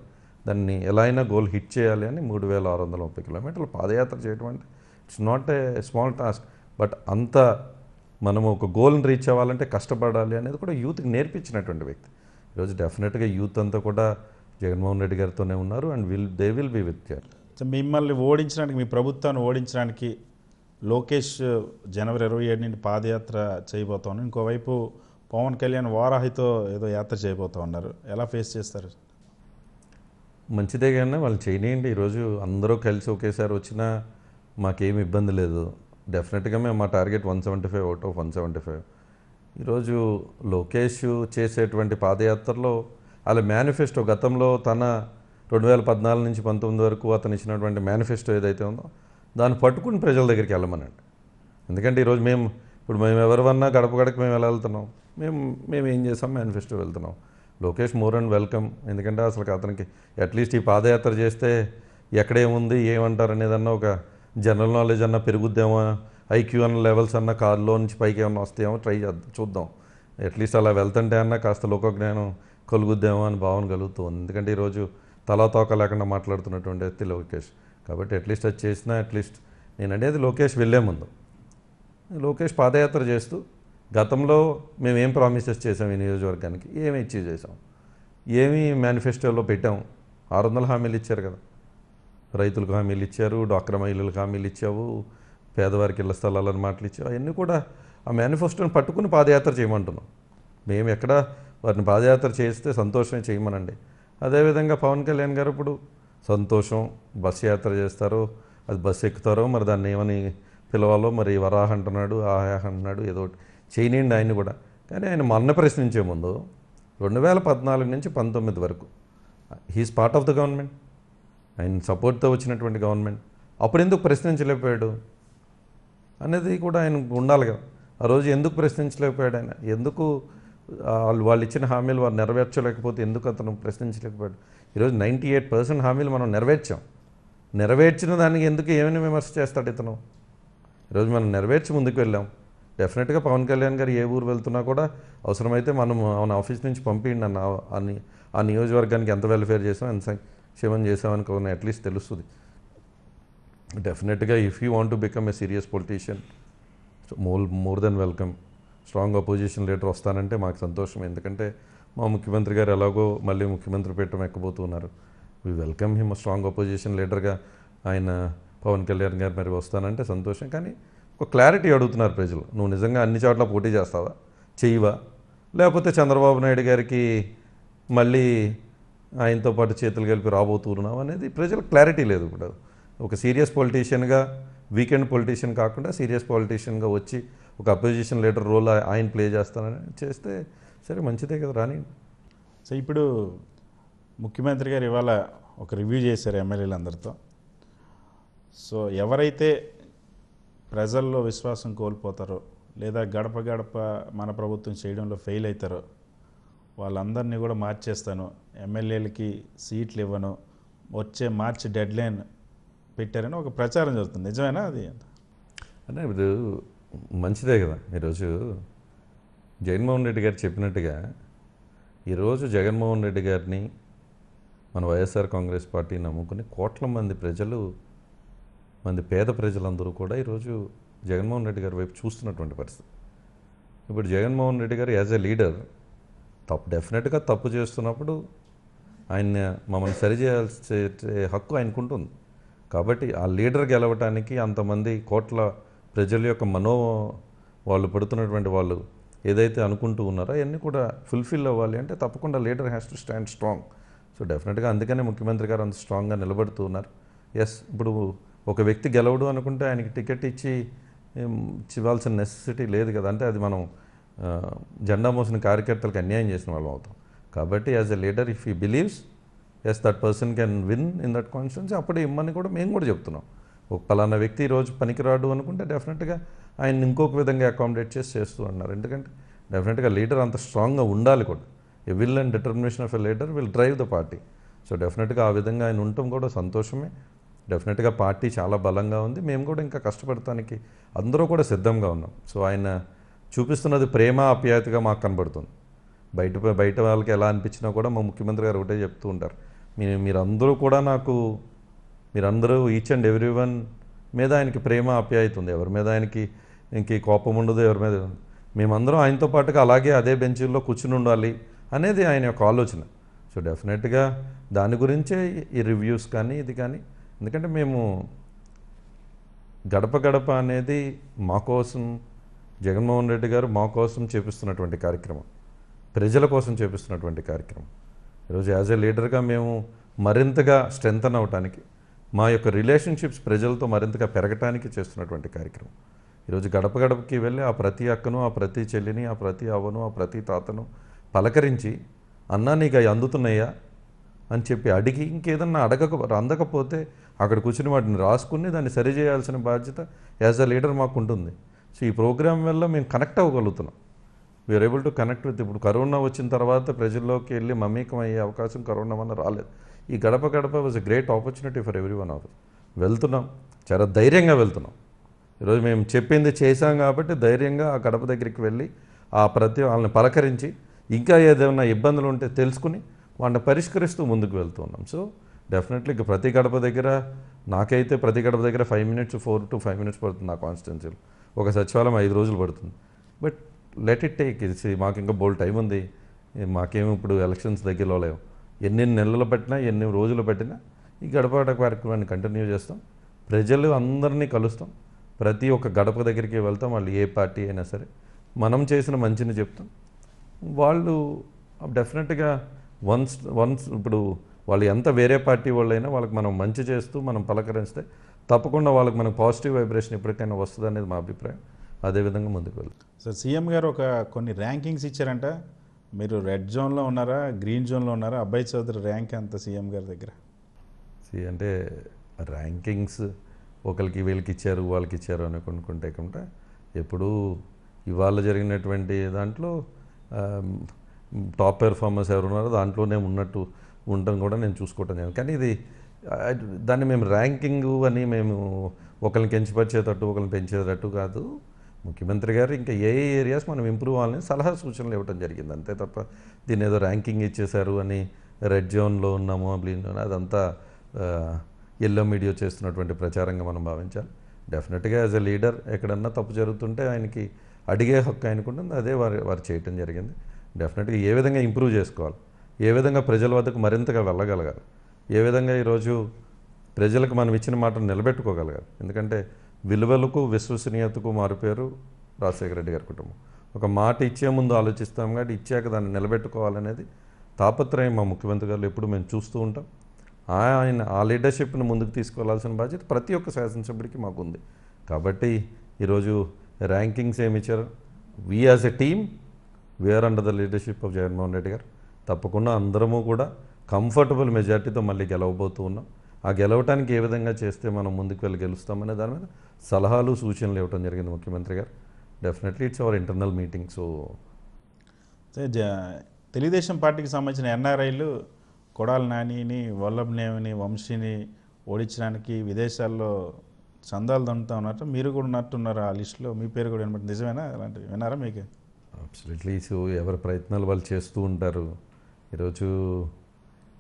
దాన్ని ఎలా అయినా గోల్ హిట్ చేయాలి అని మూడు వేల ఆరు వందల ముప్పై కిలోమీటర్లు పాదయాత్ర చేయడం అంటే it's not a small task but అంత మనము ఒక గోల్ని రీచ్ అవ్వాలంటే కష్టపడాలి అనేది కూడా యూత్కి నేర్పించినటువంటి వ్యక్తి ఈరోజు డెఫినెట్గా యూత్ అంతా కూడా జగన్మోహన్ రెడ్డి గారితోనే ఉన్నారు and will they will be with your మిమ్మల్ని ఓడించడానికి మీ ప్రభుత్వాన్ని ఓడించడానికి లోకేష్ జనవరి ఇరవై ఏడు నుండి పాదయాత్ర చేయబోతా ఉన్నారు ఇంకోవైపు పవన్ కళ్యాణ్ వారాహితో ఏదో యాత్ర చేయబోతా ఉన్నారు ఎలా ఫేస్ చేస్తారు మంచిదే కానీ వాళ్ళు చేయనియండి ఈరోజు అందరూ కలిసి ఒకేసారి వచ్చినా మాకేం ఇబ్బంది లేదు డెఫినెట్గా మేము మా target one seventy five out of one seventy five ఈరోజు లోకేష్ చేసేటువంటి పాదయాత్రలో వాళ్ళ మేనిఫెస్టో గతంలో తన రెండు వేల పద్నాలుగు నుంచి పంతొమ్మిది వరకు అతను ఇచ్చినటువంటి మేనిఫెస్టో ఏదైతే ఉందో దాన్ని పట్టుకుని ప్రజల దగ్గరికి వెళ్ళమనండి ఎందుకంటే ఈరోజు మేము ఇప్పుడు మేము ఎవరివన్నా గడప గడప మేము ఎలా వెళ్తున్నాం మేము మేము ఏం చేసాం మేనిఫెస్టో వెళ్తున్నాం లోకేష్ మోర్ అండ్ వెల్కమ్ ఎందుకంటే అసలు అతనికి అట్లీస్ట్ ఈ పాదయాత్ర చేస్తే ఎక్కడేముంది ఏమంటారు అనేదన్నా ఒక జనరల్ నాలెడ్జ్ అన్న పెరుగుద్దేమో ఐక్యూ అన్న లెవెల్స్ అన్న కారులో నుంచి పైకి ఏమన్నా వస్తాయేమో ట్రై చూద్దాం అట్లీస్ట్ అలా వెళ్తుంటే అన్న కాస్త లోకజ్ఞానం కలుగుద్దేమో అని భావన కలుగుతుంది ఎందుకంటే ఈరోజు తలా తోక లేకుండా మాట్లాడుతున్నటువంటి వ్యక్తి లోకేష్ కాబట్టి అట్లీస్ట్ అది చేసినా అట్లీస్ట్ నేను అనేది లోకేష్ వెళ్ళే ముందు లోకేష్ పాదయాత్ర చేస్తూ గతంలో మేము ఏం ప్రామిసెస్ చేసాం ఈ నియోజకవర్గానికి ఏమి ఇచ్చి చేసాం ఏమి మేనిఫెస్టోలో పెట్టాం ఆరు వందల హామీలు ఇచ్చారు కదా రైతులకు హామీలు ఇచ్చారు డాక్టర్ మహిళలకు హామీలు ఇచ్చావు పేదవారికి ఇళ్ల స్థలాలను మాటలు ఇచ్చావు అవన్నీ కూడా ఆ మేనిఫెస్టోని పట్టుకుని పాదయాత్ర చేయమంటున్నాం మేము ఎక్కడ వారిని పాదయాత్ర చేస్తే సంతోషమే చేయమనండి అదేవిధంగా పవన్ కళ్యాణ్ గారు ఇప్పుడు సంతోషం బస్సు యాత్ర చేస్తారో అది బస్సు ఎక్కుతారో మరి దాన్ని ఏమని పిలవాలో మరి వరాహ అంటున్నాడు ఆహా అంటున్నాడు ఏదో ఒకటి చేయనండి ఆయన కూడా కానీ ఆయన మొన్న ప్రశ్నించే ముందు రెండు వేల పద్నాలుగు నుంచి పంతొమ్మిది వరకు he's part of the government ఆయన సపోర్ట్తో వచ్చినటువంటి గవర్నమెంట్ అప్పుడు ఎందుకు ప్రశ్నించలేకపోయాడు అనేది కూడా ఆయన ఉండాలి కదా ఆ రోజు ఎందుకు ప్రశ్నించలేకపోయాడు ఆయన ఎందుకు వాళ్ళు వాళ్ళు ఇచ్చిన హామీలు వారు నెరవేర్చలేకపోతే ఎందుకు అతను ప్రశ్నించలేకపోయాడు ఈరోజు నైంటీ ఎయిట్ పర్సెంట్ హామీలు మనం నెరవేర్చాం నెరవేర్చిన దానికి ఎందుకు ఏమైనా విమర్శ చేస్తాడు ఇతను ఈరోజు మనం నెరవేర్చి ముందుకు వెళ్ళాం డెఫినెట్గా పవన్ కళ్యాణ్ గారు ఏ ఊరు వెళ్తున్నా కూడా అవసరమైతే మనం ఆయన ఆఫీస్ నుంచి పంపిండి అన్న ఆ నియోజకవర్గానికి ఎంత వెల్ఫేర్ చేసాం ఎంత సంక్షేమం చేసాం అనుకోని అట్లీస్ట్ తెలుస్తుంది డెఫినెట్గా if you want to become a serious politician more more than welcome strong opposition leader వస్తానంటే మాకు సంతోషం ఎందుకంటే మా ముఖ్యమంత్రి గారు ఎలాగో మళ్ళీ ముఖ్యమంత్రి పీఠం ఎక్కబోతున్నారు we welcome him strong opposition లీడర్గా ఆయన పవన్ కళ్యాణ్ గారు మరి వస్తానంటే సంతోషం కానీ ఒక క్లారిటీ అడుగుతున్నారు ప్రజలు నువ్వు నిజంగా అన్ని చోట్ల పోటీ చేస్తావా చెయ్యవా లేకపోతే చంద్రబాబు నాయుడు గారికి మళ్ళీ ఆయనతో పాటు చేతులు కలిపి రాబోతున్నావు అనేది ప్రజలకు క్లారిటీ లేదు ఇప్పుడు ఒక సీరియస్ పొలిటీషియన్గా వీకెండ్ పొలిటీషియన్ కాకుండా సీరియస్ పొలిటీషియన్గా వచ్చి ఒక అపోజిషన్ లీడర్ రోల్ ఆయన ప్లే చేస్తానని చేస్తే సరే మంచిదే కదా రాని సో ఇప్పుడు ముఖ్యమంత్రి గారు ఇవాళ ఒక రివ్యూ చేశారు ఎమ్మెల్యేలందరితో సో ఎవరైతే ప్రజల్లో విశ్వాసం కోల్పోతారో లేదా గడప గడప మన ప్రభుత్వం చేయడంలో ఫెయిల్ అవుతారో వాళ్ళందరినీ కూడా మార్చేస్తాను ఎమ్మెల్యేలకి సీట్లు ఇవ్వను వచ్చే మార్చి డెడ్లైన్ పెట్టారని ఒక ప్రచారం జరుగుతుంది నిజమేనా అది అంటే ఇప్పుడు మంచిదే కదా ఈరోజు జగన్మోహన్ రెడ్డి గారు చెప్పినట్టుగా ఈరోజు జగన్మోహన్ రెడ్డి గారిని మన వైఎస్ఆర్ కాంగ్రెస్ పార్టీని నమ్ముకుని కోట్ల మంది ప్రజలు మంది పేద ప్రజలందరూ కూడా ఈరోజు జగన్మోహన్ రెడ్డి గారి వైపు చూస్తున్నటువంటి పరిస్థితి ఇప్పుడు జగన్మోహన్ రెడ్డి గారు యాజ్ ఎ లీడర్ తప్పు డెఫినెట్గా తప్పు చేస్తున్నప్పుడు ఆయన మమ్మల్ని సరిచేయాల్సే హక్కు ఆయనకుంటుంది కాబట్టి ఆ లీడర్ గెలవటానికి అంతమంది కోట్ల ప్రజల యొక్క మనో వాళ్ళు పడుతున్నటువంటి వాళ్ళు ఏదైతే అనుకుంటూ ఉన్నారో అవన్నీ కూడా ఫుల్ఫిల్ అవ్వాలి అంటే తప్పకుండా leader has to stand strong so డెఫినెట్గా అందుకనే ముఖ్యమంత్రి గారు అంత స్ట్రాంగ్గా నిలబడుతూ ఉన్నారు ఎస్ ఇప్పుడు ఒక వ్యక్తి గెలవడు అనుకుంటే ఆయనకి టికెట్ ఇచ్చి ఇవ్వాల్సిన నెసెసిటీ లేదు కదా అంటే అది మనం జెండా మోసిన కార్యకర్తలకు అన్యాయం చేసిన వాళ్ళం అవుతాం కాబట్టి as a leader if he believes as that person can win in that constituency అప్పుడు ఇమ్మని కూడా మేము కూడా చెప్తున్నాం ఒక పలానా వ్యక్తి ఈరోజు పనికిరాడు అనుకుంటే డెఫినెట్గా ఆయన ఇంకొక విధంగా అకామిడేట్ చేసి చేస్తూ ఉన్నారు ఎందుకంటే డెఫినెట్గా లీడర్ అంత స్ట్రాంగ్గా ఉండాలి కూడా a will and determination of a leader will drive the party so డెఫినెట్గా ఆ విధంగా ఆయన ఉండటం కూడా సంతోషమే డెఫినెట్గా పార్టీ చాలా బలంగా ఉంది మేము కూడా ఇంకా కష్టపడటానికి అందరూ కూడా సిద్ధంగా ఉన్నాం సో ఆయన చూపిస్తున్నది ప్రేమ అప్యాయతగా మాకు కనబడుతుంది బయట బయట వాళ్ళకి ఎలా అనిపించినా కూడా మా ముఖ్యమంత్రి గారు ఒకటే చెప్తూ ఉంటారు మీ మీరందరూ కూడా నాకు మీరందరూ ఈచ్ అండ్ ఎవ్రీ వన్ మీద ఆయనకి ప్రేమ ఆప్యాయత ఉంది ఎవరి మీద ఆయనకి ఇంక కోపం ఉండదు ఎవరి మీద మేమందరం ఆయనతో పాటుగా అలాగే అదే బెంచీల్లో కూర్చుని ఉండాలి అనేది ఆయన యొక్క ఆలోచన సో డెఫినెట్గా దాని గురించే ఈ రివ్యూస్ కానీ ఇది కానీ ఎందుకంటే మేము గడప గడప అనేది మా కోసం జగన్మోహన్ రెడ్డి గారు మా కోసం చేపిస్తున్నటువంటి కార్యక్రమం ప్రజల కోసం చేపిస్తున్నటువంటి కార్యక్రమం ఈరోజు యాజ్ ఎ లీడర్గా మేము మరింతగా స్ట్రెంగ్తన్ అవడానికి మా యొక్క రిలేషన్షిప్స్ ప్రజలతో మరింతగా పెరగటానికి చేస్తున్నటువంటి కార్యక్రమం ఈరోజు గడప గడపకి వెళ్ళి ఆ ప్రతి అక్కను ఆ ప్రతి చెల్లిని ఆ ప్రతి అవ్వను ఆ ప్రతి తాతను పలకరించి అన్నా నీకు అందుతున్నాయా అని చెప్పి అడిగి ఇంకేదన్నా అడగక అందకపోతే అక్కడ కూర్చుని వాటిని రాసుకుని దాన్ని సరిచేయాల్సిన బాధ్యత యాజ్ అ లీడర్ మాకు ఉంటుంది సో ఈ ప్రోగ్రామ్ వల్ల మేము కనెక్ట్ అవ్వగలుగుతున్నాం we're able to connect with ఇప్పుడు కరోనా వచ్చిన తర్వాత ప్రజల్లోకి వెళ్ళి మమేకం అయ్యే అవకాశం కరోనా వల్ల రాలేదు ఈ గడప గడప was a great opportunity for every one of వెళ్తున్నాం చాలా ధైర్యంగా వెళ్తున్నాం ఈరోజు మేము చెప్పింది చేసాం కాబట్టి ధైర్యంగా ఆ గడప దగ్గరికి వెళ్ళి ఆ ప్రతి వాళ్ళని పలకరించి ఇంకా ఏదైనా ఇబ్బందులు ఉంటే తెలుసుకుని వాటిని పరిష్కరిస్తూ ముందుకు వెళ్తున్నాం సో డెఫినెట్లీ ఇక ప్రతి గడప దగ్గర నాకైతే ప్రతి గడప దగ్గర five minutes four to five minutes పడుతుంది నా కాన్స్టిట్యున్సీలో ఒక సచివాలయం ఐదు రోజులు పడుతుంది బట్ లెట్ ఇట్ టేక్ ఇది మాకు ఇంకా బోల్ టైం ఉంది మాకేమి ఇప్పుడు ఎలక్షన్స్ దగ్గరలో లేవు ఎన్ని నెలలు పెట్టినా ఎన్ని రోజులు పెట్టినా ఈ గడప కార్యక్రమాన్ని కంటిన్యూ చేస్తాం ప్రజలు అందరినీ కలుస్తాం ప్రతి ఒక్క గడప దగ్గరికి వెళ్తాం వాళ్ళు ఏ పార్టీ అయినా సరే మనం చేసిన మంచిని చెప్తాం వాళ్ళు డెఫినెట్గా వన్స్ వన్స్ ఇప్పుడు వాళ్ళు ఎంత వేరే పార్టీ వాళ్ళైనా వాళ్ళకి మనం మంచి చేస్తూ మనం పలకరిస్తే తప్పకుండా వాళ్ళకి మనకు పాజిటివ్ వైబ్రేషన్ ఎప్పటికైనా వస్తుంది అనేది మా అభిప్రాయం అదేవిధంగా ముందుకు వెళ్తాం సార్ సీఎం గారు ఒక కొన్ని ర్యాంకింగ్స్ ఇచ్చారంట మీరు రెడ్ జోన్లో ఉన్నారా గ్రీన్ జోన్లో ఉన్నారా అబ్బాయి చౌదరి ర్యాంక్ అంత సీఎం గారి దగ్గర సీ అంటే ర్యాంకింగ్స్ ఒకరికి వీళ్ళకి ఇచ్చారు వాళ్ళకి ఇచ్చారు అని కొనుక్కుంటే కంటే ఎప్పుడూ ఇవాళ జరిగినటువంటి దాంట్లో టాప్ పెర్ఫార్మర్స్ ఎవరు ఉన్నారో దాంట్లోనే ఉన్నట్టు ఉండడం కూడా నేను చూసుకోవటం జరిగింది కానీ ఇది దాన్ని మేము ర్యాంకింగ్ అని మేము ఒకరిని పెంచిపరిచేటట్టు ఒకరిని పెంచేటట్టు కాదు ముఖ్యమంత్రి గారు ఇంకా ఏ ఏ ఏరియాస్ మనం ఇంప్రూవ్ అవ్వాలని సలహా సూచనలు ఇవ్వడం జరిగింది అంతే తప్ప దీన్ని ఏదో ర్యాంకింగ్ ఇచ్చేశారు అని రెడ్ జోన్లో ఉన్నాము బ్లీన్ జోన్ అదంతా ఎల్లో మీడియా చేస్తున్నటువంటి ప్రచారంగా మనం భావించాలి డెఫినెట్గా యాజ్ ఎ లీడర్ ఎక్కడన్నా తప్పు జరుగుతుంటే ఆయనకి అడిగే హక్కు ఆయనకుంటుంది అదే వారు వారు చేయటం జరిగింది డెఫినెట్గా ఏ విధంగా ఇంప్రూవ్ చేసుకోవాలి ఏ విధంగా ప్రజల వద్దకు మరింతగా వెళ్ళగలగాలి ఏ విధంగా ఈరోజు ప్రజలకు మనం ఇచ్చిన మాటను నిలబెట్టుకోగలగాలి ఎందుకంటే విలువలకు విశ్వసనీయతకు మారుపేరు రాజశేఖర రెడ్డి గారి కుటుంబం ఒక మాట ఇచ్చే ముందు ఆలోచిస్తాం కాబట్టి ఇచ్చాక దాన్ని నిలబెట్టుకోవాలనేది తాపత్రయం మా ముఖ్యమంత్రి గారు ఎప్పుడు మేము చూస్తూ ఉంటాం ఆయన ఆ లీడర్షిప్ను ముందుకు తీసుకెళ్లాల్సిన బాధ్యత ప్రతి ఒక్క శాసనసభ్యుడికి మాకుంది కాబట్టి ఈరోజు ర్యాంకింగ్స్ ఏమి ఇచ్చారు we as a team were under the leadership of Jaganmohan Reddy garu తప్పకుండా అందరము కూడా కంఫర్టబుల్ మెజార్టీతో మళ్ళీ గెలవబోతూ ఉన్నాం ఆ గెలవటానికి ఏ విధంగా చేస్తే మనం ముందుకు వెళ్ళి గెలుస్తామనే దాని మీద సలహాలు సూచనలు ఇవ్వడం జరిగింది ముఖ్యమంత్రి గారు definitely it's our internal meeting so Telugu Desam పార్టీకి సంబంధించిన ఎన్ఆర్ఐలు కొడాల నానిని వల్లభనేవిని వంశీని ఓడించడానికి విదేశాల్లో చందాలు దండుతా ఉన్నట్టు మీరు కూడా ఉన్నట్టున్నారు ఆ లిస్టులో మీ పేరు కూడా వినబడి నిజమేనా అలాంటివి విన్నారా మీకు అబ్సల్యూట్లీ సో ఎవరి ప్రయత్నాలు వాళ్ళు చేస్తూ ఉంటారు ఈరోజు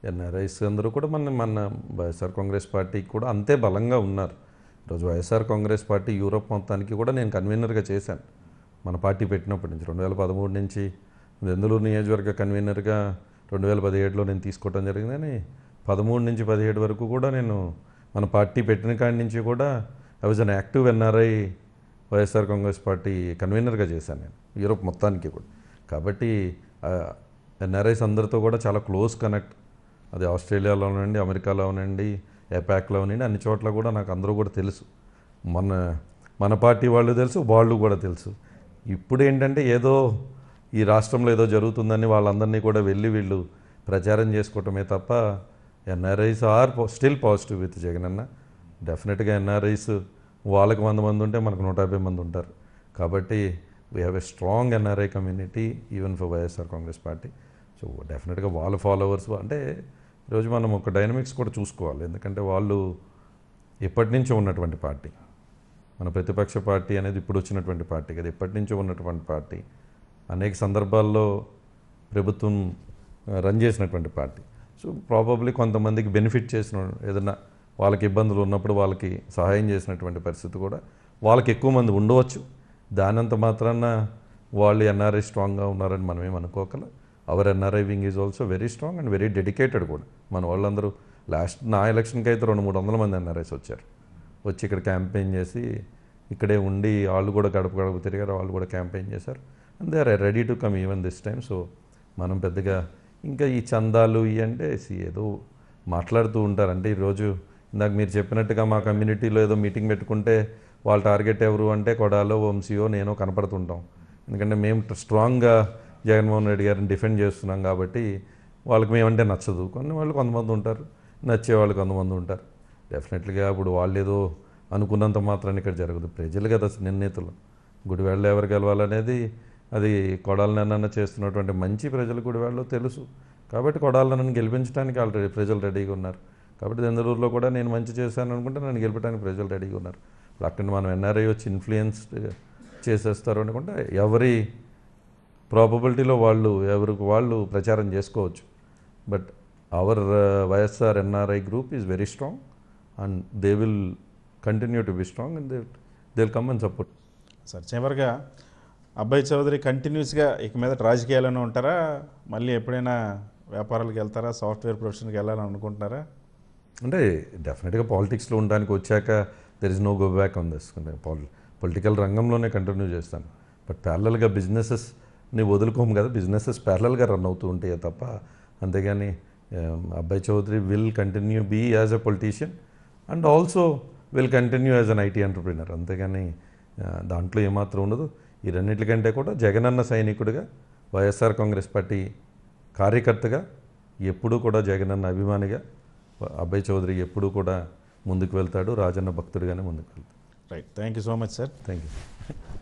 ఎన్ఆర్ఐస్ అందరూ కూడా మన మన వైఎస్ఆర్ కాంగ్రెస్ పార్టీకి కూడా అంతే బలంగా ఉన్నారు ఈరోజు వైఎస్ఆర్ కాంగ్రెస్ పార్టీ యూరోప్ మొత్తానికి కూడా నేను కన్వీనర్గా చేశాను మన పార్టీ పెట్టినప్పటి నుంచి రెండు వేల పదమూడు నుంచి ఎందులో నియోజకవర్గ కన్వీనర్గా రెండు వేల పదిహేడులో నేను తీసుకోవడం జరిగిందని పదమూడు నుంచి పదిహేడు వరకు కూడా నేను మన పార్టీ పెట్టిన కాడి నుంచి కూడా I was an active NRI YSR Congress party కన్వీనర్గా చేశాను నేను యూరోప్ మొత్తానికి కూడా కాబట్టి ఎన్ఆర్ఐస్ అందరితో కూడా చాలా క్లోజ్ కనెక్ట్ అది ఆస్ట్రేలియాలో ఉండండి అమెరికాలో ఉండండి ఎపాక్లో ఉండండి అన్ని చోట్ల కూడా నాకు అందరూ కూడా తెలుసు మన మన పార్టీ వాళ్ళు తెలుసు వాళ్ళు కూడా తెలుసు ఇప్పుడు ఏంటంటే ఏదో ఈ రాష్ట్రంలో ఏదో జరుగుతుందని వాళ్ళందరినీ కూడా వెళ్ళి వీళ్ళు ప్రచారం చేసుకోవటమే తప్ప NRIs are still positive with Jagan అన్న డెఫినెట్గా ఎన్ఆర్ఐస్ వాళ్ళకి వంద మంది ఉంటే మనకు నూట యాభై మంది ఉంటారు కాబట్టి we have a strong NRI community even for YSR Congress party so డెఫినెట్గా వాళ్ళ ఫాలోవర్స్ అంటే ఈరోజు మనం ఒక డైనమిక్స్ కూడా చూసుకోవాలి ఎందుకంటే వాళ్ళు ఎప్పటి నుంచో ఉన్నటువంటి పార్టీ మన ప్రతిపక్ష పార్టీ అనేది ఇప్పుడు వచ్చినటువంటి పార్టీ కదా ఎప్పటి నుంచో ఉన్నటువంటి పార్టీ అనేక సందర్భాల్లో ప్రభుత్వం రన్ చేసినటువంటి పార్టీ సో ప్రాబబ్లీ కొంతమందికి బెనిఫిట్ చేసిన ఏదైనా వాళ్ళకి ఇబ్బందులు ఉన్నప్పుడు వాళ్ళకి సహాయం చేసినటువంటి పరిస్థితి కూడా వాళ్ళకి ఎక్కువ మంది ఉండవచ్చు దానంత మాత్రాన వాళ్ళు ఎన్ఆర్ఐ స్ట్రాంగ్గా ఉన్నారని మనమేం అనుకోకల our NRI wing is also very strong and very dedicated కూడా మన వాళ్ళందరూ లాస్ట్ నా ఎలక్షన్కి అయితే రెండు మూడు వందల మంది ఎన్ఆర్ఐస్ వచ్చారు వచ్చి ఇక్కడ క్యాంపెయిన్ చేసి ఇక్కడే ఉండి వాళ్ళు కూడా గడప గడప తిరిగారు వాళ్ళు కూడా క్యాంపెయిన్ చేశారు and they are ready to come even this time so మనం పెద్దగా ఇంకా ఈ చందాలు ఇవి అంటే ఏదో మాట్లాడుతూ ఉంటారు అంటే ఈరోజు ఇందాక మీరు చెప్పినట్టుగా మా కమ్యూనిటీలో ఏదో మీటింగ్ పెట్టుకుంటే వాళ్ళ టార్గెట్ ఎవరు అంటే కొడాలో వంశీయో నేను కనపడుతుంటాం ఎందుకంటే మేము స్ట్రాంగ్గా జగన్మోహన్ రెడ్డి గారిని డిఫెండ్ చేస్తున్నాం కాబట్టి వాళ్ళకి మేమంటే నచ్చదు కొన్ని వాళ్ళు కొంతమంది ఉంటారు నచ్చే వాళ్ళు కొంతమంది ఉంటారు డెఫినెట్లీగా ఇప్పుడు వాళ్ళు ఏదో అనుకున్నంత మాత్రాన్ని ఇక్కడ జరగదు ప్రజలు కదా నిర్ణీతులు గుడివాళ్ళు ఎవరు గెలవాలనేది అది కొడాలనన్న చేస్తున్నటువంటి మంచి ప్రజలు గుడివాళ్ళు తెలుసు కాబట్టి కొడాలనని గెలిపించడానికి ఆల్రెడీ ప్రజలు రెడీగా ఉన్నారు కాబట్టి దెందలూరులో కూడా నేను మంచి చేశాను అనుకుంటే నన్ను గెలపడానికి ప్రజలు రెడీగా ఉన్నారు అక్కడ మనం ఎన్ఆర్ఐ వచ్చి ఇన్ఫ్లుయెన్స్ చేసేస్తారు అనుకుంటే ఎవరి ప్రాబబిలిటీలో వాళ్ళు ఎవరికి వాళ్ళు ప్రచారం చేసుకోవచ్చు but our uh, YSR NRI group is very strong and they will continue to be strong and they they will come and support sir చివరిగా అబ్బాయి చౌదరి కంటిన్యూస్గా ఇక మీద రాజకీయాలను ఉంటారా మళ్ళీ ఎప్పుడైనా వ్యాపారాలకు వెళ్తారా సాఫ్ట్వేర్ ప్రొఫెషన్కి వెళ్ళాలని అనుకుంటున్నారా అంటే డెఫినెట్గా పాలిటిక్స్లో ఉండడానికి వచ్చాక there is no go back on this political రంగంలోనే కంటిన్యూ చేస్తాను బట్ ప్యారలల్గా బిజినెసెస్ని వదులుకోము కదా బిజినెసెస్ ప్యారలల్గా రన్ అవుతూ ఉంటాయి తప్ప అంతేగాని um, Abbayi Chowdary will continue be as a politician and also will continue as an IT entrepreneur అంతేగాని దాంట్లో ఏమాత్రం ఉండదు ఈ రెండింటికంటే కూడా జగనన్న సైనికుడిగా వైఎస్ఆర్ కాంగ్రెస్ పార్టీ కార్యకర్తగా ఎప్పుడూ కూడా జగనన్న అభిమానిగా అభయ్ చౌదరి ఎప్పుడూ కూడా ముందుకు వెళ్తాడు రాజన్న భక్తుడిగానే ముందుకు వెళ్తాడు right thank you so much sir thank you